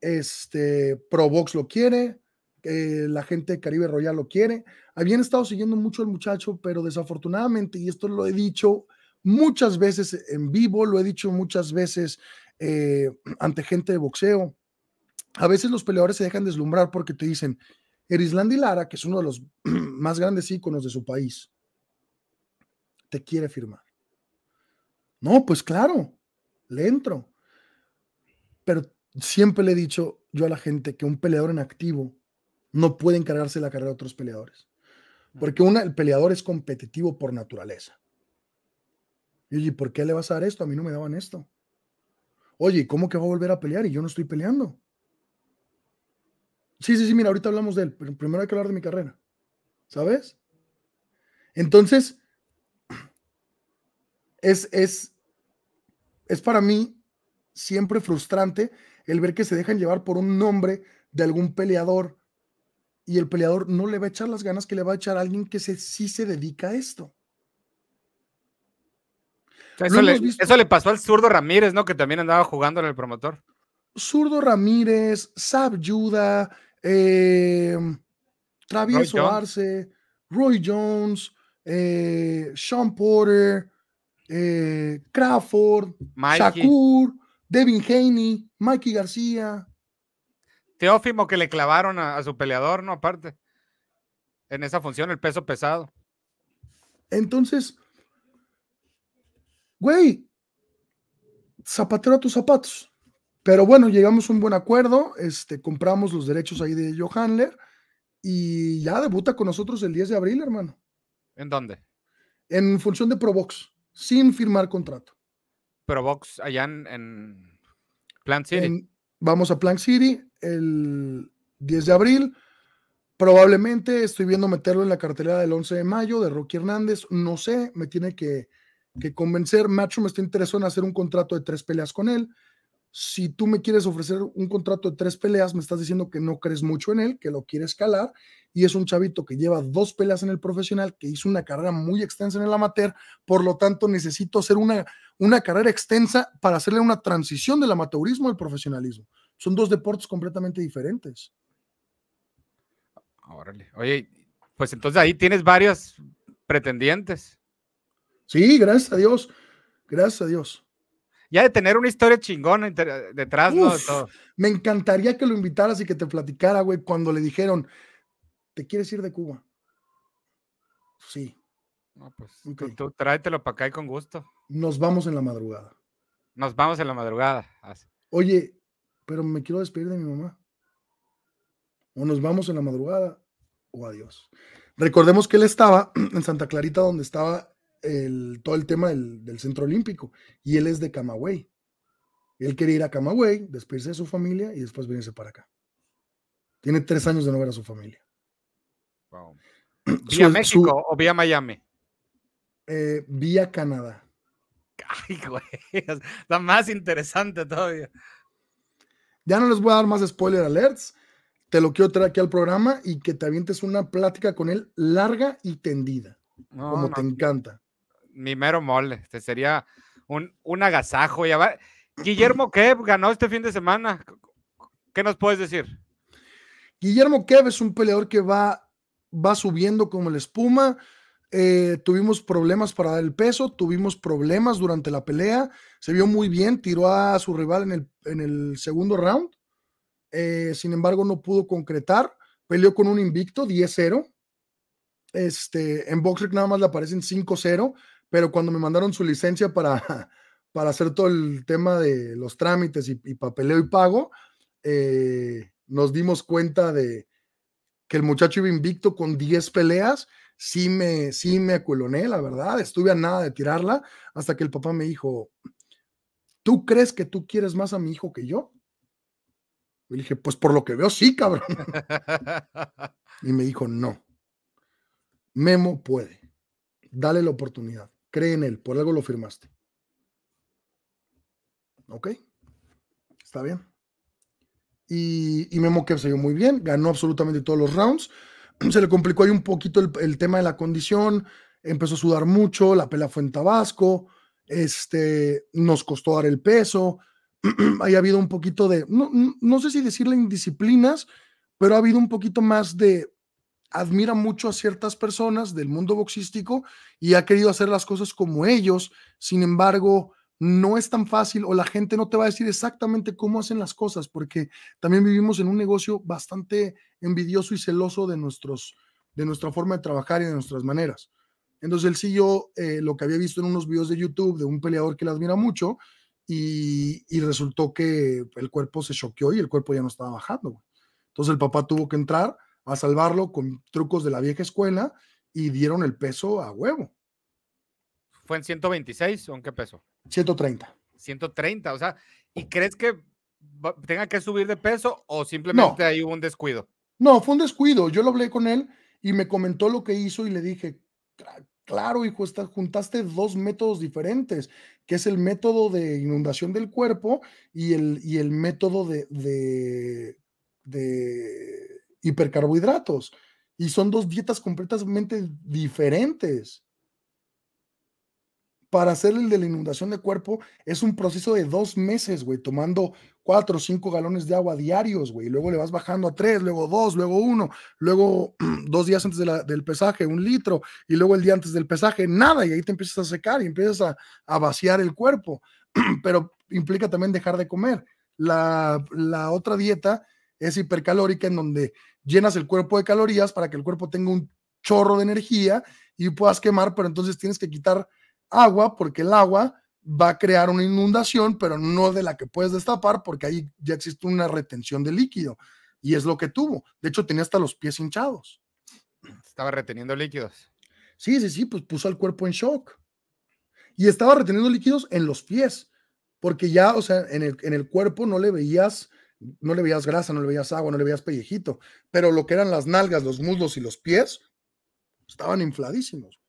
Este, Provox lo quiere. Eh, la gente de Caribe Royal lo quiere. Habían estado siguiendo mucho al muchacho, pero desafortunadamente, y esto lo he dicho muchas veces en vivo, lo he dicho muchas veces eh, ante gente de boxeo, a veces los peleadores se dejan deslumbrar porque te dicen, y Lara, que es uno de los más grandes íconos de su país, te quiere firmar. No, pues claro, le entro. Pero siempre le he dicho yo a la gente que un peleador en activo no puede encargarse de la carrera de otros peleadores. Porque el peleador es competitivo por naturaleza. Y oye, ¿por qué le vas a dar esto? A mí no me daban esto. Oye, ¿cómo que va a volver a pelear y yo no estoy peleando? Sí, sí, sí, mira, ahorita hablamos de él, pero primero hay que hablar de mi carrera. ¿Sabes? Entonces, es, es, para mí siempre frustrante el ver que se dejan llevar por un nombre de algún peleador y el peleador no le va a echar las ganas que le va a echar a alguien que se, sí se dedica a esto. eso, le, eso, le, pasó al zurdo Ramírez, ¿no? Que también andaba jugando en el promotor. Zurdo Ramírez, Sab Yuda, eh, Travieso Roy Arce, Roy Jones, eh, Sean Porter, eh, Crawford, Shakur, Devin Haney, Mikey García. Teófimo que le clavaron a, su peleador, ¿no? Aparte, en esa función, el peso pesado. Entonces, güey, zapatero a tus zapatos. Pero bueno, llegamos a un buen acuerdo, este, compramos los derechos ahí de Johanler y ya debuta con nosotros el 10 de abril, hermano. ¿En dónde? En función de Provox, sin firmar contrato. ¿Provox allá en, Plan City. vamos a Plan City el 10 de abril. Probablemente estoy viendo meterlo en la cartelera del 11 de mayo de Rocky Hernández. No sé, me tiene que, que convencer. Macho me está interesado en hacer un contrato de tres peleas con él si tú me quieres ofrecer un contrato de tres peleas, me estás diciendo que no crees mucho en él, que lo quieres escalar y es un chavito que lleva dos peleas en el profesional, que hizo una carrera muy extensa en el amateur, por lo tanto necesito hacer una, una carrera extensa para hacerle una transición del amateurismo al profesionalismo. Son dos deportes completamente diferentes. Órale. Oye, pues entonces ahí tienes varios pretendientes. Sí, gracias a Dios. Gracias a Dios ya de tener una historia chingona detrás, ¿no? Me encantaría que lo invitaras y que te platicara, güey, cuando le dijeron, ¿te quieres ir de Cuba? Sí. No, pues tú, tráetelo para acá y con gusto. Nos vamos en la madrugada. Nos vamos en la madrugada. Oye, pero me quiero despedir de mi mamá. O nos vamos en la madrugada o adiós. Recordemos que él estaba en Santa Clarita, donde estaba el, todo el tema del, Centro Olímpico y él es de Camagüey. Él quiere ir a Camagüey, despedirse de su familia y después venirse para acá. Tiene tres años de no ver a su familia. ¿Vía México o vía Miami? Eh, vía Canadá. Ay, güey, más interesante todavía. Ya no les voy a dar más spoiler alerts. Te lo quiero traer aquí al programa y que te avientes una plática con él larga y tendida. como te encanta mi mero mole. Este sería un, agasajo. Guillermo Kev ganó este fin de semana. ¿Qué nos puedes decir? Guillermo Kev es un peleador que va, va subiendo como la espuma. Eh, tuvimos problemas para dar el peso, tuvimos problemas durante la pelea. Se vio muy bien, tiró a su rival en el, en el segundo round. Eh, sin embargo, no pudo concretar. Peleó con un invicto, 10-0. Este, en Boxrec nada más le aparecen 5-0 pero cuando me mandaron su licencia para, para hacer todo el tema de los trámites y, papeleo y pago, eh, nos dimos cuenta de que el muchacho iba invicto con 10 peleas. Sí me, sí me la verdad. Estuve a nada de tirarla hasta que el papá me dijo, ¿tú crees que tú quieres más a mi hijo que yo? Y le dije, pues por lo que veo, sí, cabrón. y me dijo, no. Memo puede. Dale la oportunidad cree en él, por algo lo firmaste. ¿Ok? Está bien. Y, Memo Kev se muy bien, ganó absolutamente todos los rounds. Se le complicó ahí un poquito el, tema de la condición, empezó a sudar mucho, la pelea fue en Tabasco, este, nos costó dar el peso, ahí ha habido un poquito de, no, no sé si decirle indisciplinas, pero ha habido un poquito más de, admira mucho a ciertas personas del mundo boxístico y ha querido hacer las cosas como ellos. Sin embargo, no es tan fácil o la gente no te va a decir exactamente cómo hacen las cosas, porque también vivimos en un negocio bastante envidioso y celoso de, nuestros, de nuestra forma de trabajar y de nuestras maneras. Entonces él siguió e eh, lo que había visto en unos videos de YouTube de un peleador que le admira mucho y, y resultó que el cuerpo se choqueó y el cuerpo ya no estaba bajando. Entonces el papá tuvo que entrar a salvarlo con trucos de la vieja escuela y dieron el peso a huevo. ¿Fue en 126 o en qué peso? 130. 130, o sea, ¿y crees que tenga que subir de peso o simplemente hay un descuido? No, fue un descuido. Yo lo hablé con él y me comentó lo que hizo y le dije, claro, hijo, juntaste dos métodos diferentes, que es el método de inundación del cuerpo y el, y el método de hipercarbohidratos. Y son dos dietas completamente diferentes. Para hacer el de la inundación de cuerpo es un proceso de dos meses, güey, tomando cuatro o cinco galones de agua diarios, güey. Luego le vas bajando a tres, luego dos, luego uno, luego dos días antes del pesaje, un litro, y luego el día antes del pesaje, nada, y ahí te empiezas a secar y empiezas a, vaciar el cuerpo. Pero implica también dejar de comer. La, la otra dieta es hipercalórica, en donde llenas el cuerpo de calorías para que el cuerpo tenga un chorro de energía y puedas quemar, pero entonces tienes que quitar agua porque el agua va a crear una inundación, pero no de la que puedes destapar porque ahí ya existe una retención de líquido y es lo que tuvo. De hecho, tenía hasta los pies hinchados. Estaba reteniendo líquidos. Sí, sí, sí, pues puso al cuerpo en shock. Y estaba reteniendo líquidos en los pies, porque ya, o sea, en el, en el cuerpo no le veías no le veías grasa, no le veías agua, no le veías pellejito, pero lo que eran las nalgas, los muslos y los pies estaban infladísimos.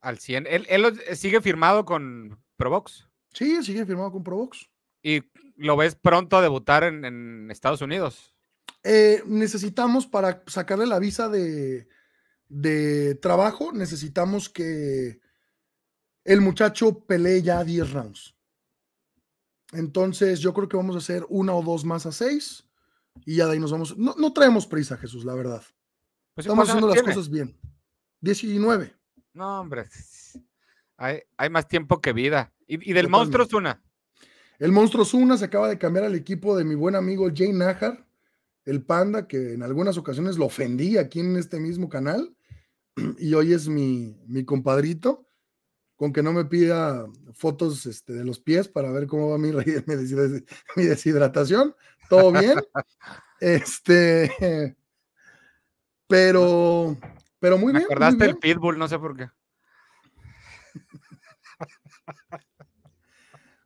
Al 100. Él, sigue firmado con Provox. Sí, sigue firmado con Provox. ¿Y lo ves pronto a debutar en, Estados Unidos? Eh, necesitamos para sacarle la visa de, de trabajo, necesitamos que el muchacho pelee ya 10 rounds. Entonces, yo creo que vamos a hacer una o dos más a seis y ya de ahí nos vamos. No, traemos prisa, Jesús, la verdad. Pues Estamos haciendo las cosas bien. Diecinueve. No, hombre. Hay, más tiempo que vida. ¿Y, del monstruo Zuna? El monstruo Zuna se acaba de cambiar al equipo de mi buen amigo Jay Najar, el panda, que en algunas ocasiones lo ofendí aquí en este mismo canal. Y hoy es mi, mi compadrito con que no me pida fotos este, de los pies para ver cómo va mi, deshidratación, todo bien. Este, pero, pero muy me Acordaste el pitbull, no sé por qué.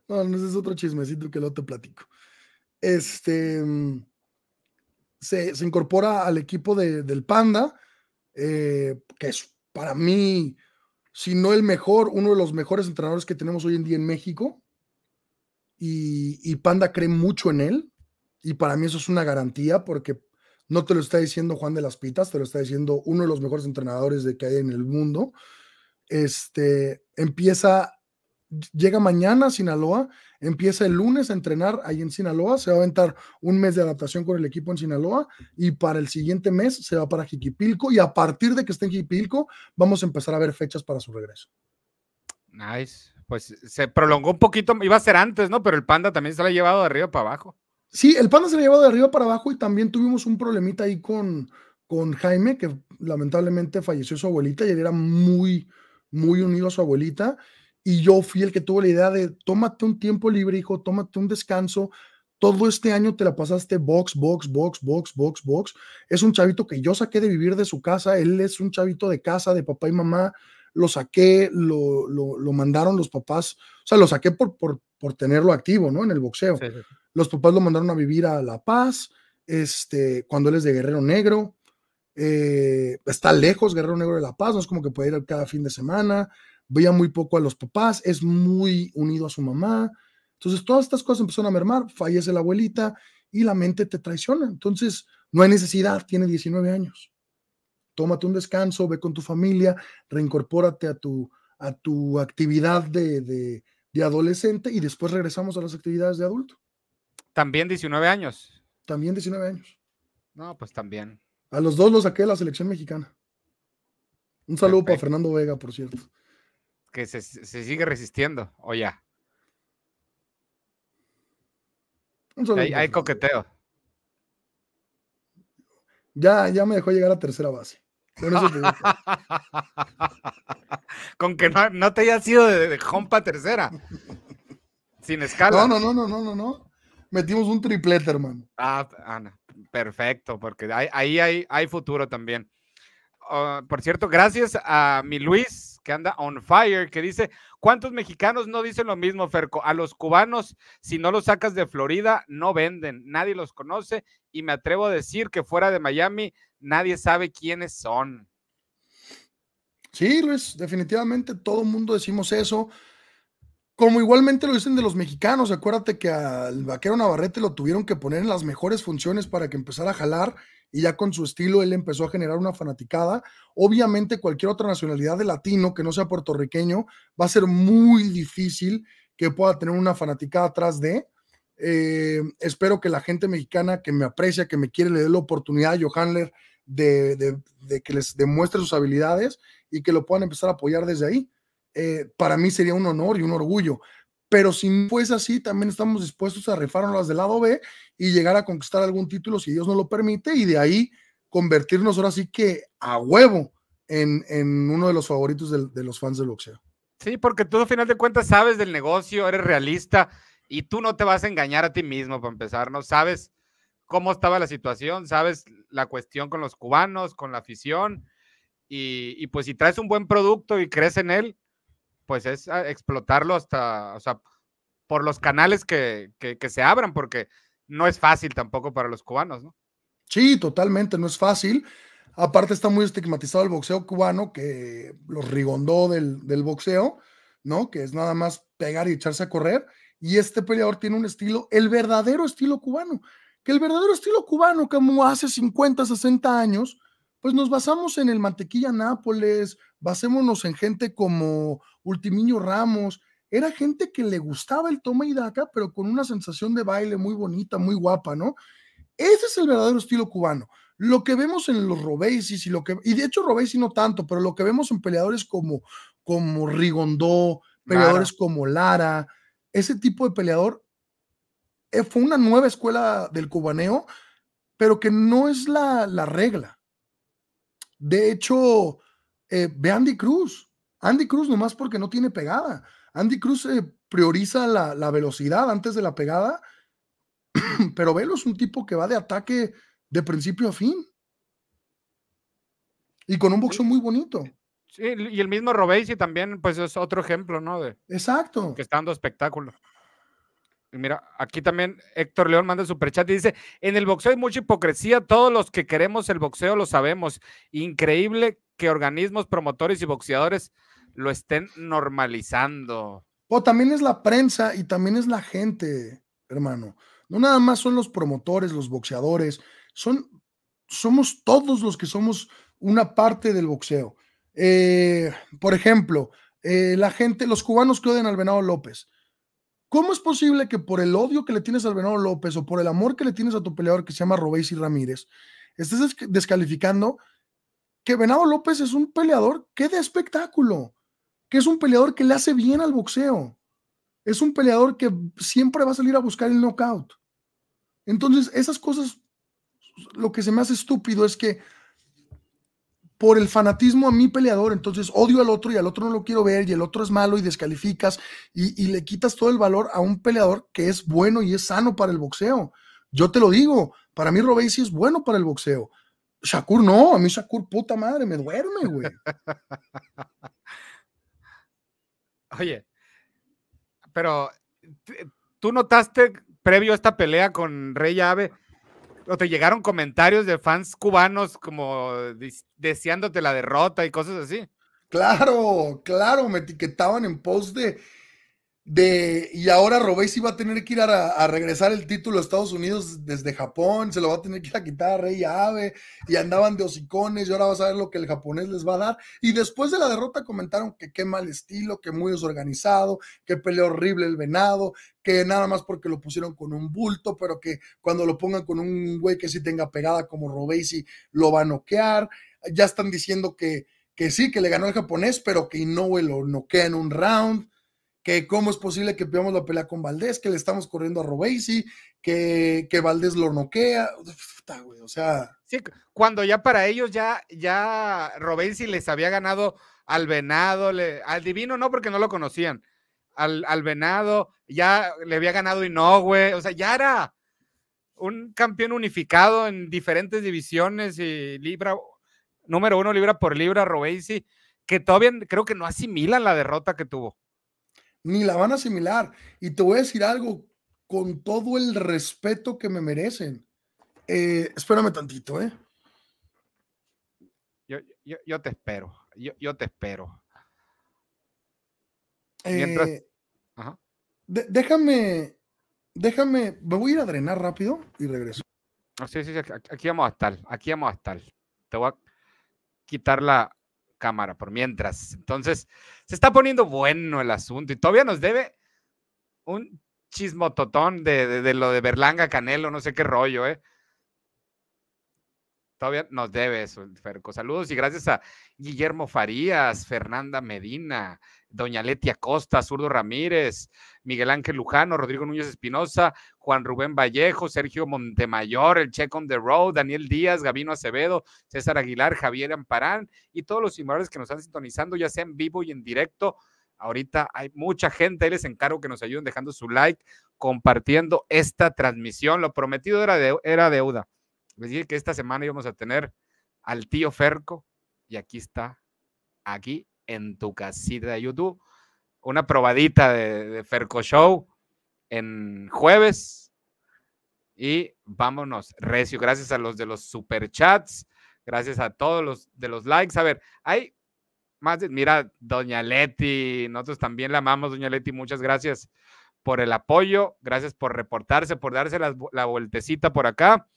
No, no, ese es otro chismecito que luego te platico. Este mm, se, incorpora al equipo del Panda, eh, que es para mí sino no el mejor, uno de los mejores entrenadores que tenemos hoy en día en México. Y, Panda cree mucho en él. Y para mí eso es una garantía porque no te lo está diciendo Juan de las Pitas, te lo está diciendo uno de los mejores entrenadores de que hay en el mundo. Este empieza llega mañana a Sinaloa, empieza el lunes a entrenar ahí en Sinaloa, se va a aventar un mes de adaptación con el equipo en Sinaloa y para el siguiente mes se va para Jiquipilco y a partir de que esté en Jiquipilco vamos a empezar a ver fechas para su regreso. Nice. Pues se prolongó un poquito, iba a ser antes, ¿no? Pero el Panda también se lo ha llevado de arriba para abajo. Sí, el Panda se lo ha llevado de arriba para abajo y también tuvimos un problemita ahí con, con Jaime, que lamentablemente falleció su abuelita y él era muy, muy unido a su abuelita y yo fui el que tuvo la idea de tómate un tiempo libre, hijo, tómate un descanso. Todo este año te la pasaste box, box, box, box, box, box. Es un chavito que yo saqué de vivir de su casa. Él es un chavito de casa, de papá y mamá. Lo saqué, lo, lo, mandaron los papás. O sea, lo saqué por, por, por tenerlo activo, ¿no? En el boxeo. Los papás lo mandaron a vivir a La Paz, este, cuando él es de Guerrero Negro. Eh, está lejos Guerrero Negro de La Paz, no es como que puede ir cada fin de semana veía muy poco a los papás, es muy unido a su mamá. Entonces, todas estas cosas empezaron a mermar, fallece la abuelita y la mente te traiciona. Entonces, no hay necesidad, tiene 19 años. Tómate un descanso, ve con tu familia, reincorpórate a tu, a tu actividad de, adolescente y después regresamos a las actividades de adulto. También 19 años. También 19 años. No, pues también. A los dos los saqué de la selección mexicana. Un saludo para Fernando Vega, por cierto que se, sigue resistiendo, o ya. Hay, hay, coqueteo. Ya, ya me dejó llegar a tercera base. Con, que no, te haya sido de, jompa a tercera. Sin escala. No, no, no, no, no, no, Metimos un triplete, hermano. Ah, perfecto, porque ahí hay, hay, futuro también. Ah, por cierto, gracias a mi Luis, que anda on fire, que dice, ¿cuántos mexicanos no dicen lo mismo, Ferco? A los cubanos, si no los sacas de Florida, no venden, nadie los conoce y me atrevo a decir que fuera de Miami, nadie sabe quiénes son. Sí, Luis, definitivamente todo el mundo decimos eso. Como igualmente lo dicen de los mexicanos, acuérdate que al vaquero Navarrete lo tuvieron que poner en las mejores funciones para que empezara a jalar y ya con su estilo él empezó a generar una fanaticada. Obviamente cualquier otra nacionalidad de latino que no sea puertorriqueño va a ser muy difícil que pueda tener una fanaticada atrás de. Eh, espero que la gente mexicana que me aprecia, que me quiere, le dé la oportunidad a Johanler de que les demuestre sus habilidades y que lo puedan empezar a apoyar desde ahí eh, para mí sería un honor y un orgullo. Pero si no es así, también estamos dispuestos a rifarnos del lado B y llegar a conquistar algún título si Dios nos lo permite y de ahí convertirnos ahora sí que a huevo en, en uno de los favoritos de, los fans del boxeo. Sí, porque tú al final de cuentas sabes del negocio, eres realista y tú no te vas a engañar a ti mismo para empezar, ¿no? Sabes cómo estaba la situación, sabes la cuestión con los cubanos, con la afición y, y pues si traes un buen producto y crees en él, pues es ah, explotarlo hasta, o sea, por los canales que, que, se abran, porque no es fácil tampoco para los cubanos, ¿no? Sí, totalmente, no es fácil. Aparte está muy estigmatizado el boxeo cubano, que los rigondó del, del, boxeo, ¿no? Que es nada más pegar y echarse a correr. Y este peleador tiene un estilo, el verdadero estilo cubano. Que el verdadero estilo cubano, como hace 50, 60 años, pues nos basamos en el mantequilla Nápoles, basémonos en gente como Ultimiño Ramos, era gente que le gustaba el toma y daca, pero con una sensación de baile muy bonita, muy guapa, ¿no? Ese es el verdadero estilo cubano. Lo que vemos en los Robesis y lo que, y de hecho Robeisis no tanto, pero lo que vemos en peleadores como, como Rigondó, peleadores como Lara, ese tipo de peleador eh, fue una nueva escuela del cubaneo, pero que no es la, regla. De hecho, eh, Andy Cruz. Andy Cruz nomás porque no tiene pegada. Andy Cruz eh, prioriza la, velocidad antes de la pegada, pero Velo es un tipo que va de ataque de principio a fin. Y con un boxeo muy bonito. Sí, y el mismo Robesi también, pues es otro ejemplo, ¿no? Exacto. Que está dando espectáculo. Y mira, aquí también Héctor León manda su superchat y dice: En el boxeo hay mucha hipocresía, todos los que queremos el boxeo lo sabemos. Increíble que organismos, promotores y boxeadores lo estén normalizando. O también es la prensa y también es la gente, hermano. No nada más son los promotores, los boxeadores, son, somos todos los que somos una parte del boxeo. Eh, por ejemplo, eh, la gente, los cubanos que odian al Venado López. ¿Cómo es posible que por el odio que le tienes al Venado López o por el amor que le tienes a tu peleador que se llama Robéis y Ramírez, estés descalificando que Venado López es un peleador que de espectáculo? es un peleador que le hace bien al boxeo. Es un peleador que siempre va a salir a buscar el knockout. Entonces, esas cosas, lo que se me hace estúpido es que por el fanatismo a mi peleador, entonces odio al otro y al otro no lo quiero ver y el otro es malo y descalificas y, le quitas todo el valor a un peleador que es bueno y es sano para el boxeo. Yo te lo digo, para mí Robesi es bueno para el boxeo. Shakur no, a mí Shakur puta madre, me duerme, güey. Oye, pero tú notaste previo a esta pelea con Rey Ave, o te llegaron comentarios de fans cubanos como deseándote la derrota y cosas así. Claro, claro, me etiquetaban en post de de y ahora Robesi va a tener que ir a, regresar el título a Estados Unidos desde Japón, se lo va a tener que ir a quitar a Rey Ave, y andaban de hocicones, y ahora vas a ver lo que el japonés les va a dar. Y después de la derrota comentaron que qué mal estilo, que muy desorganizado, que pelea horrible el venado, que nada más porque lo pusieron con un bulto, pero que cuando lo pongan con un güey que sí tenga pegada como Robesi, lo va a noquear. Ya están diciendo que, que sí, que le ganó el japonés, pero que Inoue lo noquea en un round que cómo es posible que veamos la pelea con Valdés, que le estamos corriendo a Robesi, que, que Valdés lo noquea. Puta, güey, o sea. Sí, cuando ya para ellos ya, ya Robesi les había ganado al Venado, al Divino no, porque no lo conocían. Al, Venado, ya le había ganado y no, güey. O sea, ya era un campeón unificado en diferentes divisiones y libra, número uno libra por libra, Robesi, que todavía creo que no asimilan la derrota que tuvo ni la van a asimilar. Y te voy a decir algo con todo el respeto que me merecen. Eh, espérame tantito, ¿eh? Yo, te espero, yo, te espero. Mientras... Eh, déjame, déjame, me voy a ir a drenar rápido y regreso. Ah, sí, sí, sí, aquí vamos a estar, aquí vamos a estar. Te voy a quitar la, cámara por mientras. Entonces, se está poniendo bueno el asunto y todavía nos debe un chismototón de, de, lo de Berlanga, Canelo, no sé qué rollo, ¿eh? Todavía nos debe eso, Ferco. Saludos y gracias a Guillermo Farías, Fernanda Medina, Doña Letia Costa, Zurdo Ramírez, Miguel Ángel Lujano, Rodrigo Núñez Espinosa, Juan Rubén Vallejo, Sergio Montemayor, el Check on the Road, Daniel Díaz, Gabino Acevedo, César Aguilar, Javier Amparán y todos los similares que nos están sintonizando, ya sea en vivo y en directo. Ahorita hay mucha gente, ahí les encargo que nos ayuden dejando su like, compartiendo esta transmisión. Lo prometido era, era deuda. Les dije que esta semana íbamos a tener al tío Ferco y aquí está, aquí en tu casita de YouTube, una probadita de Ferco Show en jueves. Y vámonos, recio. Gracias a los de los superchats. Gracias a todos los de los likes. A ver, hay más mira, Doña Leti, nosotros también la amamos, Doña Leti, muchas gracias por el apoyo, gracias por reportarse, por darse la, vueltecita por acá.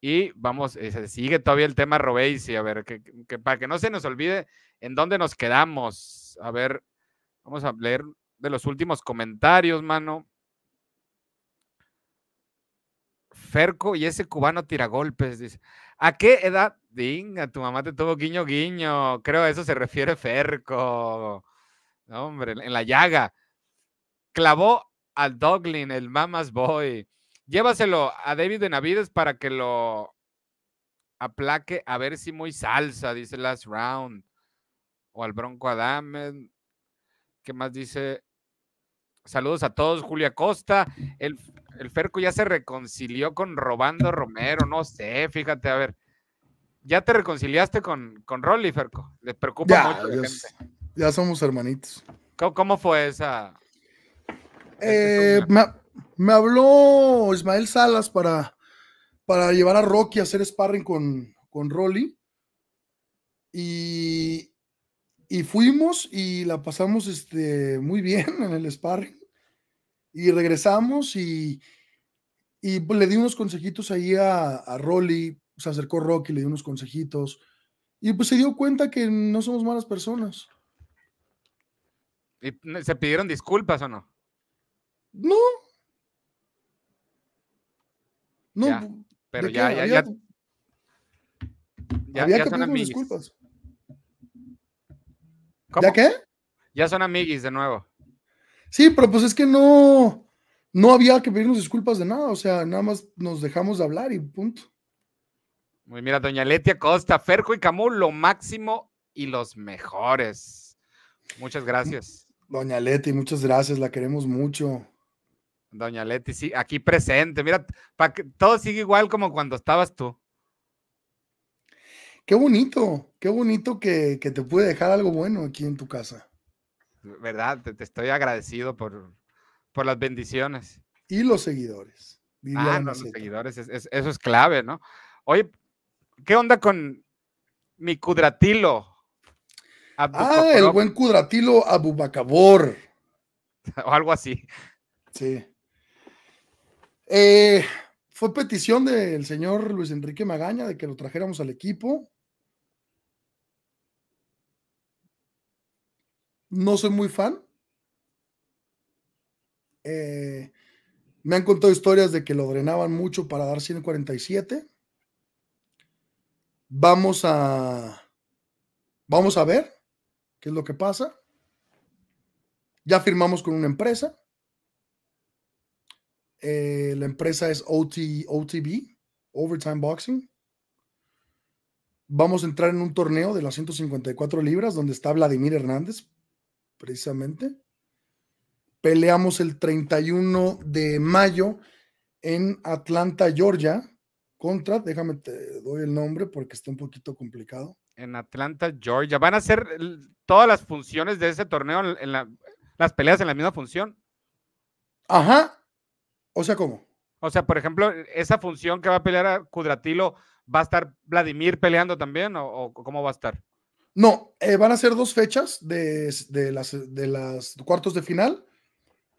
Y vamos, eh, se sigue todavía el tema y a ver, que, para que no se nos olvide en dónde nos quedamos. A ver, vamos a leer de los últimos comentarios, mano. Ferco y ese cubano tira golpes, dice. ¿A qué edad? a tu mamá te tuvo guiño guiño. Creo a eso se refiere Ferco. hombre, en la llaga. Clavó al Doglin, el Mamas Boy. Llévaselo a David de Navides para que lo aplaque a ver si muy salsa, dice Last Round. O al Bronco Adam. ¿Qué más dice Saludos a todos, Julia Costa. El, el Ferco ya se reconcilió con Robando Romero, no sé, fíjate, a ver. ¿Ya te reconciliaste con, con Rolly, Ferco? Les preocupa ya, mucho. Ya somos hermanitos. ¿Cómo, fue esa? Eh, me, habló Ismael Salas para, para llevar a Rocky a hacer sparring con, con Rolly. Y, y fuimos y la pasamos este, muy bien en el sparring. Y regresamos y, y pues, le di unos consejitos ahí a, a Rolly. Se acercó Rocky, le di unos consejitos. Y pues se dio cuenta que no somos malas personas. ¿Y se pidieron disculpas o no? No. No. pero ya, ya, ya, ya. Había que pedir disculpas. ¿Ya qué? Ya son amiguis de nuevo. Sí, pero pues es que no, no había que pedirnos disculpas de nada, o sea, nada más nos dejamos de hablar y punto. Muy mira, doña Letia Costa, Ferjo y Camus, lo máximo y los mejores. Muchas gracias. Doña Leti, muchas gracias, la queremos mucho. Doña Leti, sí, aquí presente. Mira, que, todo sigue igual como cuando estabas tú. Qué bonito, qué bonito que, te pude dejar algo bueno aquí en tu casa. ¿Verdad? Te, estoy agradecido por, las bendiciones. Y los seguidores. Ah, los seguidores, eso es clave, ¿no? Oye, ¿qué onda con mi Cudratilo? ah, el buen Cudratilo Abubacabor. o algo así. Sí. Eh, fue petición del señor Luis Enrique Magaña de que lo trajéramos al equipo. No soy muy fan. Eh, me han contado historias de que lo drenaban mucho para dar 147. Vamos a. Vamos a ver qué es lo que pasa. Ya firmamos con una empresa. Eh, la empresa es OTB, Overtime Boxing. Vamos a entrar en un torneo de las 154 libras donde está Vladimir Hernández, precisamente. Peleamos el 31 de mayo en Atlanta, Georgia, contra, déjame te doy el nombre porque está un poquito complicado. En Atlanta, Georgia. ¿Van a ser todas las funciones de ese torneo, en las peleas en la misma función? Ajá. O sea, ¿cómo? O sea, por ejemplo, esa función que va a pelear a Cudratilo, ¿va a estar Vladimir peleando también o cómo va a estar? No, eh, van a ser dos fechas de, las, cuartos de final.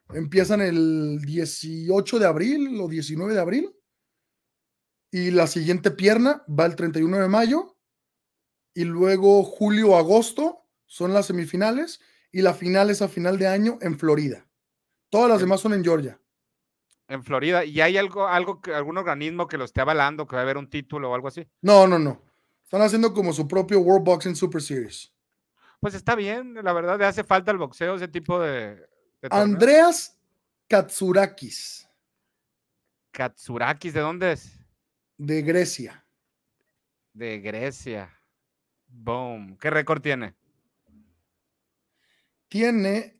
Empiezan el 18 de abril o 19 de abril. Y la siguiente pierna va el 31 de mayo. Y luego julio-agosto son las semifinales. Y la final es a final de año en Florida. Todas las demás son en Georgia. En Florida. ¿Y hay algo, algo algún organismo que lo esté avalando, que va a haber un título o algo así? No, no, no. Están haciendo como su propio World Boxing Super Series. Pues está bien, la verdad, le hace falta el boxeo ese tipo de. Andreas Katsurakis. Katsurakis, ¿de dónde es? De Grecia. De Grecia. Boom. ¿Qué récord tiene? Tiene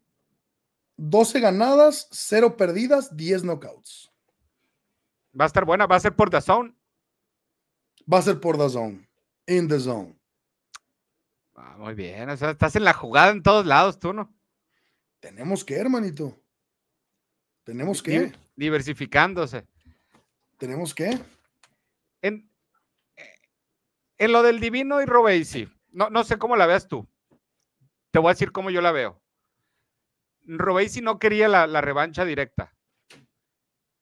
12 ganadas, 0 perdidas, 10 knockouts. Va a estar buena, va a ser por The Va a ser por The in the zone. Ah, muy bien, o sea, estás en la jugada en todos lados, tú, ¿no? Tenemos que, hermanito. Tenemos que. Diversificándose. Tenemos que. En, lo del Divino y Robeisi, no, no sé cómo la veas tú. Te voy a decir cómo yo la veo. Robeisi no quería la revancha directa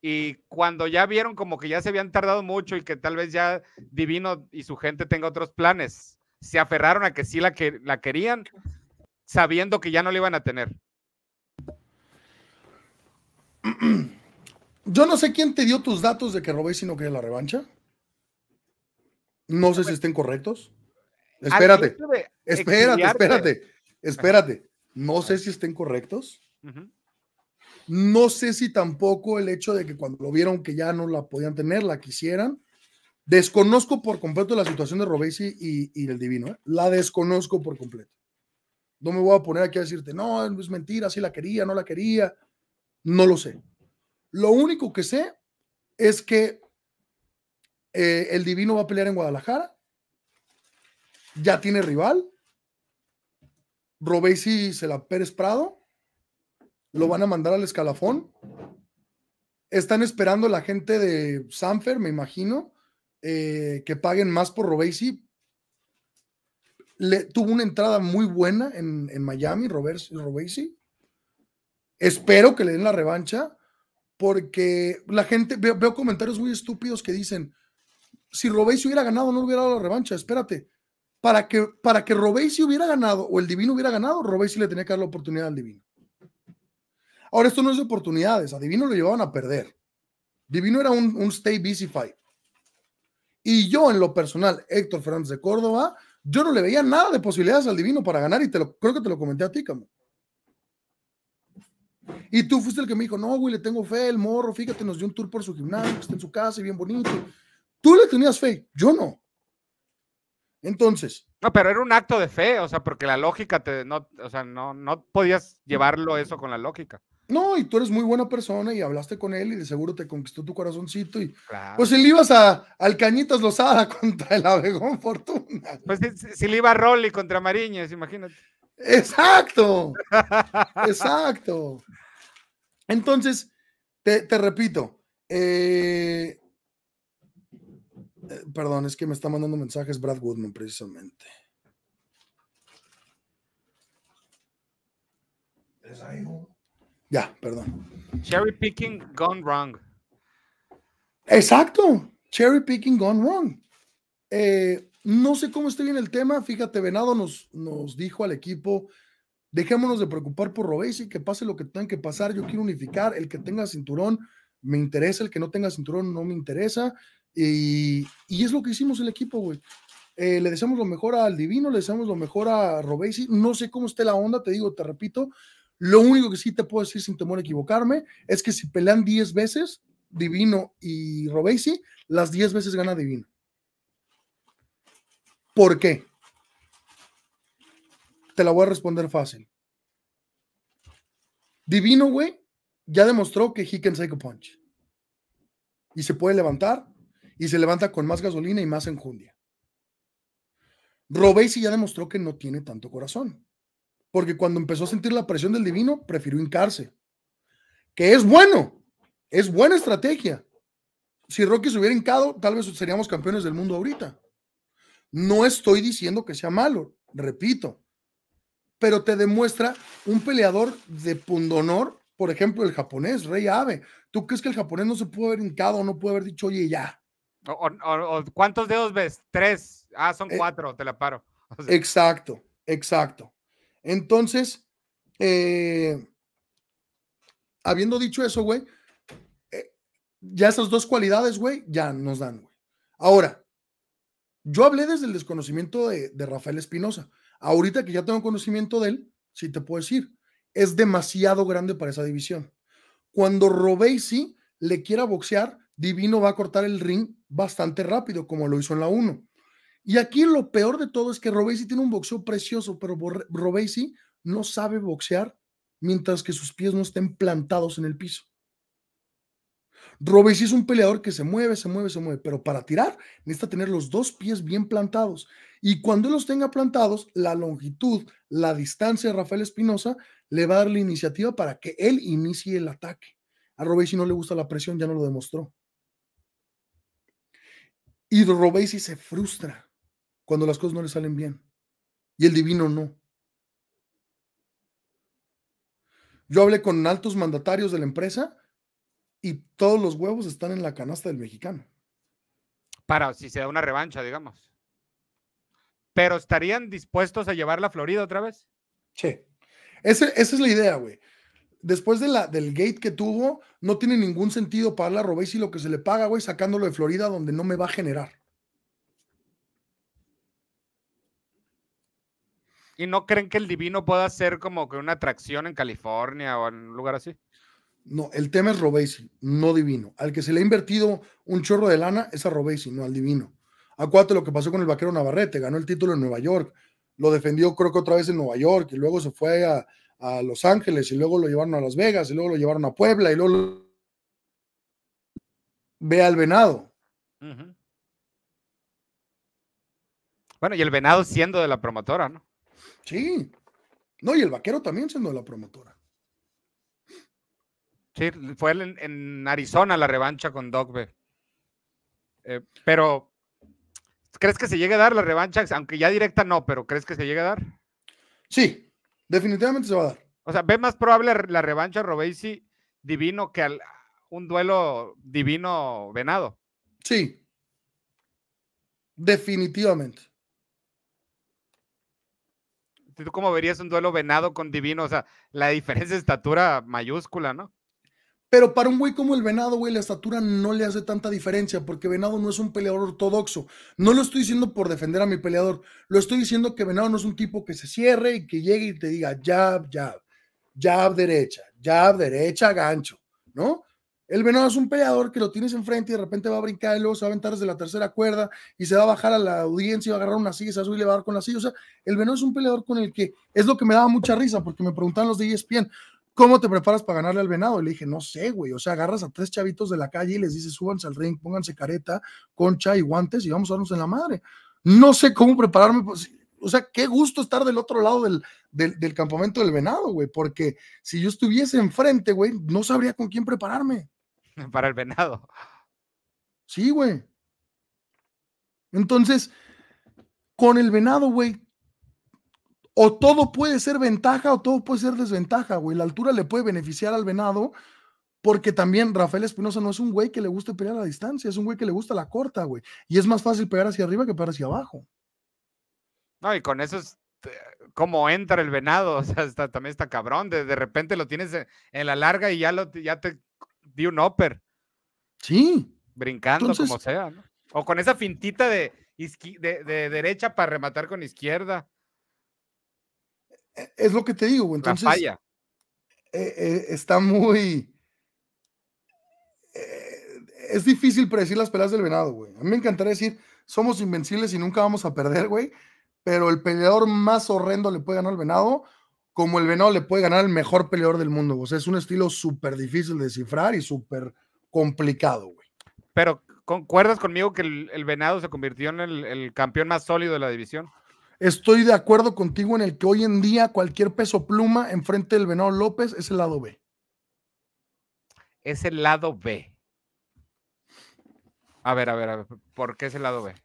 y cuando ya vieron como que ya se habían tardado mucho y que tal vez ya Divino y su gente tenga otros planes, se aferraron a que sí la, que, la querían, sabiendo que ya no la iban a tener. Yo no sé quién te dio tus datos de que Robesi no quería la revancha. No sé si estén correctos. Espérate, espérate, espérate, espérate. No sé si estén correctos. No sé si tampoco el hecho de que cuando lo vieron que ya no la podían tener, la quisieran. Desconozco por completo la situación de Robesi y, y, el Divino. ¿eh? La desconozco por completo. No me voy a poner aquí a decirte, no, es mentira, si la quería, no la quería. No lo sé. Lo único que sé es que eh, el Divino va a pelear en Guadalajara. Ya tiene rival. Robesi se la Pérez Prado lo van a mandar al escalafón. Están esperando la gente de Sanfer, me imagino, eh, que paguen más por Robesi. Le, tuvo una entrada muy buena en, en Miami, Robesi. Espero que le den la revancha, porque la gente, veo, comentarios muy estúpidos que dicen, si Robesi hubiera ganado, no hubiera dado la revancha, espérate. Para que, para que hubiera ganado o el Divino hubiera ganado, Robesi le tenía que dar la oportunidad al Divino. Ahora, esto no es de oportunidades. A Divino lo llevaban a perder. Divino era un, stay busy fight. Y yo, en lo personal, Héctor Fernández de Córdoba, yo no le veía nada de posibilidades al Divino para ganar y te lo, creo que te lo comenté a ti, Camo. Y tú fuiste el que me dijo, no, güey, le tengo fe, el morro, fíjate, nos dio un tour por su gimnasio, está en su casa y bien bonito. Tú le tenías fe, yo no. Entonces. No, pero era un acto de fe, o sea, porque la lógica te, no, o sea, no, no podías llevarlo eso con la lógica. No, y tú eres muy buena persona y hablaste con él y de seguro te conquistó tu corazoncito y pues si le ibas a, al Cañitas Lozada contra el Abegón Fortuna. Pues si, le iba a Rolly contra Mariñas, imagínate. Exacto, exacto. Entonces, te, repito, eh, eh, perdón, es que me está mandando mensajes Brad Goodman precisamente. ¿Es ahí, ya, perdón. Cherry picking gone wrong. Exacto. Cherry picking gone wrong. Eh, no sé cómo esté bien el tema. Fíjate, Venado nos, nos dijo al equipo: dejémonos de preocupar por Robesi, que pase lo que tenga que pasar. Yo quiero unificar. El que tenga cinturón me interesa, el que no tenga cinturón no me interesa. Y, es lo que hicimos el equipo, güey. Eh, le deseamos lo mejor al Divino, le deseamos lo mejor a Robesi. No sé cómo esté la onda, te digo, te repito, lo único que sí te puedo decir sin temor a equivocarme es que si pelean 10 veces, Divino y Robesi, las 10 veces gana Divino. ¿Por qué? Te la voy a responder fácil. Divino, güey, ya demostró que he can punch. Y se puede levantar, y se levanta con más gasolina y más enjundia. Robesi ya demostró que no tiene tanto corazón porque cuando empezó a sentir la presión del divino, prefirió hincarse. Que es bueno, es buena estrategia. Si Rocky se hubiera hincado, tal vez seríamos campeones del mundo ahorita. No estoy diciendo que sea malo, repito, pero te demuestra un peleador de pundonor, por ejemplo, el japonés, Rey Ave. ¿Tú crees que el japonés no se pudo haber hincado, no puede haber dicho, oye, ya? ¿Cuántos dedos ves? Tres. Ah, son eh, cuatro, te la paro. Exacto, exacto. Entonces, eh, habiendo dicho eso, güey, eh, ya esas dos cualidades, güey, ya nos dan, güey. Ahora, yo hablé desde el desconocimiento de, Rafael Espinosa. Ahorita que ya tengo conocimiento de él, sí te puedo decir, es demasiado grande para esa división. Cuando sí le quiera boxear, Divino va a cortar el ring bastante rápido, como lo hizo en la 1. Y aquí lo peor de todo es que Robesi tiene un boxeo precioso, pero Robesi no sabe boxear mientras que sus pies no estén plantados en el piso. Robesi es un peleador que se mueve, se mueve, se mueve, pero para tirar necesita tener los dos pies bien plantados. Y cuando los tenga plantados, la longitud, la distancia de Rafael Espinosa le va a dar la iniciativa para que él inicie el ataque. A Robesi no le gusta la presión, ya no lo demostró. Y Robesi se frustra cuando las cosas no le salen bien. Y el divino no. Yo hablé con altos mandatarios de la empresa y todos los huevos están en la canasta del mexicano. Para si se da una revancha, digamos. Pero ¿estarían dispuestos a llevarla a Florida otra vez? Che. esa es la idea, güey. Después de la, del gate que tuvo, no tiene ningún sentido pagarle a y lo que se le paga, güey, sacándolo de Florida donde no me va a generar. ¿Y no creen que el divino pueda ser como que una atracción en California o en un lugar así? No, el tema es Robesi, no divino. Al que se le ha invertido un chorro de lana es a Robesi, no al divino. Acuérdate lo que pasó con el vaquero Navarrete, ganó el título en Nueva York, lo defendió creo que otra vez en Nueva York y luego se fue a, Los Ángeles y luego lo llevaron a Las Vegas y luego lo llevaron a Puebla y luego lo... ve al venado. Bueno, y el venado siendo de la promotora, ¿no? Sí. No, y el vaquero también siendo la promotora. Sí, fue en, Arizona la revancha con Doc B. Eh, pero, ¿crees que se llegue a dar la revancha? Aunque ya directa no, pero ¿crees que se llegue a dar? Sí, definitivamente se va a dar. O sea, ve más probable la revancha Robesi divino que un duelo divino venado? Sí, definitivamente. ¿tú cómo verías un duelo Venado con Divino? O sea, la diferencia de estatura mayúscula, ¿no? Pero para un güey como el Venado, güey, la estatura no le hace tanta diferencia, porque Venado no es un peleador ortodoxo. No lo estoy diciendo por defender a mi peleador, lo estoy diciendo que Venado no es un tipo que se cierre y que llegue y te diga jab, jab, jab derecha, jab derecha, gancho, ¿no? El venado es un peleador que lo tienes enfrente y de repente va a brincar y luego se va a aventar desde la tercera cuerda y se va a bajar a la audiencia y va a agarrar una silla y se va a subir y le va a dar con la silla. O sea, el venado es un peleador con el que es lo que me daba mucha risa porque me preguntaban los de ESPN, ¿cómo te preparas para ganarle al venado? Y le dije, no sé, güey. O sea, agarras a tres chavitos de la calle y les dices, súbanse al ring, pónganse careta, concha y guantes y vamos a darnos en la madre. No sé cómo prepararme. Pues, o sea, qué gusto estar del otro lado del, del, del campamento del venado, güey, porque si yo estuviese enfrente, güey, no sabría con quién prepararme. para el venado. Sí, güey. Entonces, con el venado, güey, o todo puede ser ventaja o todo puede ser desventaja, güey. La altura le puede beneficiar al venado, porque también Rafael Espinosa no es un güey que le guste pelear a la distancia, es un güey que le gusta la corta, güey. Y es más fácil pegar hacia arriba que pegar hacia abajo. No, y con eso es eh, cómo entra el venado, o sea, también está cabrón. De, repente lo tienes en, la larga y ya, lo, ya te di un upper. Sí. Brincando como sea, ¿no? O con esa fintita de, de, derecha para rematar con izquierda. E-, es lo que te digo, Entonces, falla. E-, e-, está muy. es difícil predecir las peleas del venado, güey. A mí me encantaría decir, somos invencibles y nunca vamos a perder, güey. Pero el peleador más horrendo le puede ganar al venado como el venado le puede ganar al mejor peleador del mundo. O sea, es un estilo súper difícil de descifrar y súper complicado, güey. Pero, ¿concuerdas conmigo que el, venado se convirtió en el, campeón más sólido de la división? Estoy de acuerdo contigo en el que hoy en día cualquier peso pluma enfrente del venado López es el lado B. Es el lado B. A ver, a ver, a ver, ¿por qué es el lado B?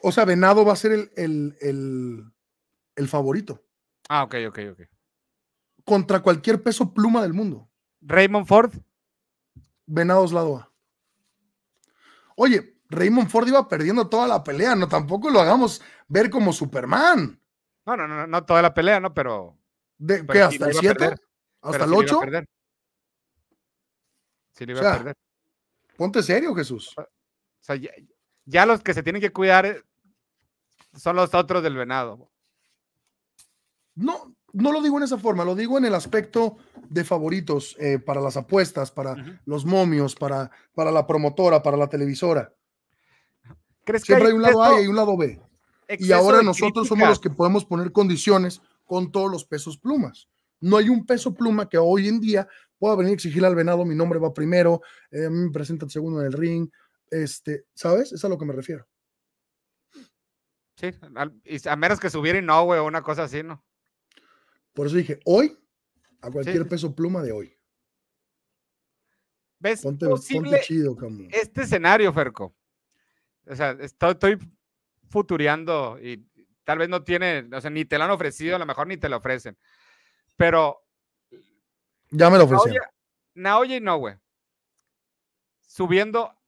O sea, Venado va a ser el favorito. Ah, ok, ok, ok. Contra cualquier peso pluma del mundo. Raymond Ford. Venados lado Oye, Raymond Ford iba perdiendo toda la pelea, no tampoco lo hagamos ver como Superman. No, no, no, no toda la pelea, no, pero. ¿Qué? ¿Hasta el 7? ¿Hasta el 8? Sí, le iba a perder. Ponte serio, Jesús. ya, los que se tienen que cuidar eh, son los otros del venado. No, no lo digo en esa forma, lo digo en el aspecto de favoritos eh, para las apuestas, para los momios, para, para la promotora, para la televisora. ¿Crees Siempre que hay, un lado A y un lado B. Y ahora nosotros somos los que podemos poner condiciones con todos los pesos plumas. No hay un peso pluma que hoy en día pueda venir a exigir al venado, mi nombre va primero, eh, me presenta el segundo en el ring, este, ¿sabes? Es a lo que me refiero. Sí, a, menos que subiera y no, güey, una cosa así, ¿no? Por eso dije, hoy, a cualquier peso pluma de hoy. ¿Ves ponte, chido, este escenario, Ferco? O sea, estoy, futuriando futureando y tal vez no tiene, o sea, ni te lo han ofrecido, a lo mejor ni te lo ofrecen. Pero. Ya me lo ofrecen. Naoya y Nowe subiendo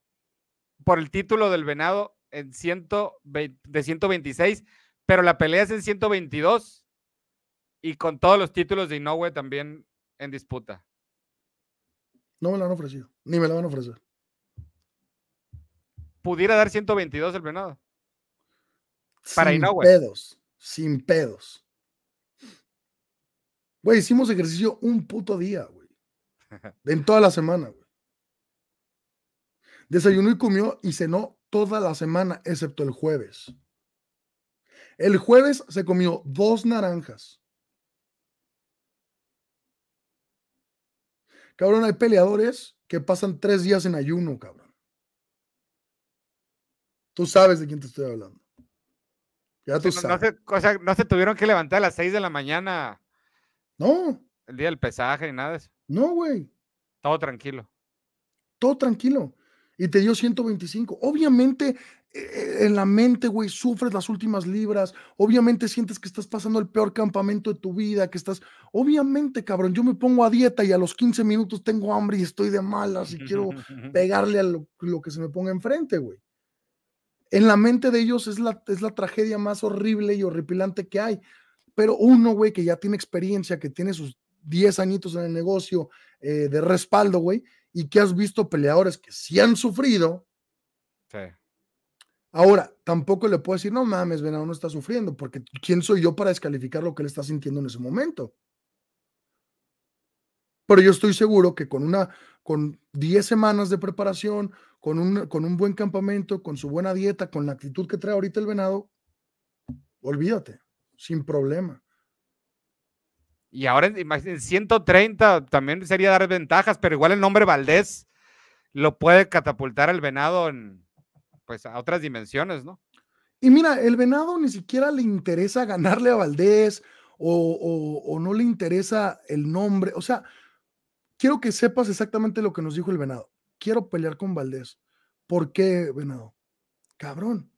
por el título del Venado en 120, de 126, pero la pelea es en 122 y con todos los títulos de Inoue también en disputa. No me lo han ofrecido, ni me lo van a ofrecer. ¿Pudiera dar 122 el venado. Para sin pedos, sin pedos. Güey, hicimos ejercicio un puto día, güey. En toda la semana, güey. Desayunó y comió y cenó toda la semana, excepto el jueves. El jueves se comió dos naranjas Cabrón, hay peleadores que pasan tres días en ayuno, cabrón. Tú sabes de quién te estoy hablando. Ya tú sabes. o sea, no se tuvieron que levantar a las seis de la mañana. No. El día del pesaje y nada de eso. No, güey. Todo tranquilo. Todo tranquilo. Y te dio 125. Obviamente, e-, en la mente, güey, sufres las últimas libras, obviamente sientes que estás pasando el peor campamento de tu vida, que estás, obviamente, cabrón, yo me pongo a dieta y a los 15 minutos tengo hambre y estoy de malas y quiero pegarle a lo, que se me ponga enfrente, güey. En la mente de ellos es la, es la tragedia más horrible y horripilante que hay, pero uno, güey, que ya tiene experiencia, que tiene sus 10 añitos en el negocio eh, de respaldo, güey, y que has visto peleadores que sí han sufrido. Ahora, tampoco le puedo decir, no mames, Venado no está sufriendo, porque ¿quién soy yo para descalificar lo que él está sintiendo en ese momento? Pero yo estoy seguro que con una, con 10 semanas de preparación, con un, con un buen campamento, con su buena dieta, con la actitud que trae ahorita el Venado, olvídate, sin problema. Y ahora, imagínate, 130 también sería dar ventajas, pero igual el nombre Valdés lo puede catapultar al venado en, pues a otras dimensiones, ¿no? Y mira, el venado ni siquiera le interesa ganarle a Valdés o, no le interesa el nombre. O sea, quiero que sepas exactamente lo que nos dijo el venado. Quiero pelear con Valdés. ¿Por qué, venado? Cabrón.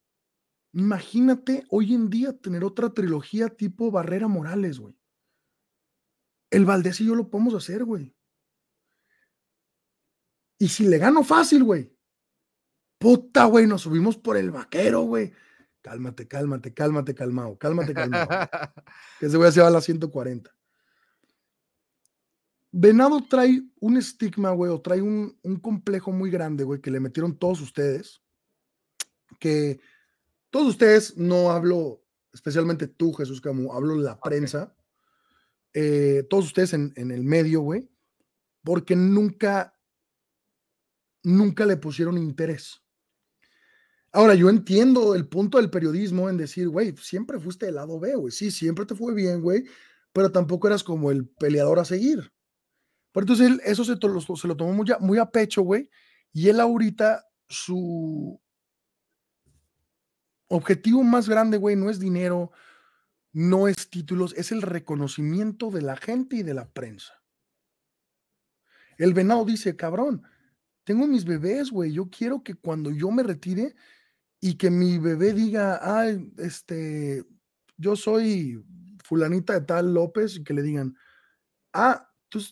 Imagínate hoy en día tener otra trilogía tipo Barrera Morales, güey. El Valdés y yo lo podemos hacer, güey. Y si le gano fácil, güey, Puta, güey, nos subimos por el vaquero, güey. Cálmate, cálmate, cálmate, calmado, cálmate, calmado. que se voy a llevar a la 140. Venado trae un estigma, güey, o trae un, complejo muy grande, güey, que le metieron todos ustedes. Que todos ustedes, no hablo especialmente tú, Jesús Camus, hablo la prensa. Eh, todos ustedes en, en el medio, güey, porque nunca, nunca le pusieron interés. Ahora, yo entiendo el punto del periodismo en decir, güey, siempre fuiste del lado B, güey. Sí, siempre te fue bien, güey, pero tampoco eras como el peleador a seguir. Pero entonces eso se, lo tomó muy muy a pecho, güey. Y él ahorita, su objetivo más grande, güey, no es dinero, no es títulos, es el reconocimiento de la gente y de la prensa. El venado dice, cabrón, tengo mis bebés, güey, yo quiero que cuando yo me retire, y que mi bebé diga, ay, este, yo soy fulanita de tal López, y que le digan, ah, tú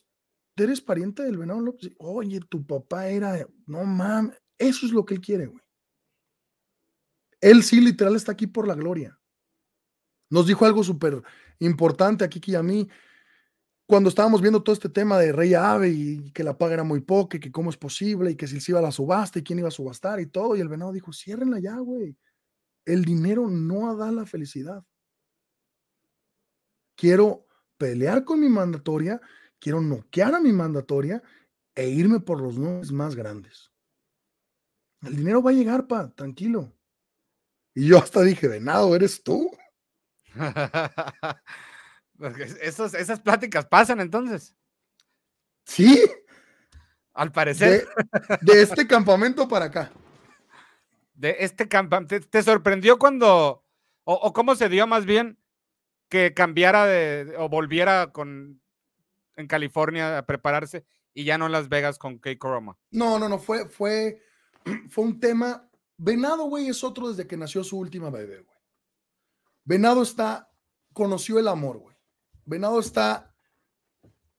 eres pariente del Venado López. Oye, tu papá era, no mames, eso es lo que él quiere, güey. Él sí, literal, está aquí por la gloria. Nos dijo algo súper importante aquí, aquí a mí cuando estábamos viendo todo este tema de Rey Ave y que la paga era muy poca y que cómo es posible y que si se iba a la subasta y quién iba a subastar y todo, y el venado dijo, ciérrenla ya, güey. El dinero no da la felicidad. Quiero pelear con mi mandatoria, quiero noquear a mi mandatoria e irme por los nombres más grandes. El dinero va a llegar, pa, tranquilo. Y yo hasta dije, venado, ¿eres tú? Esas, pues, esas pláticas pasan entonces. Sí. Al parecer. De, este campamento para acá. De este campamento. ¿Te, sorprendió cuando, o, cómo se dio más bien, que cambiara de, o volviera con, en California a prepararse y ya no en Las Vegas con Keiko Roma? No, no, no, fue, fue, fue un tema. Venado, güey, es otro desde que nació su última bebé, güey. Venado está, conoció el amor, güey Venado está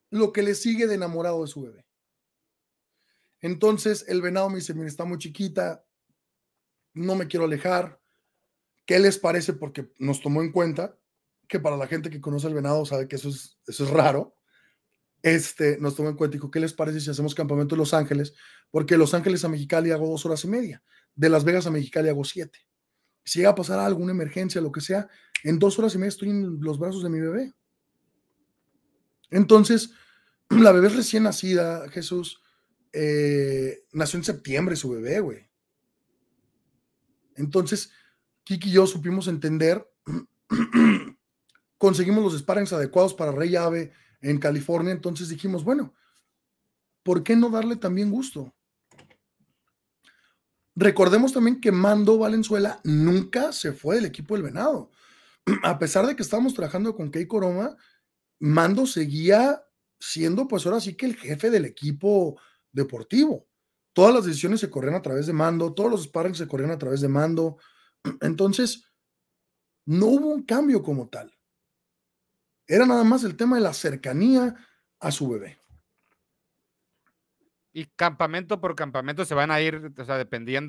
lo que le sigue de enamorado de su bebé. Entonces el venado me dice, mira, está muy chiquita, no me quiero alejar. ¿Qué les parece? Porque nos tomó en cuenta que para la gente que conoce al venado sabe que eso es, eso es raro. Este, nos tomó en cuenta y dijo, ¿qué les parece si hacemos campamento en Los Ángeles? Porque Los Ángeles a Mexicali hago dos horas y media. De Las Vegas a Mexicali hago siete. Si llega a pasar alguna emergencia, lo que sea, en dos horas y media estoy en los brazos de mi bebé. Entonces, la bebé recién nacida, Jesús. Eh, nació en septiembre su bebé, güey. Entonces, Kiki y yo supimos entender, conseguimos los sparrings adecuados para Rey Ave en California, entonces dijimos, bueno, ¿por qué no darle también gusto? Recordemos también que Mando Valenzuela nunca se fue del equipo del Venado. A pesar de que estábamos trabajando con Kei Coroma, Mando seguía siendo pues ahora sí que el jefe del equipo deportivo. Todas las decisiones se corrían a través de mando, todos los sparrings se corrían a través de mando. Entonces, no hubo un cambio como tal. Era nada más el tema de la cercanía a su bebé. Y campamento por campamento se van a ir, o sea,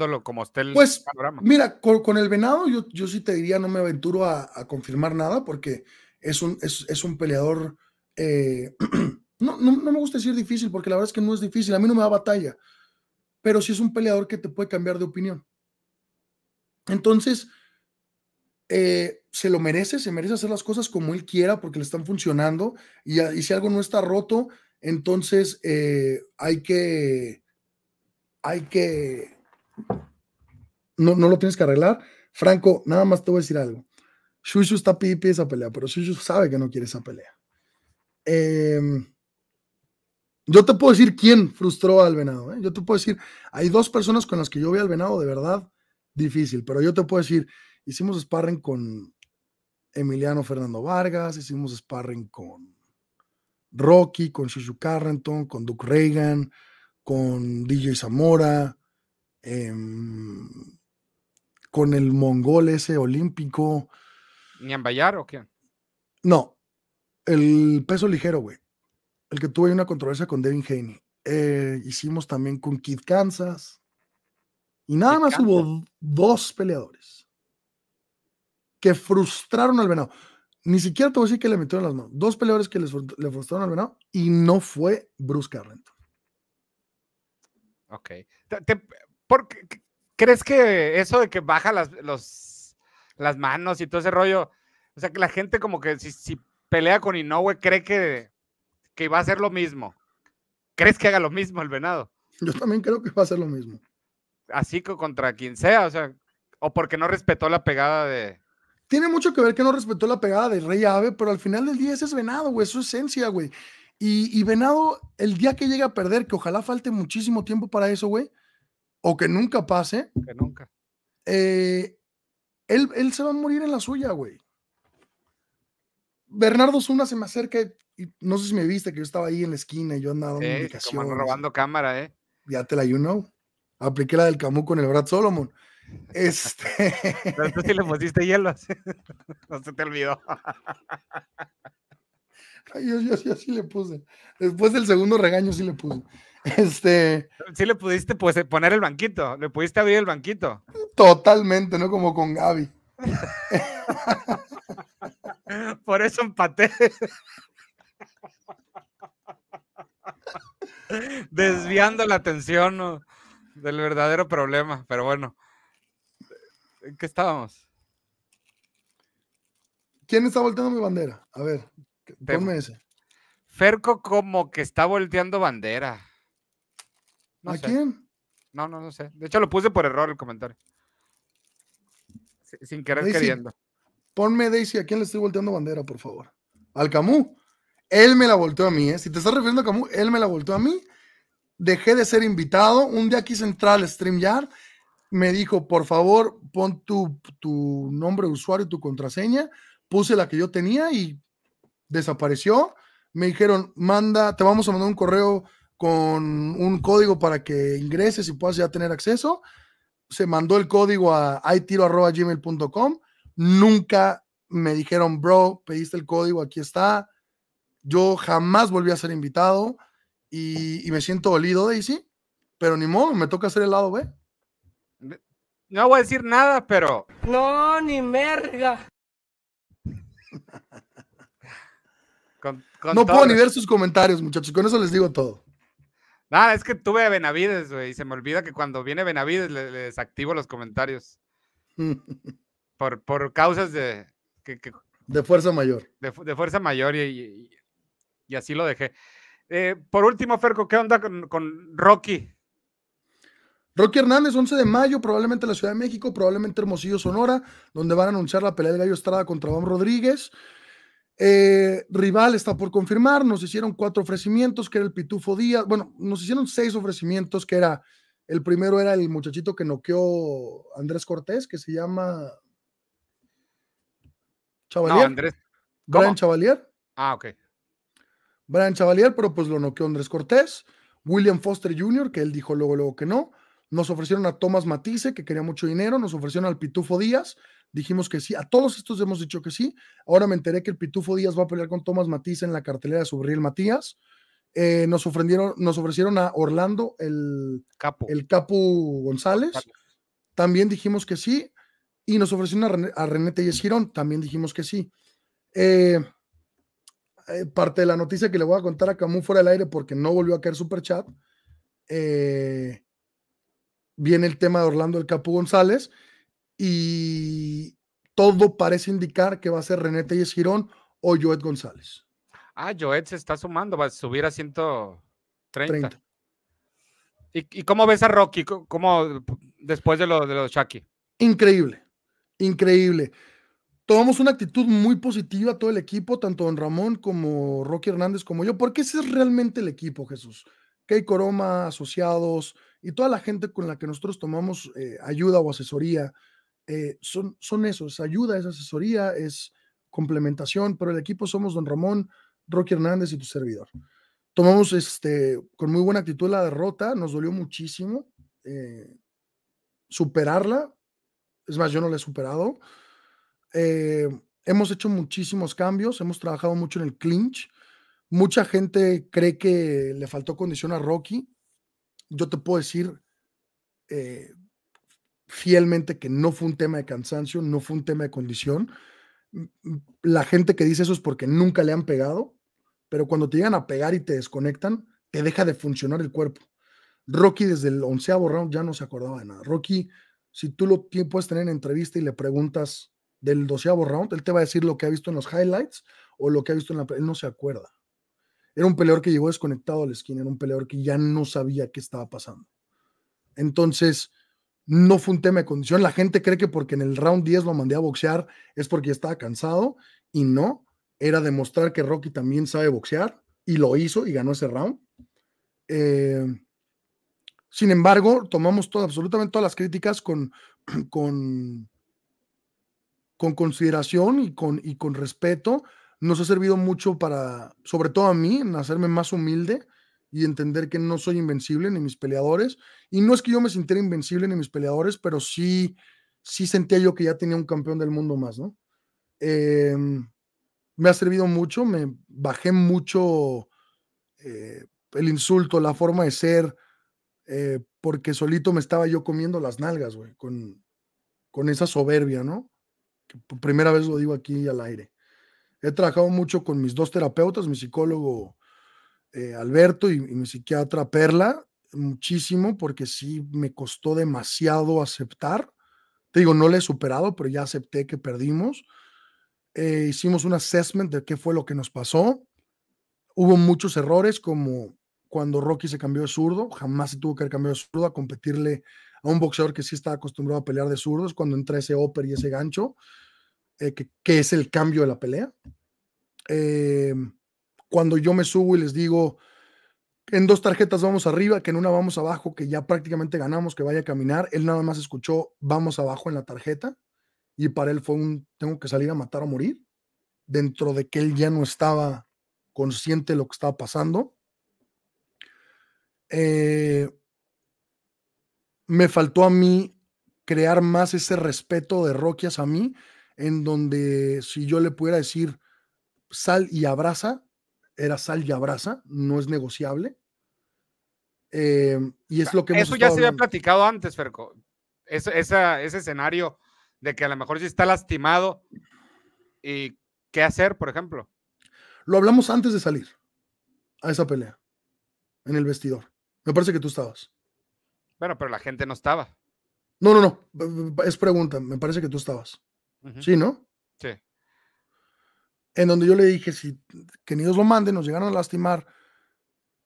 lo como esté el pues, Mira, con, el venado yo, sí te diría, no me aventuro a confirmar nada porque es un, es, un peleador, eh, no, me gusta decir difícil, porque la verdad es que no es difícil, a mí no me da batalla, pero sí es un peleador que te puede cambiar de opinión. Entonces, eh, se lo merece, se merece hacer las cosas como él quiera, porque le están funcionando, y, ah, si algo no está roto, entonces eh, hay que, hay que, no, no lo tienes que arreglar. Franco, nada más te voy a decir algo. Shushu está pipi esa pelea, pero Shushu sabe que no quiere esa pelea. Em, yo te puedo decir quién frustró al venado. ¿eh? Yo te puedo decir, hay dos personas con las que yo vi al venado de verdad difícil, pero yo te puedo decir, hicimos sparring con Emiliano Fernando Vargas, hicimos sparring con Rocky, con Shushu Carrington, con Duke Reagan, con DJ Zamora, em, con el mongol ese olímpico. ¿Ni o quién? No, el peso ligero, güey. El que tuve una controversia con Devin Haney. Eh, hicimos también con Kid Kansas. Y nada más hubo dos peleadores que frustraron al venado. Ni siquiera te voy a decir que le metieron las manos. Dos peleadores que le frustraron al venado y no fue Bruce Carrington. Ok. ¿Crees que eso de que baja los las manos y todo ese rollo. O sea, que la gente como que si, pelea con Inoue cree que, que va a ser lo mismo. ¿Crees que haga lo mismo el venado? Yo también creo que va a ser lo mismo. Así que contra quien sea, o sea, o porque no respetó la pegada de... Tiene mucho que ver que no respetó la pegada del Rey Ave, pero al final del día ese es venado, güey, su esencia, güey. Y, y, Venado, el día que llega a perder, que ojalá falte muchísimo tiempo para eso, güey, o que nunca pase. Que nunca. Eh, él, se va a morir en la suya, güey. Bernardo Zuna se me acerca y, no sé si me viste que yo estaba ahí en la esquina y yo andaba dando sí, como robando cámara, ¿eh? Ya te la you know. Apliqué la del Camus con el Brad Solomon. Este. Pero tú sí le pusiste hielo. no se te olvidó. yo, yo, yo sí le puse. Después del segundo regaño sí le puse. Este. Sí le pudiste pues, eh, poner el banquito, le pudiste abrir el banquito. Totalmente, ¿no? Como con Gaby. Por eso empaté. Desviando la atención del verdadero problema, pero bueno. ¿En qué estábamos? ¿Quién está volteando mi bandera? A ver, ponme ese. Ferco como que está volteando bandera. ¿A quién? No, no, no sé. De hecho, lo puse por error el comentario. Sin querer queriendo. Ponme, Daisy, ¿a quién le estoy volteando bandera, por favor? Al Camus. Él me la volteó a mí, ¿eh? Si te estás refiriendo a Camus, él me la volteó a mí. Dejé de ser invitado. Un día aquí central, StreamYard, me dijo, por favor, pon tu, nombre de usuario y tu contraseña. Puse la que yo tenía y desapareció. Me dijeron, manda, te vamos a mandar un correo con un código para que ingreses y puedas ya tener acceso. Se mandó el código a itiro.gmail.com. Nunca me dijeron, bro, pediste el código, aquí está. Yo jamás volví a ser invitado y, me siento dolido, Daisy, pero ni modo, me toca hacer el lado B. No voy a decir nada, pero. No, ni merga. no puedo ni ver sus comentarios, muchachos. Con eso les digo todo. Nada, es que tuve a Benavides, güey, y se me olvida que cuando viene Benavides le, desactivo los comentarios. por, por causas de... de fuerza mayor. De, fuerza mayor y, así lo dejé. Eh, por último, Ferco, ¿qué onda con, con Rocky? Rocky Hernández, 11 de mayo, probablemente en la Ciudad de México, probablemente Hermosillo, Sonora, donde van a anunciar la pelea de Gallo Estrada contra Juan Rodríguez. Eh, rival está por confirmar, nos hicieron cuatro ofrecimientos, que era el Pitufo Díaz, bueno, nos hicieron seis ofrecimientos, que era, el primero era el muchachito que noqueó Andrés Cortés, que se llama... Chavalier. No, Andrés. Brian Chavalier. Ah, ok. Brian Chavalier, pero pues lo noqueó Andrés Cortés. William Foster Jr., que él dijo luego, luego que no. Nos ofrecieron a Tomás Matisse, que quería mucho dinero. Nos ofrecieron al Pitufo Díaz. Dijimos que sí. A todos estos hemos dicho que sí. Ahora me enteré que el Pitufo Díaz va a pelear con Tomás Matisse en la cartelera de Subriel Matías. Eh, nos, ofrecieron, nos ofrecieron a Orlando el Capo, el Capu González. También dijimos que sí. Y nos ofrecieron a René, y Esgirón. También dijimos que sí. Eh, eh, parte de la noticia que le voy a contar a Camus fuera del aire porque no volvió a caer Superchat. chat. Eh, viene el tema de Orlando el Capu González y todo parece indicar que va a ser René Telles Girón o Joet González. Ah, Joet se está sumando, va a subir a 130. ¿Y, ¿Y, cómo ves a Rocky como después de lo de los Shaki? Increíble, increíble. Tomamos una actitud muy positiva todo el equipo, tanto Don Ramón como Rocky Hernández como yo, porque ese es realmente el equipo, Jesús. Key Coroma, asociados, y toda la gente con la que nosotros tomamos eh, ayuda o asesoría, eh, son, son eso, es ayuda, es asesoría, es complementación, pero el equipo somos don Ramón, Rocky Hernández y tu servidor. Tomamos este, con muy buena actitud la derrota, nos dolió muchísimo eh, superarla, es más, yo no la he superado. hemos hecho muchísimos cambios, hemos trabajado mucho en el clinch. Mucha gente cree que le faltó condición a Rocky, yo te puedo decir eh, fielmente que no fue un tema de cansancio, no fue un tema de condición. La gente que dice eso es porque nunca le han pegado, pero cuando te llegan a pegar y te desconectan, te deja de funcionar el cuerpo. Rocky desde el onceavo round ya no se acordaba de nada. Rocky, si tú lo puedes tener en entrevista y le preguntas del doceavo round, él te va a decir lo que ha visto en los highlights o lo que ha visto en la... Él no se acuerda. Era un peleador que llegó desconectado a la esquina, era un peleador que ya no sabía qué estaba pasando. Entonces, no fue un tema de condición. La gente cree que porque en el round 10 lo mandé a boxear es porque estaba cansado y no, era demostrar que Rocky también sabe boxear y lo hizo y ganó ese round. Eh, sin embargo, tomamos todo, absolutamente todas las críticas con, con, con consideración y con, y con respeto, nos ha servido mucho para, sobre todo a mí, en hacerme más humilde y entender que no soy invencible ni mis peleadores. Y no es que yo me sintiera invencible ni mis peleadores, pero sí, sí sentía yo que ya tenía un campeón del mundo más, ¿no? Em, me ha servido mucho, me bajé mucho eh, el insulto, la forma de ser, eh, porque solito me estaba yo comiendo las nalgas, güey, con, con esa soberbia, ¿no? por primera vez lo digo aquí al aire he trabajado mucho con mis dos terapeutas, mi psicólogo eh, Alberto y, mi psiquiatra Perla, muchísimo, porque sí me costó demasiado aceptar. Te digo, no le he superado, pero ya acepté que perdimos. Eh, hicimos un assessment de qué fue lo que nos pasó. Hubo muchos errores, como cuando Rocky se cambió de zurdo, jamás se tuvo que haber cambiado de zurdo a competirle a un boxeador que sí estaba acostumbrado a pelear de zurdos cuando entra ese upper y ese gancho. Eh, que, es el cambio de la pelea. Em, cuando yo me subo y les digo, en dos tarjetas vamos arriba, que en una vamos abajo, que ya prácticamente ganamos, que vaya a caminar, él nada más escuchó, vamos abajo en la tarjeta, y para él fue un, tengo que salir a matar o morir, dentro de que él ya no estaba consciente de lo que estaba pasando. Eh, me faltó a mí crear más ese respeto de Roquias a mí en donde si yo le pudiera decir sal y abraza, era sal y abraza, no es negociable. Em, y es lo que... Eso ya se había platicado antes, Ferco. Es, ese escenario de que a lo mejor si está lastimado y qué hacer, por ejemplo. Lo hablamos antes de salir a esa pelea, en el vestidor. Me parece que tú estabas. Bueno, pero la gente no estaba. No, no, no. Es pregunta. Me parece que tú estabas. Sí, ¿no? Sí. En donde yo le dije, si que ni Dios lo mande, nos llegaron a lastimar,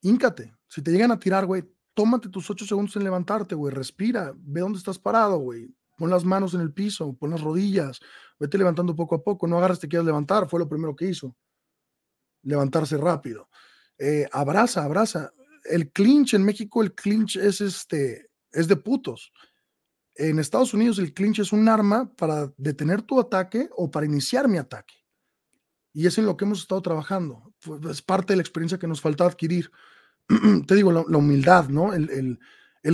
íncate. Si te llegan a tirar, güey, tómate tus ocho segundos en levantarte, güey, respira, ve dónde estás parado, güey. Pon las manos en el piso, pon las rodillas, vete levantando poco a poco, no agarres, te quieras levantar, fue lo primero que hizo. Levantarse rápido. Eh, abraza, abraza. El clinch en México, el clinch es este, es de putos en Estados Unidos el clinch es un arma para detener tu ataque o para iniciar mi ataque. Y es en lo que hemos estado trabajando. Pues, es parte de la experiencia que nos falta adquirir. Te digo, la, humildad, ¿no? El,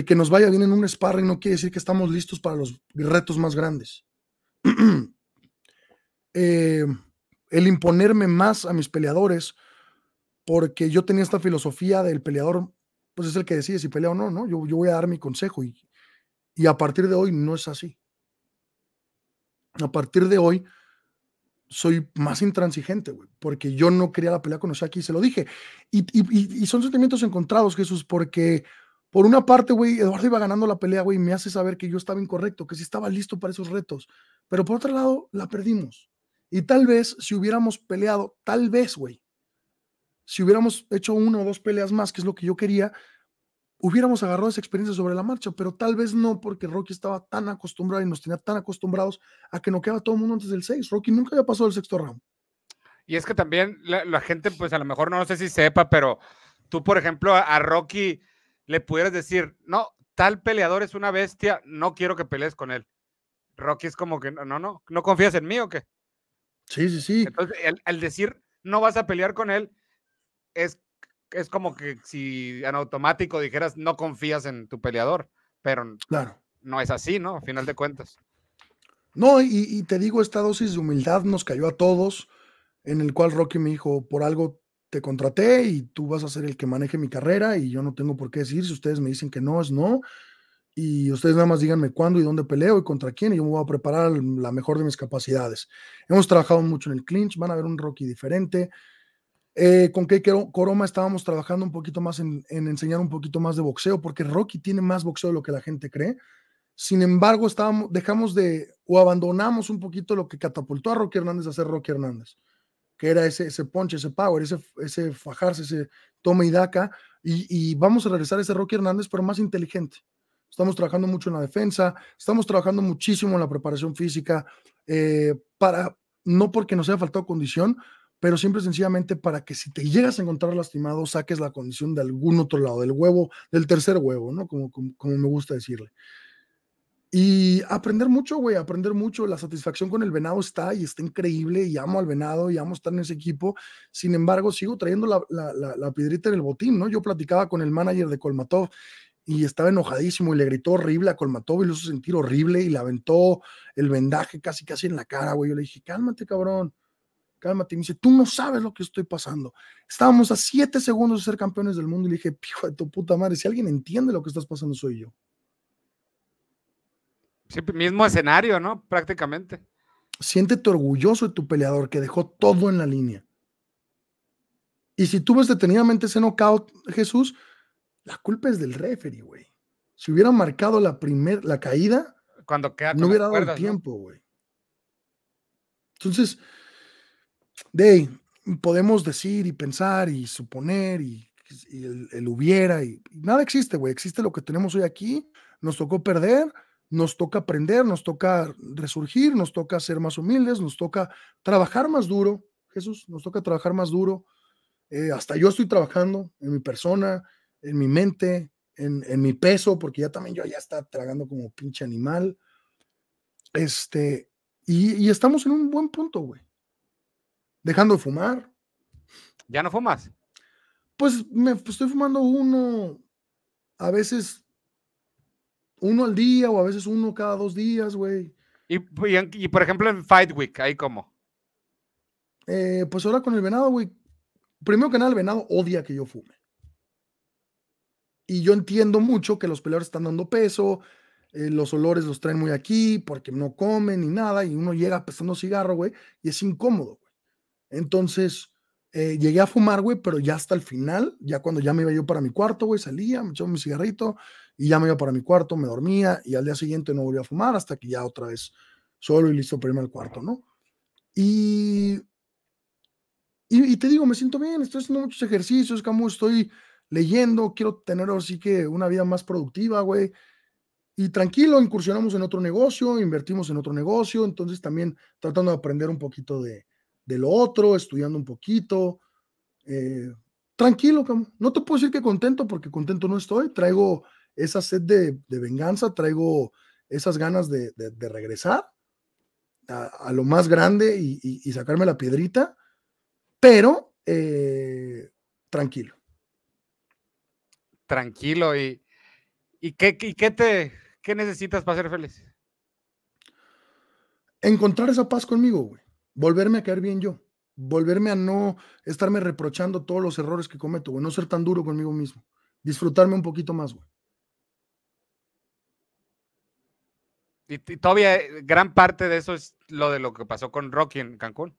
que nos vaya bien en un sparring no quiere decir que estamos listos para los retos más grandes. Eh, el imponerme más a mis peleadores, porque yo tenía esta filosofía del peleador, pues es el que decide si pelea o no, ¿no? Yo, yo voy a dar mi consejo y y a partir de hoy no es así. A partir de hoy soy más intransigente, güey, porque yo no quería la pelea con Osaki y se lo dije. Y, son sentimientos encontrados, Jesús, porque por una parte, güey, Eduardo iba ganando la pelea, güey, me hace saber que yo estaba incorrecto, que sí estaba listo para esos retos. Pero por otro lado, la perdimos. Y tal vez si hubiéramos peleado, tal vez, güey, si hubiéramos hecho una o dos peleas más, que es lo que yo quería, hubiéramos agarrado esa experiencia sobre la marcha, pero tal vez no, porque Rocky estaba tan acostumbrado y nos tenía tan acostumbrados a que no quedaba todo el mundo antes del 6. Rocky nunca había pasado el sexto round. Y es que también la, gente, pues a lo mejor no, sé si sepa, pero tú, por ejemplo, a, Rocky le pudieras decir, no, tal peleador es una bestia, no quiero que pelees con él. Rocky es como que, no, no, no, confías en mí o qué? Sí, sí, sí. Entonces, el al decir, no vas a pelear con él, es es como que si en automático dijeras no confías en tu peleador, pero claro. no es así, ¿no? A final de cuentas. No, y, y, te digo, esta dosis de humildad nos cayó a todos, en el cual Rocky me dijo, por algo te contraté y tú vas a ser el que maneje mi carrera y yo no tengo por qué decir, si ustedes me dicen que no, es no. Y ustedes nada más díganme cuándo y dónde peleo y contra quién y yo me voy a preparar la mejor de mis capacidades. Hemos trabajado mucho en el clinch, van a ver un Rocky diferente. Eh, con que Coroma estábamos trabajando un poquito más en, enseñar un poquito más de boxeo, porque Rocky tiene más boxeo de lo que la gente cree. Sin embargo, estábamos, dejamos de o abandonamos un poquito lo que catapultó a Rocky Hernández a ser Rocky Hernández, que era ese, ese punch, ese power, ese, ese fajarse, ese tome y daca. Y, vamos a regresar ese Rocky Hernández, pero más inteligente. Estamos trabajando mucho en la defensa, estamos trabajando muchísimo en la preparación física, eh, para, no porque nos haya faltado condición, pero siempre sencillamente para que si te llegas a encontrar lastimado, saques la condición de algún otro lado, del huevo, del tercer huevo, ¿no? Como, como, me gusta decirle. Y aprender mucho, güey, aprender mucho. La satisfacción con el venado está y está increíble. Y amo al venado y amo estar en ese equipo. Sin embargo, sigo trayendo la, piedrita en el botín, ¿no? Yo platicaba con el manager de Colmatov y estaba enojadísimo y le gritó horrible a Colmatov y lo hizo sentir horrible y le aventó el vendaje casi, casi en la cara, güey. Yo le dije, cálmate, cabrón cálmate. Y me dice, tú no sabes lo que estoy pasando. Estábamos a siete segundos de ser campeones del mundo y le dije, pijo de tu puta madre, si alguien entiende lo que estás pasando, soy yo. Sí, pues, mismo escenario, ¿no? Prácticamente. Siéntete orgulloso de tu peleador que dejó todo en la línea. Y si tú ves detenidamente ese knockout, Jesús, la culpa es del referee, güey. Si hubiera marcado la la caída, Cuando no hubiera dado el tiempo, güey. Entonces, de, podemos decir y pensar y suponer y, el, hubiera y, nada existe, güey. Existe lo que tenemos hoy aquí. Nos tocó perder, nos toca aprender, nos toca resurgir, nos toca ser más humildes, nos toca trabajar más duro. Jesús, nos toca trabajar más duro. Eh, hasta yo estoy trabajando en mi persona, en mi mente, en, mi peso, porque ya también yo ya está tragando como pinche animal. Este, y, y estamos en un buen punto, güey dejando de fumar. ¿Ya no fumas? Pues me pues, estoy fumando uno, a veces uno al día o a veces uno cada dos días, güey. ¿Y, por ejemplo en Fight Week, ahí cómo? Eh, pues ahora con el venado, güey. Primero que nada, el venado odia que yo fume. Y yo entiendo mucho que los peleadores están dando peso, eh, los olores los traen muy aquí porque no comen ni nada, y uno llega pesando cigarro, güey, y es incómodo. Entonces, eh, llegué a fumar, güey, pero ya hasta el final, ya cuando ya me iba yo para mi cuarto, güey, salía, me echaba mi cigarrito y ya me iba para mi cuarto, me dormía y al día siguiente no volví a fumar hasta que ya otra vez solo y listo para irme al cuarto, ¿no? Y, y, y, te digo, me siento bien, estoy haciendo muchos ejercicios, como estoy leyendo, quiero tener así que una vida más productiva, güey. Y tranquilo, incursionamos en otro negocio, invertimos en otro negocio, entonces también tratando de aprender un poquito de, de lo otro, estudiando un poquito. Eh, tranquilo, no te puedo decir que contento porque contento no estoy. Traigo esa sed de, venganza, traigo esas ganas de, regresar a, lo más grande y, sacarme la piedrita, pero eh, tranquilo. Tranquilo y, qué, te qué necesitas para ser feliz. Encontrar esa paz conmigo, güey volverme a caer bien yo, volverme a no estarme reprochando todos los errores que cometo, güey, no ser tan duro conmigo mismo, disfrutarme un poquito más, güey. Y, todavía eh, gran parte de eso es lo de lo que pasó con Rocky en Cancún.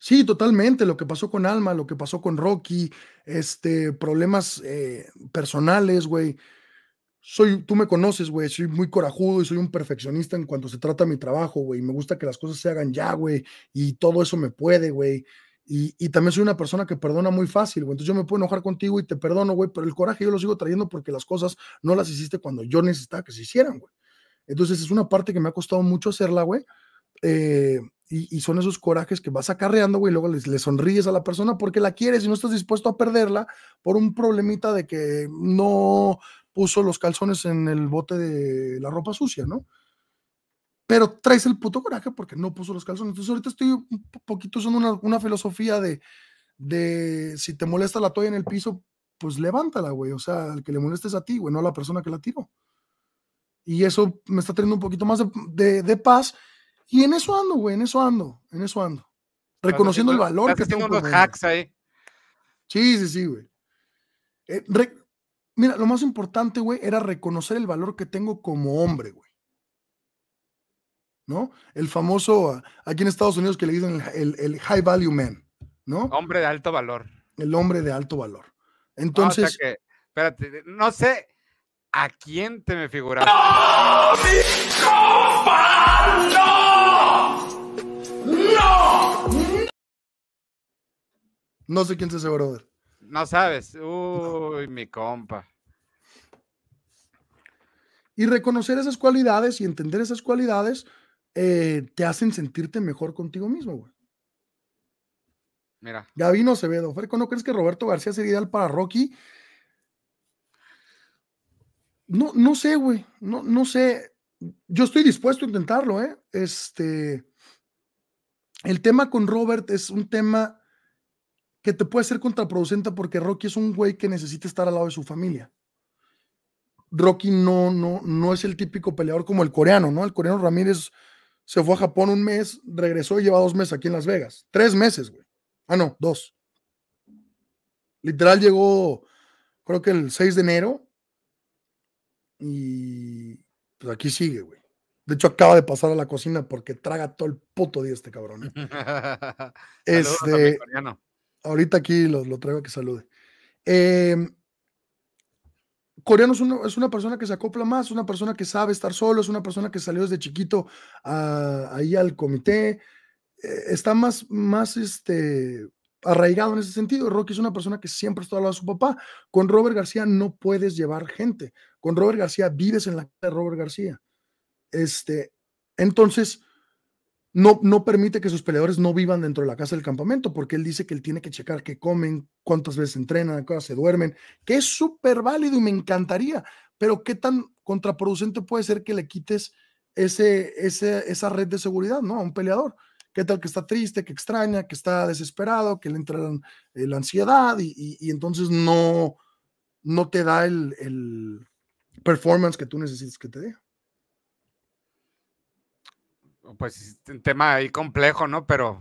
Sí, totalmente. Lo que pasó con Alma, lo que pasó con Rocky, este, problemas eh, personales, güey soy, tú me conoces, güey, soy muy corajudo y soy un perfeccionista en cuanto se trata mi trabajo, güey, me gusta que las cosas se hagan ya, güey, y todo eso me puede, güey. Y, y, también soy una persona que perdona muy fácil, güey. Entonces yo me puedo enojar contigo y te perdono, güey, pero el coraje yo lo sigo trayendo porque las cosas no las hiciste cuando yo necesitaba que se hicieran, güey. Entonces es una parte que me ha costado mucho hacerla, güey. Eh, y, y, son esos corajes que vas acarreando, güey, y luego le sonríes a la persona porque la quieres y no estás dispuesto a perderla por un problemita de que no, puso los calzones en el bote de la ropa sucia, ¿no? Pero traes el puto coraje porque no puso los calzones. Entonces ahorita estoy un poquito usando una, filosofía de, de si te molesta la toalla en el piso, pues levántala, güey. O sea, el que le moleste es a ti, güey, no a la persona que la tiró. Y eso me está teniendo un poquito más de, paz. Y en eso ando, güey, en eso ando, en eso ando. Reconociendo el valor que tengo. Hacks ahí. Sí, sí, sí, güey. Eh, Mira, lo más importante, güey, era reconocer el valor que tengo como hombre, güey. ¿No? El famoso, aquí en Estados Unidos que le dicen el, el, high value man, ¿no? Hombre de alto valor. El hombre de alto valor. Entonces. que, espérate, no sé a quién te me figuraste. ¡No, mi compa, ¡No! ¡No! No sé quién se ese brother. No sabes. Uy, mi compa. Y reconocer esas cualidades y entender esas cualidades eh, te hacen sentirte mejor contigo mismo, güey. Mira. Gavino Acevedo, Ferco, ¿no crees que Roberto García sería ideal para Rocky? No, no sé, güey. No, no sé. Yo estoy dispuesto a intentarlo, ¿eh? Este. El tema con Robert es un tema que te puede ser contraproducente porque Rocky es un güey que necesita estar al lado de su familia. Rocky no, no, no es el típico peleador como el coreano, ¿no? El coreano Ramírez se fue a Japón un mes, regresó y lleva dos meses aquí en Las Vegas. Tres meses, güey. Ah, no, dos. Literal llegó, creo que el 6 de enero. Y pues aquí sigue, güey. De hecho, acaba de pasar a la cocina porque traga todo el puto día este cabrón. ¿eh? este, ahorita aquí lo, lo, traigo que salude. Eh, Coreano es una, persona que se acopla más, es una persona que sabe estar solo, es una persona que salió desde chiquito ah, ahí al comité, eh, está más, más este, arraigado en ese sentido. Rocky es una persona que siempre está al lado de su papá. Con Robert García no puedes llevar gente. Con Robert García vives en la casa de Robert García. Este, entonces, no, permite que sus peleadores no vivan dentro de la casa del campamento, porque él dice que él tiene que checar qué comen, cuántas veces entrenan, cuántas se duermen, que es súper válido y me encantaría, pero qué tan contraproducente puede ser que le quites ese, esa red de seguridad, ¿no? A un peleador. ¿Qué tal que está triste, que extraña, que está desesperado, que le entra la, eh, ansiedad y, entonces no, no te da el, el performance que tú necesitas que te dé? pues un tema ahí complejo, ¿no? Pero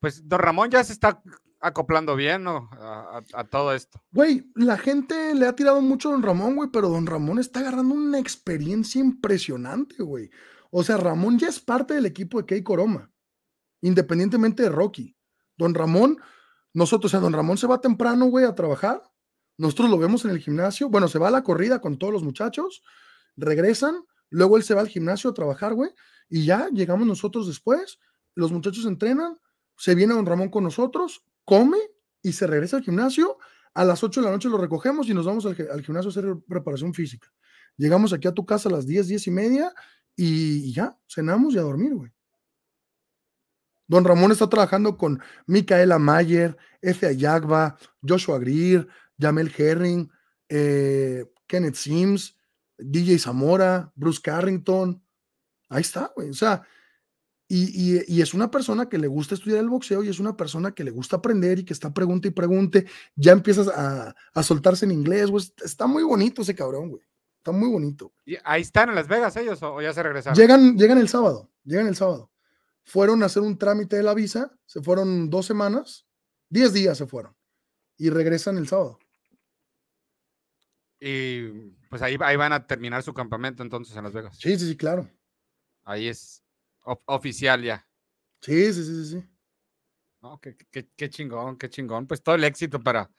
pues don Ramón ya se está acoplando bien ¿no? a, todo esto. Güey, la gente le ha tirado mucho a don Ramón, güey, pero don Ramón está agarrando una experiencia impresionante, güey. O sea, Ramón ya es parte del equipo de Kei Coroma, independientemente de Rocky. Don Ramón, nosotros, o sea, don Ramón se va temprano, güey, a trabajar. Nosotros lo vemos en el gimnasio. Bueno, se va a la corrida con todos los muchachos, regresan, luego él se va al gimnasio a trabajar, güey y ya llegamos nosotros después, los muchachos entrenan, se viene don Ramón con nosotros, come y se regresa al gimnasio. A las 8 de la noche lo recogemos y nos vamos al, gimnasio a hacer preparación física. Llegamos aquí a tu casa a las 10, 10 y media y ya, cenamos y a dormir, güey. Don Ramón está trabajando con Micaela Mayer, F. Ayagba, Joshua Greer, Jamel Herring, eh, Kenneth Sims, DJ Zamora, Bruce Carrington, Ahí está, güey. O sea, y, es una persona que le gusta estudiar el boxeo y es una persona que le gusta aprender y que está pregunta y pregunte. Ya empiezas a, soltarse en inglés, güey. Está muy bonito ese cabrón, güey. Está muy bonito. ¿Y ahí están en Las Vegas ellos o ya se regresaron? Llegan, llegan el sábado, llegan el sábado. Fueron a hacer un trámite de la visa, se fueron dos semanas, diez días se fueron y regresan el sábado. Y pues ahí, ahí van a terminar su campamento entonces en Las Vegas. Sí, sí, sí, claro. Ahí es oficial ya. Sí, sí, sí, sí. No, qué, chingón, qué chingón. Pues todo el éxito para,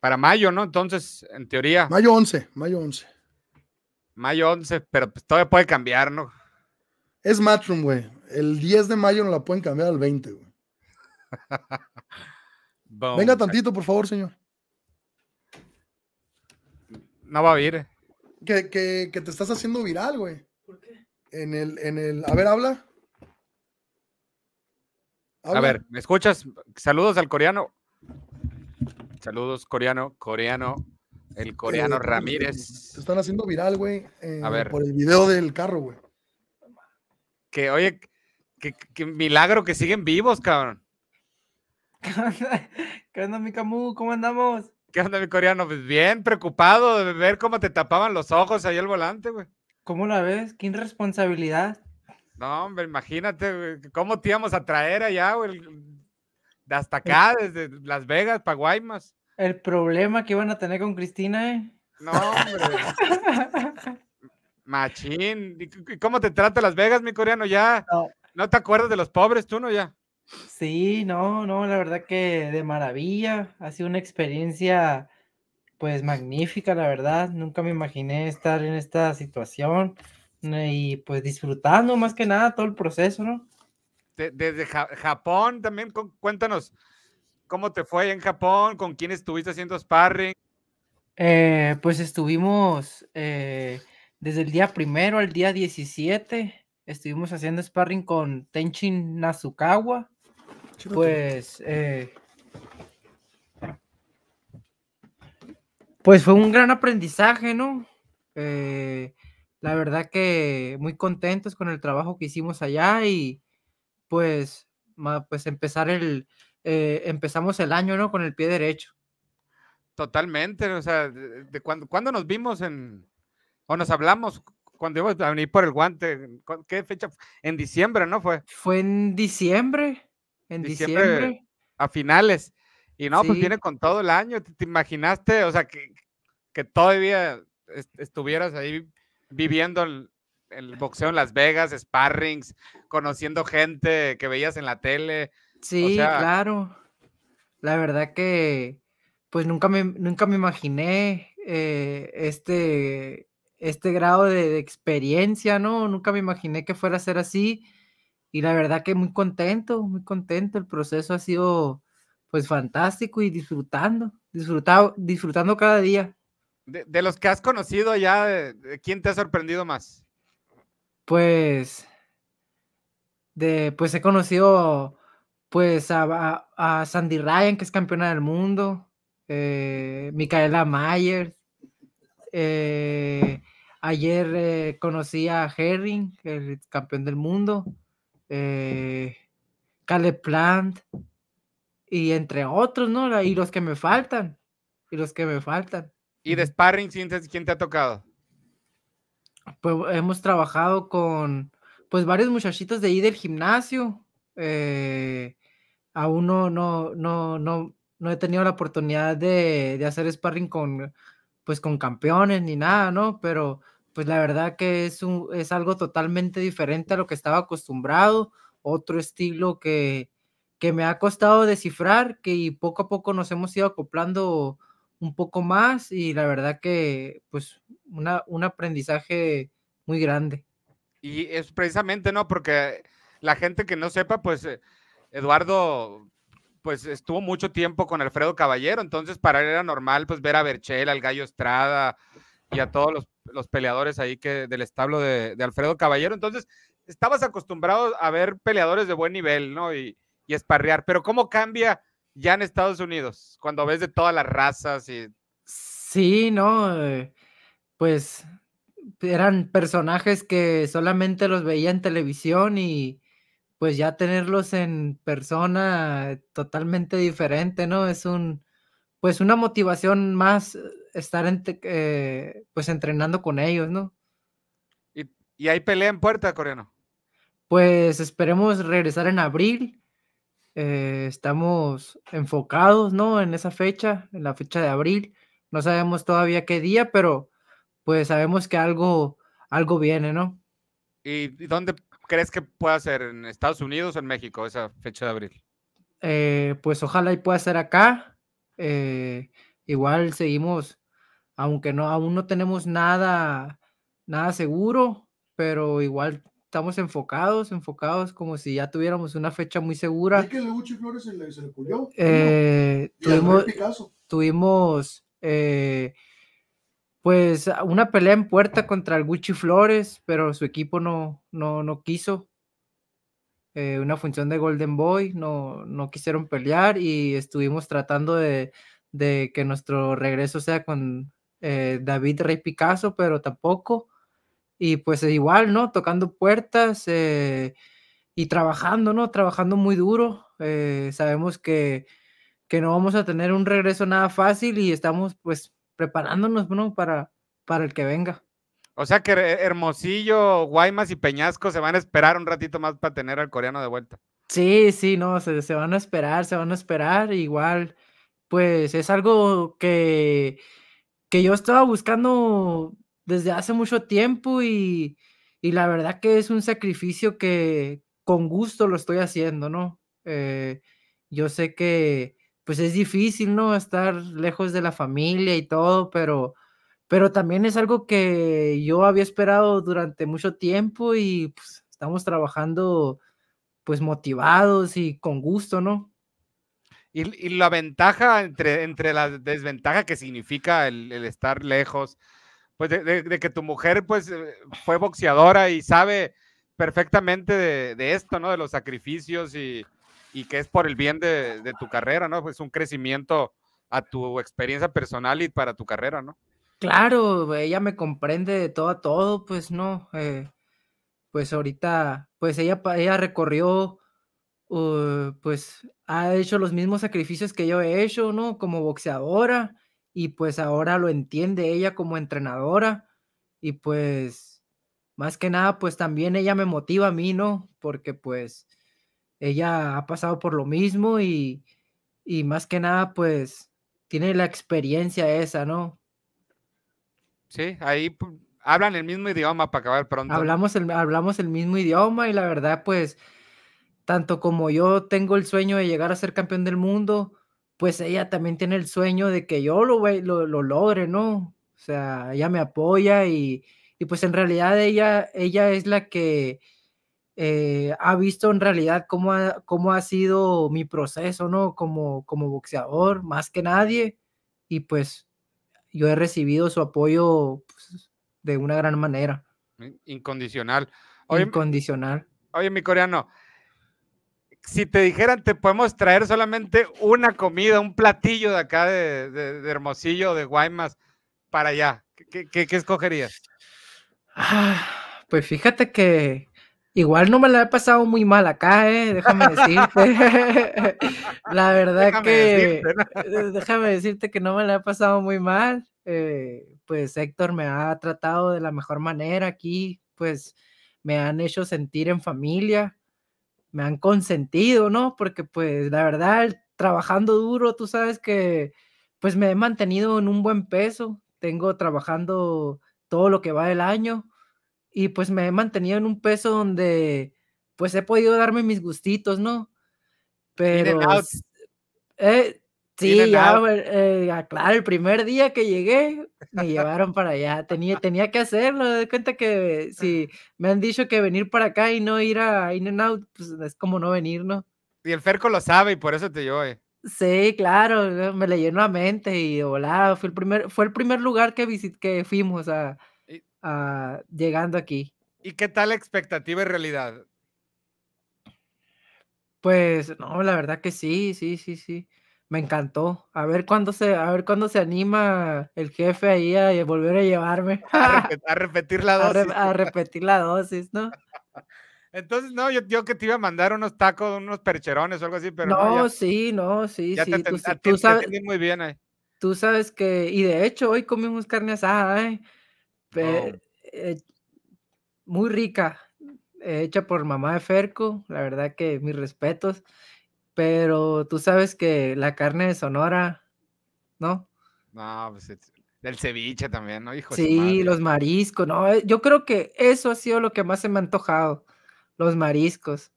para mayo, ¿no? Entonces, en teoría. Mayo 11, mayo 11. Mayo 11, pero pues, todavía puede cambiar, ¿no? Es Matchroom, güey. El 10 de mayo no la pueden cambiar al 20, güey. Venga tantito, por favor, señor. No va a ir. Eh. Que, que te estás haciendo viral, güey en el, en el, a ver, habla. A ver, ¿me escuchas? Saludos al coreano. Saludos, coreano, coreano, el eh, coreano eh, Ramírez. Se están haciendo viral, güey. Por el video del carro, güey. Que, oye, Qué milagro que siguen vivos, cabrón. ¿Qué onda, mi Camu? ¿Cómo andamos? ¿Qué onda, mi coreano? Pues bien, preocupado de ver cómo te tapaban los ojos ahí al volante, güey. ¿Cómo la ves? ¿Qué irresponsabilidad? No, hombre, imagínate, ¿cómo te íbamos a traer allá, güey? De hasta acá, desde Las Vegas, para Guaymas. El problema que iban a tener con Cristina, ¿eh? No, hombre. Machín. ¿Y cómo te trata Las Vegas, mi coreano? Ya. No. no. te acuerdas de los pobres, tú, ¿no? Ya. Sí, no, no, la verdad que de maravilla. Ha sido una experiencia pues magnífica, la verdad. Nunca me imaginé estar en esta situación eh, y pues disfrutando más que nada todo el proceso, ¿no? desde Japón también, cuéntanos, ¿cómo te fue en Japón? ¿Con quién estuviste haciendo sparring? Eh, pues estuvimos eh, desde el día primero al día 17, estuvimos haciendo sparring con Tenchin nazukawa pues Pues fue un gran aprendizaje, ¿no? Eh, la verdad que muy contentos con el trabajo que hicimos allá y pues, pues empezar el, eh, empezamos el año, ¿no? Con el pie derecho. Totalmente, o sea, de, cuando, cuando, nos vimos en, o nos hablamos cuando íbamos a venir por el guante, ¿qué fecha? En diciembre, ¿no? Fue, fue en diciembre, en diciembre, a finales. Y no, pues viene con todo el año, te imaginaste? O sea, que, que todavía estuvieras ahí viviendo el, boxeo en Las Vegas, sparrings, conociendo gente que veías en la tele. Sí, claro. La verdad que pues nunca me, nunca me imaginé eh, este, este grado de, de, experiencia, ¿no? Nunca me imaginé que fuera a ser así. Y la verdad que muy contento, muy contento. El proceso ha sido pues fantástico y disfrutando, disfrutado, disfrutando cada día. De, los que has conocido ya, eh, ¿quién te ha sorprendido más? Pues, de, pues he conocido pues a, Sandy Ryan, que es campeona del mundo, eh, Micaela Mayer, eh, ayer conocí a Herring, el campeón del mundo, eh, Caleb Plant, y entre otros, ¿no? Y los que me faltan, y los que me faltan. ¿Y de sparring quién te ha tocado? Pues hemos trabajado con pues varios muchachitos de ahí del gimnasio. Eh, aún no, no, no, no, he tenido la oportunidad de, hacer sparring con pues con campeones ni nada, ¿no? Pero pues la verdad que es, un, es algo totalmente diferente a lo que estaba acostumbrado, otro estilo que, que me ha costado descifrar, que poco a poco nos hemos ido acoplando un poco más y la verdad que pues un aprendizaje muy grande. Y es precisamente, ¿no? Porque la gente que no sepa, pues eh, Eduardo pues estuvo mucho tiempo con Alfredo Caballero, entonces para él era normal pues ver a Berchel, al Gallo Estrada y a todos los, peleadores ahí que del establo de, Alfredo Caballero, entonces estabas acostumbrado a ver peleadores de buen nivel, ¿no? Y, y esparrear, pero ¿cómo cambia ya en Estados Unidos, cuando ves de todas las razas y... Sí, no, eh, pues eran personajes que solamente los veía en televisión y pues ya tenerlos en persona totalmente diferente, ¿no? Es un, pues una motivación más eh, estar eh, pues entrenando con ellos, ¿no? ¿Y, ¿Y hay pelea en puerta, coreano? Pues esperemos regresar en abril eh, estamos enfocados, ¿no? En esa fecha, en la fecha de abril. No sabemos todavía qué día, pero pues sabemos que algo, algo viene, ¿no? ¿Y dónde crees que pueda ser? ¿En Estados Unidos o en México esa fecha de abril? Eh, pues ojalá y pueda ser acá. Eh, igual seguimos, aunque no, aún no tenemos nada, nada seguro, pero igual estamos enfocados, enfocados como si ya tuviéramos una fecha muy segura. ¿Es que Gucci Flores se le, se Eh, tuvimos, eh, pues una pelea en puerta contra el Gucci Flores, pero su equipo no, no, no quiso. Eh, una función de Golden Boy, no, no quisieron pelear y estuvimos tratando de, de que nuestro regreso sea con eh, David Rey Picasso, pero tampoco. Y pues e, igual, ¿no? Tocando puertas eh, y trabajando, ¿no? Trabajando muy duro. Eh, sabemos que, que no vamos a tener un regreso nada fácil y estamos pues preparándonos, ¿no? Para, para el que venga. O sea que Hermosillo, Guaymas y Peñasco se van a esperar un ratito más para tener al coreano de vuelta. Sí, sí, no, se, van a esperar, se van a esperar. Igual, pues es algo que, que yo estaba buscando desde hace mucho tiempo y, la verdad que es un sacrificio que con gusto lo estoy haciendo, ¿no? Eh, yo sé que pues es difícil, ¿no? Estar lejos de la familia y todo, pero, pero también es algo que yo había esperado durante mucho tiempo y pues estamos trabajando pues motivados y con gusto, ¿no? Y, la ventaja entre, entre la desventaja que significa el estar lejos, pues de, que tu mujer pues eh, fue boxeadora y sabe perfectamente de, esto, ¿no? De los sacrificios y, que es por el bien de, tu carrera, ¿no? Pues un crecimiento a tu experiencia personal y para tu carrera, ¿no? Claro, ella me comprende de todo a todo, pues no, eh, pues ahorita, pues ella, ella recorrió, uh, pues ha hecho los mismos sacrificios que yo he hecho, ¿no? Como boxeadora, y pues ahora lo entiende ella como entrenadora y pues más que nada pues también ella me motiva a mí, ¿no? Porque pues ella ha pasado por lo mismo y, y más que nada pues tiene la experiencia esa, ¿no? Sí, ahí hablan el mismo idioma para acabar pronto. Hablamos hablamos el mismo idioma y la verdad pues tanto como yo tengo el sueño de llegar a ser campeón del mundo, pues ella también tiene el sueño de que yo lo, lo logre, ¿no? O sea, ella me apoya y, y pues en realidad ella, ella es la que eh, ha visto en realidad cómo ha, cómo ha sido mi proceso, ¿no? Como, como boxeador, más que nadie. Y pues yo he recibido su apoyo pues, de una gran manera. Incondicional. Incondicional. Oye, mi coreano, si te dijeran, te podemos traer solamente una comida, un platillo de acá de, Hermosillo, de Guaymas, para allá, ¿qué, qué, escogerías? Ah, pues fíjate que igual no me la he pasado muy mal acá, ¿eh? déjame decirte. la verdad que déjame decirte que no me la he pasado muy mal. Eh, pues Héctor me ha tratado de la mejor manera aquí, pues me han hecho sentir en familia me han consentido, ¿no? Porque pues la verdad, trabajando duro, tú sabes que pues me he mantenido en un buen peso, tengo trabajando todo lo que va del año y pues me he mantenido en un peso donde pues he podido darme mis gustitos, ¿no? Pero... Sí, eh, ya, claro, el primer día que llegué me llevaron para allá. Tenía, tenía que hacerlo. De cuenta que si me han dicho que venir para acá y no ir a In and Out, pues es como no venir, ¿no? Y el Ferco lo sabe y por eso te llevó. Eh. Sí, claro, me le llenó la mente y hola, fue el primer, fue el primer lugar que que fuimos a, llegando aquí. ¿Y qué tal expectativa y realidad? Pues no, la verdad que sí, sí, sí, sí me encantó. A ver cuándo se, a ver cuándo se anima el jefe ahí a, volver a llevarme. A, repetir la dosis. A, repetir la dosis, ¿no? Entonces, no, yo, yo, que te iba a mandar unos tacos, unos percherones o algo así, pero. No, sí, no, sí, sí. tú, tú sabes. muy bien ahí. Tú sabes que, y de hecho, hoy comimos carne asada, ¿eh? Oh. eh, muy rica, hecha por mamá de Ferco, la verdad que mis respetos. Pero tú sabes que la carne de Sonora, ¿no? No, pues del ceviche también, ¿no? Hijo sí, los mariscos, ¿no? Eh, yo creo que eso ha sido lo que más se me ha antojado, los mariscos.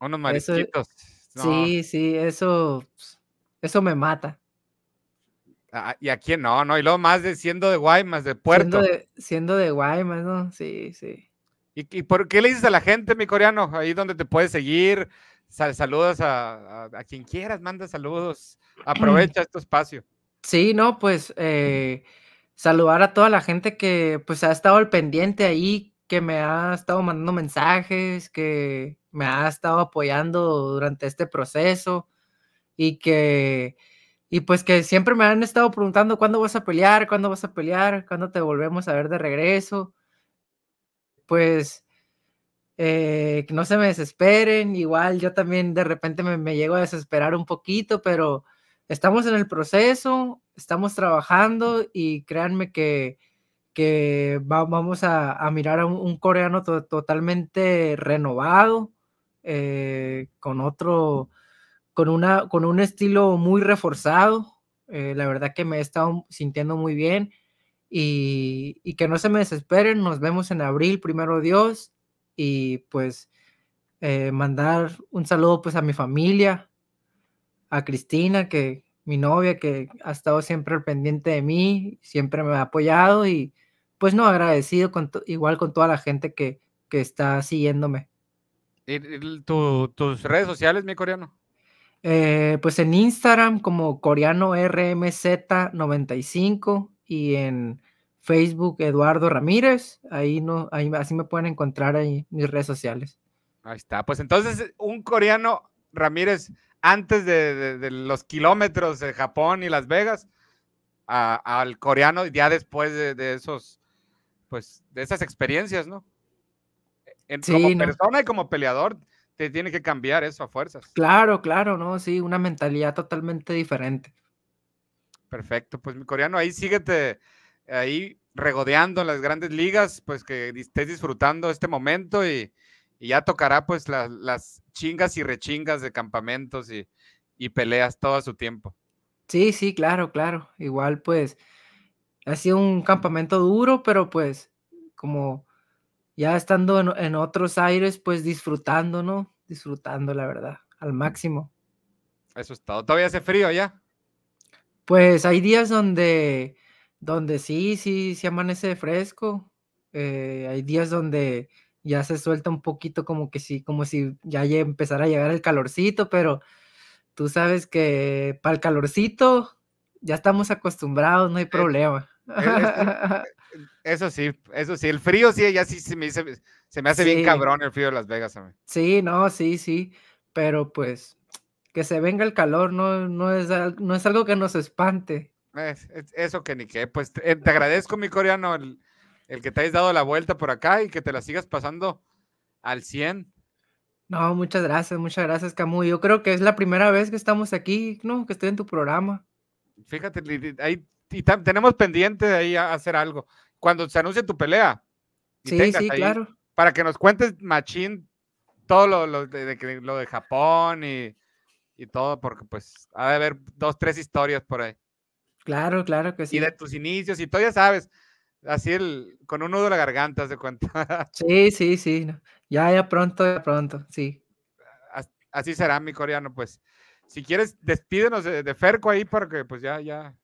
Unos e marisquitos. Sí, sí, eso, pues, eso me mata. Ah, ¿Y a quién no? No, y luego más de siendo de Guaymas, de Puerto. Siendo de, siendo de Guaymas, ¿no? Sí, sí. ¿Y, ¿Y, por qué le dices a la gente, mi coreano, ahí donde te puedes seguir, saludos a, quien quieras, manda saludos. Aprovecha este espacio. Sí, no, pues eh, saludar a toda la gente que pues ha estado al pendiente ahí, que me ha estado mandando mensajes, que me ha estado apoyando durante este proceso y que y pues que siempre me han estado preguntando cuándo vas a pelear, cuándo vas a pelear, cuándo te volvemos a ver de regreso. Pues eh, que no se me desesperen, igual yo también de repente me, llego a desesperar un poquito, pero estamos en el proceso, estamos trabajando y créanme que, que vamos a, mirar a un, coreano totalmente renovado, eh, con otro, con, una, con un estilo muy reforzado. Eh, la verdad que me he estado sintiendo muy bien y, y, que no se me desesperen. Nos vemos en abril, primero Dios y pues eh, mandar un saludo pues a mi familia, a Cristina, que mi novia, que ha estado siempre al pendiente de mí, siempre me ha apoyado y pues no agradecido con igual con toda la gente que, que está siguiéndome. ¿Tus redes sociales, mi coreano? Eh, pues en Instagram como coreano RMZ95 y en Facebook Eduardo Ramírez. Ahí no, ahí, así me pueden encontrar ahí mis redes sociales. Ahí está. Pues entonces, un coreano Ramírez, antes de, los kilómetros de Japón y Las Vegas, al coreano, ya después de, esos, pues, de esas experiencias, ¿no? En, como persona y como peleador, te tiene que cambiar eso a fuerzas. Claro, claro, ¿no? Sí, una mentalidad totalmente diferente. Perfecto, pues mi coreano, ahí síguete ahí regodeando en las grandes ligas, pues que estés disfrutando este momento y, ya tocará pues las chingas y rechingas de campamentos y, peleas todo su tiempo. Sí, sí, claro, claro. Igual pues ha sido un campamento duro, pero pues como ya estando en, en otros aires, pues disfrutando, ¿no? Disfrutando, la verdad, al máximo. Eso es todo. ¿Todavía hace frío ya? Pues hay días donde donde sí, sí, sí amanece fresco. Eh, hay días donde ya se suelta un poquito como que sí, como si ya empezara a llegar el calorcito, pero tú sabes que para el calorcito ya estamos acostumbrados, no hay eh, problema. Eh, eso sí, eso sí, el frío sí, ya sí se me, se me hace bien cabrón el frío de Las Vegas. Sí, no, sí, sí, pero pues que se venga el calor no, no, no es algo que nos espante eso que ni qué. Pues te, eh, agradezco, mi coreano, el, que te hayas dado la vuelta por acá y que te la sigas pasando al 100. No, muchas gracias, muchas gracias, Camu. Yo creo que es la primera vez que estamos aquí, ¿no? Que estoy en tu programa. Fíjate, ahí, tenemos pendiente de ahí hacer algo. Cuando se anuncie tu pelea. Sí, sí, claro. Para que nos cuentes, Machín, todo lo, de, lo de Japón y, y todo, porque pues ha de haber dos, tres historias por ahí. Claro, claro que sí. Y de tus inicios, y tú ya sabes, así el, con un nudo en la garganta, se cuenta. sí, sí, sí. Ya, ya pronto, ya pronto, sí. Así será, mi coreano, pues. Si quieres, despídenos de, Ferco ahí porque pues ya, ya,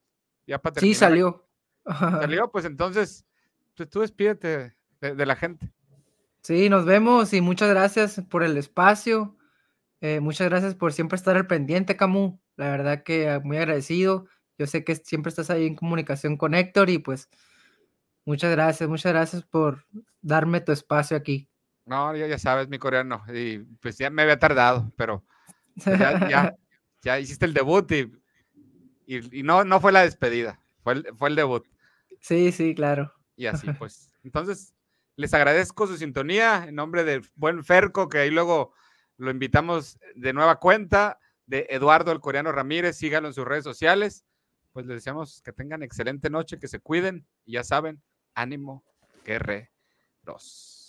ya para Sí, salió. Salió, pues entonces, pues, tú despídete de, la gente. Sí, nos vemos y muchas gracias por el espacio. Eh, muchas gracias por siempre estar al pendiente, Camu. La verdad que ah, muy agradecido. Yo sé que siempre estás ahí en comunicación con Héctor y pues muchas gracias, muchas gracias por darme tu espacio aquí. No, ya, sabes, mi coreano, y pues ya me había tardado, pero pues, ya, ya, hiciste el debut y, no, no fue la despedida, fue fue el debut. Sí, sí, claro. Y así pues. Entonces, les agradezco su sintonía en nombre del buen Ferco, que ahí luego lo invitamos de nueva cuenta, de Eduardo el Coreano Ramírez, sígalo en sus redes sociales pues les deseamos que tengan excelente noche, que se cuiden y ya saben, ánimo, guerreros.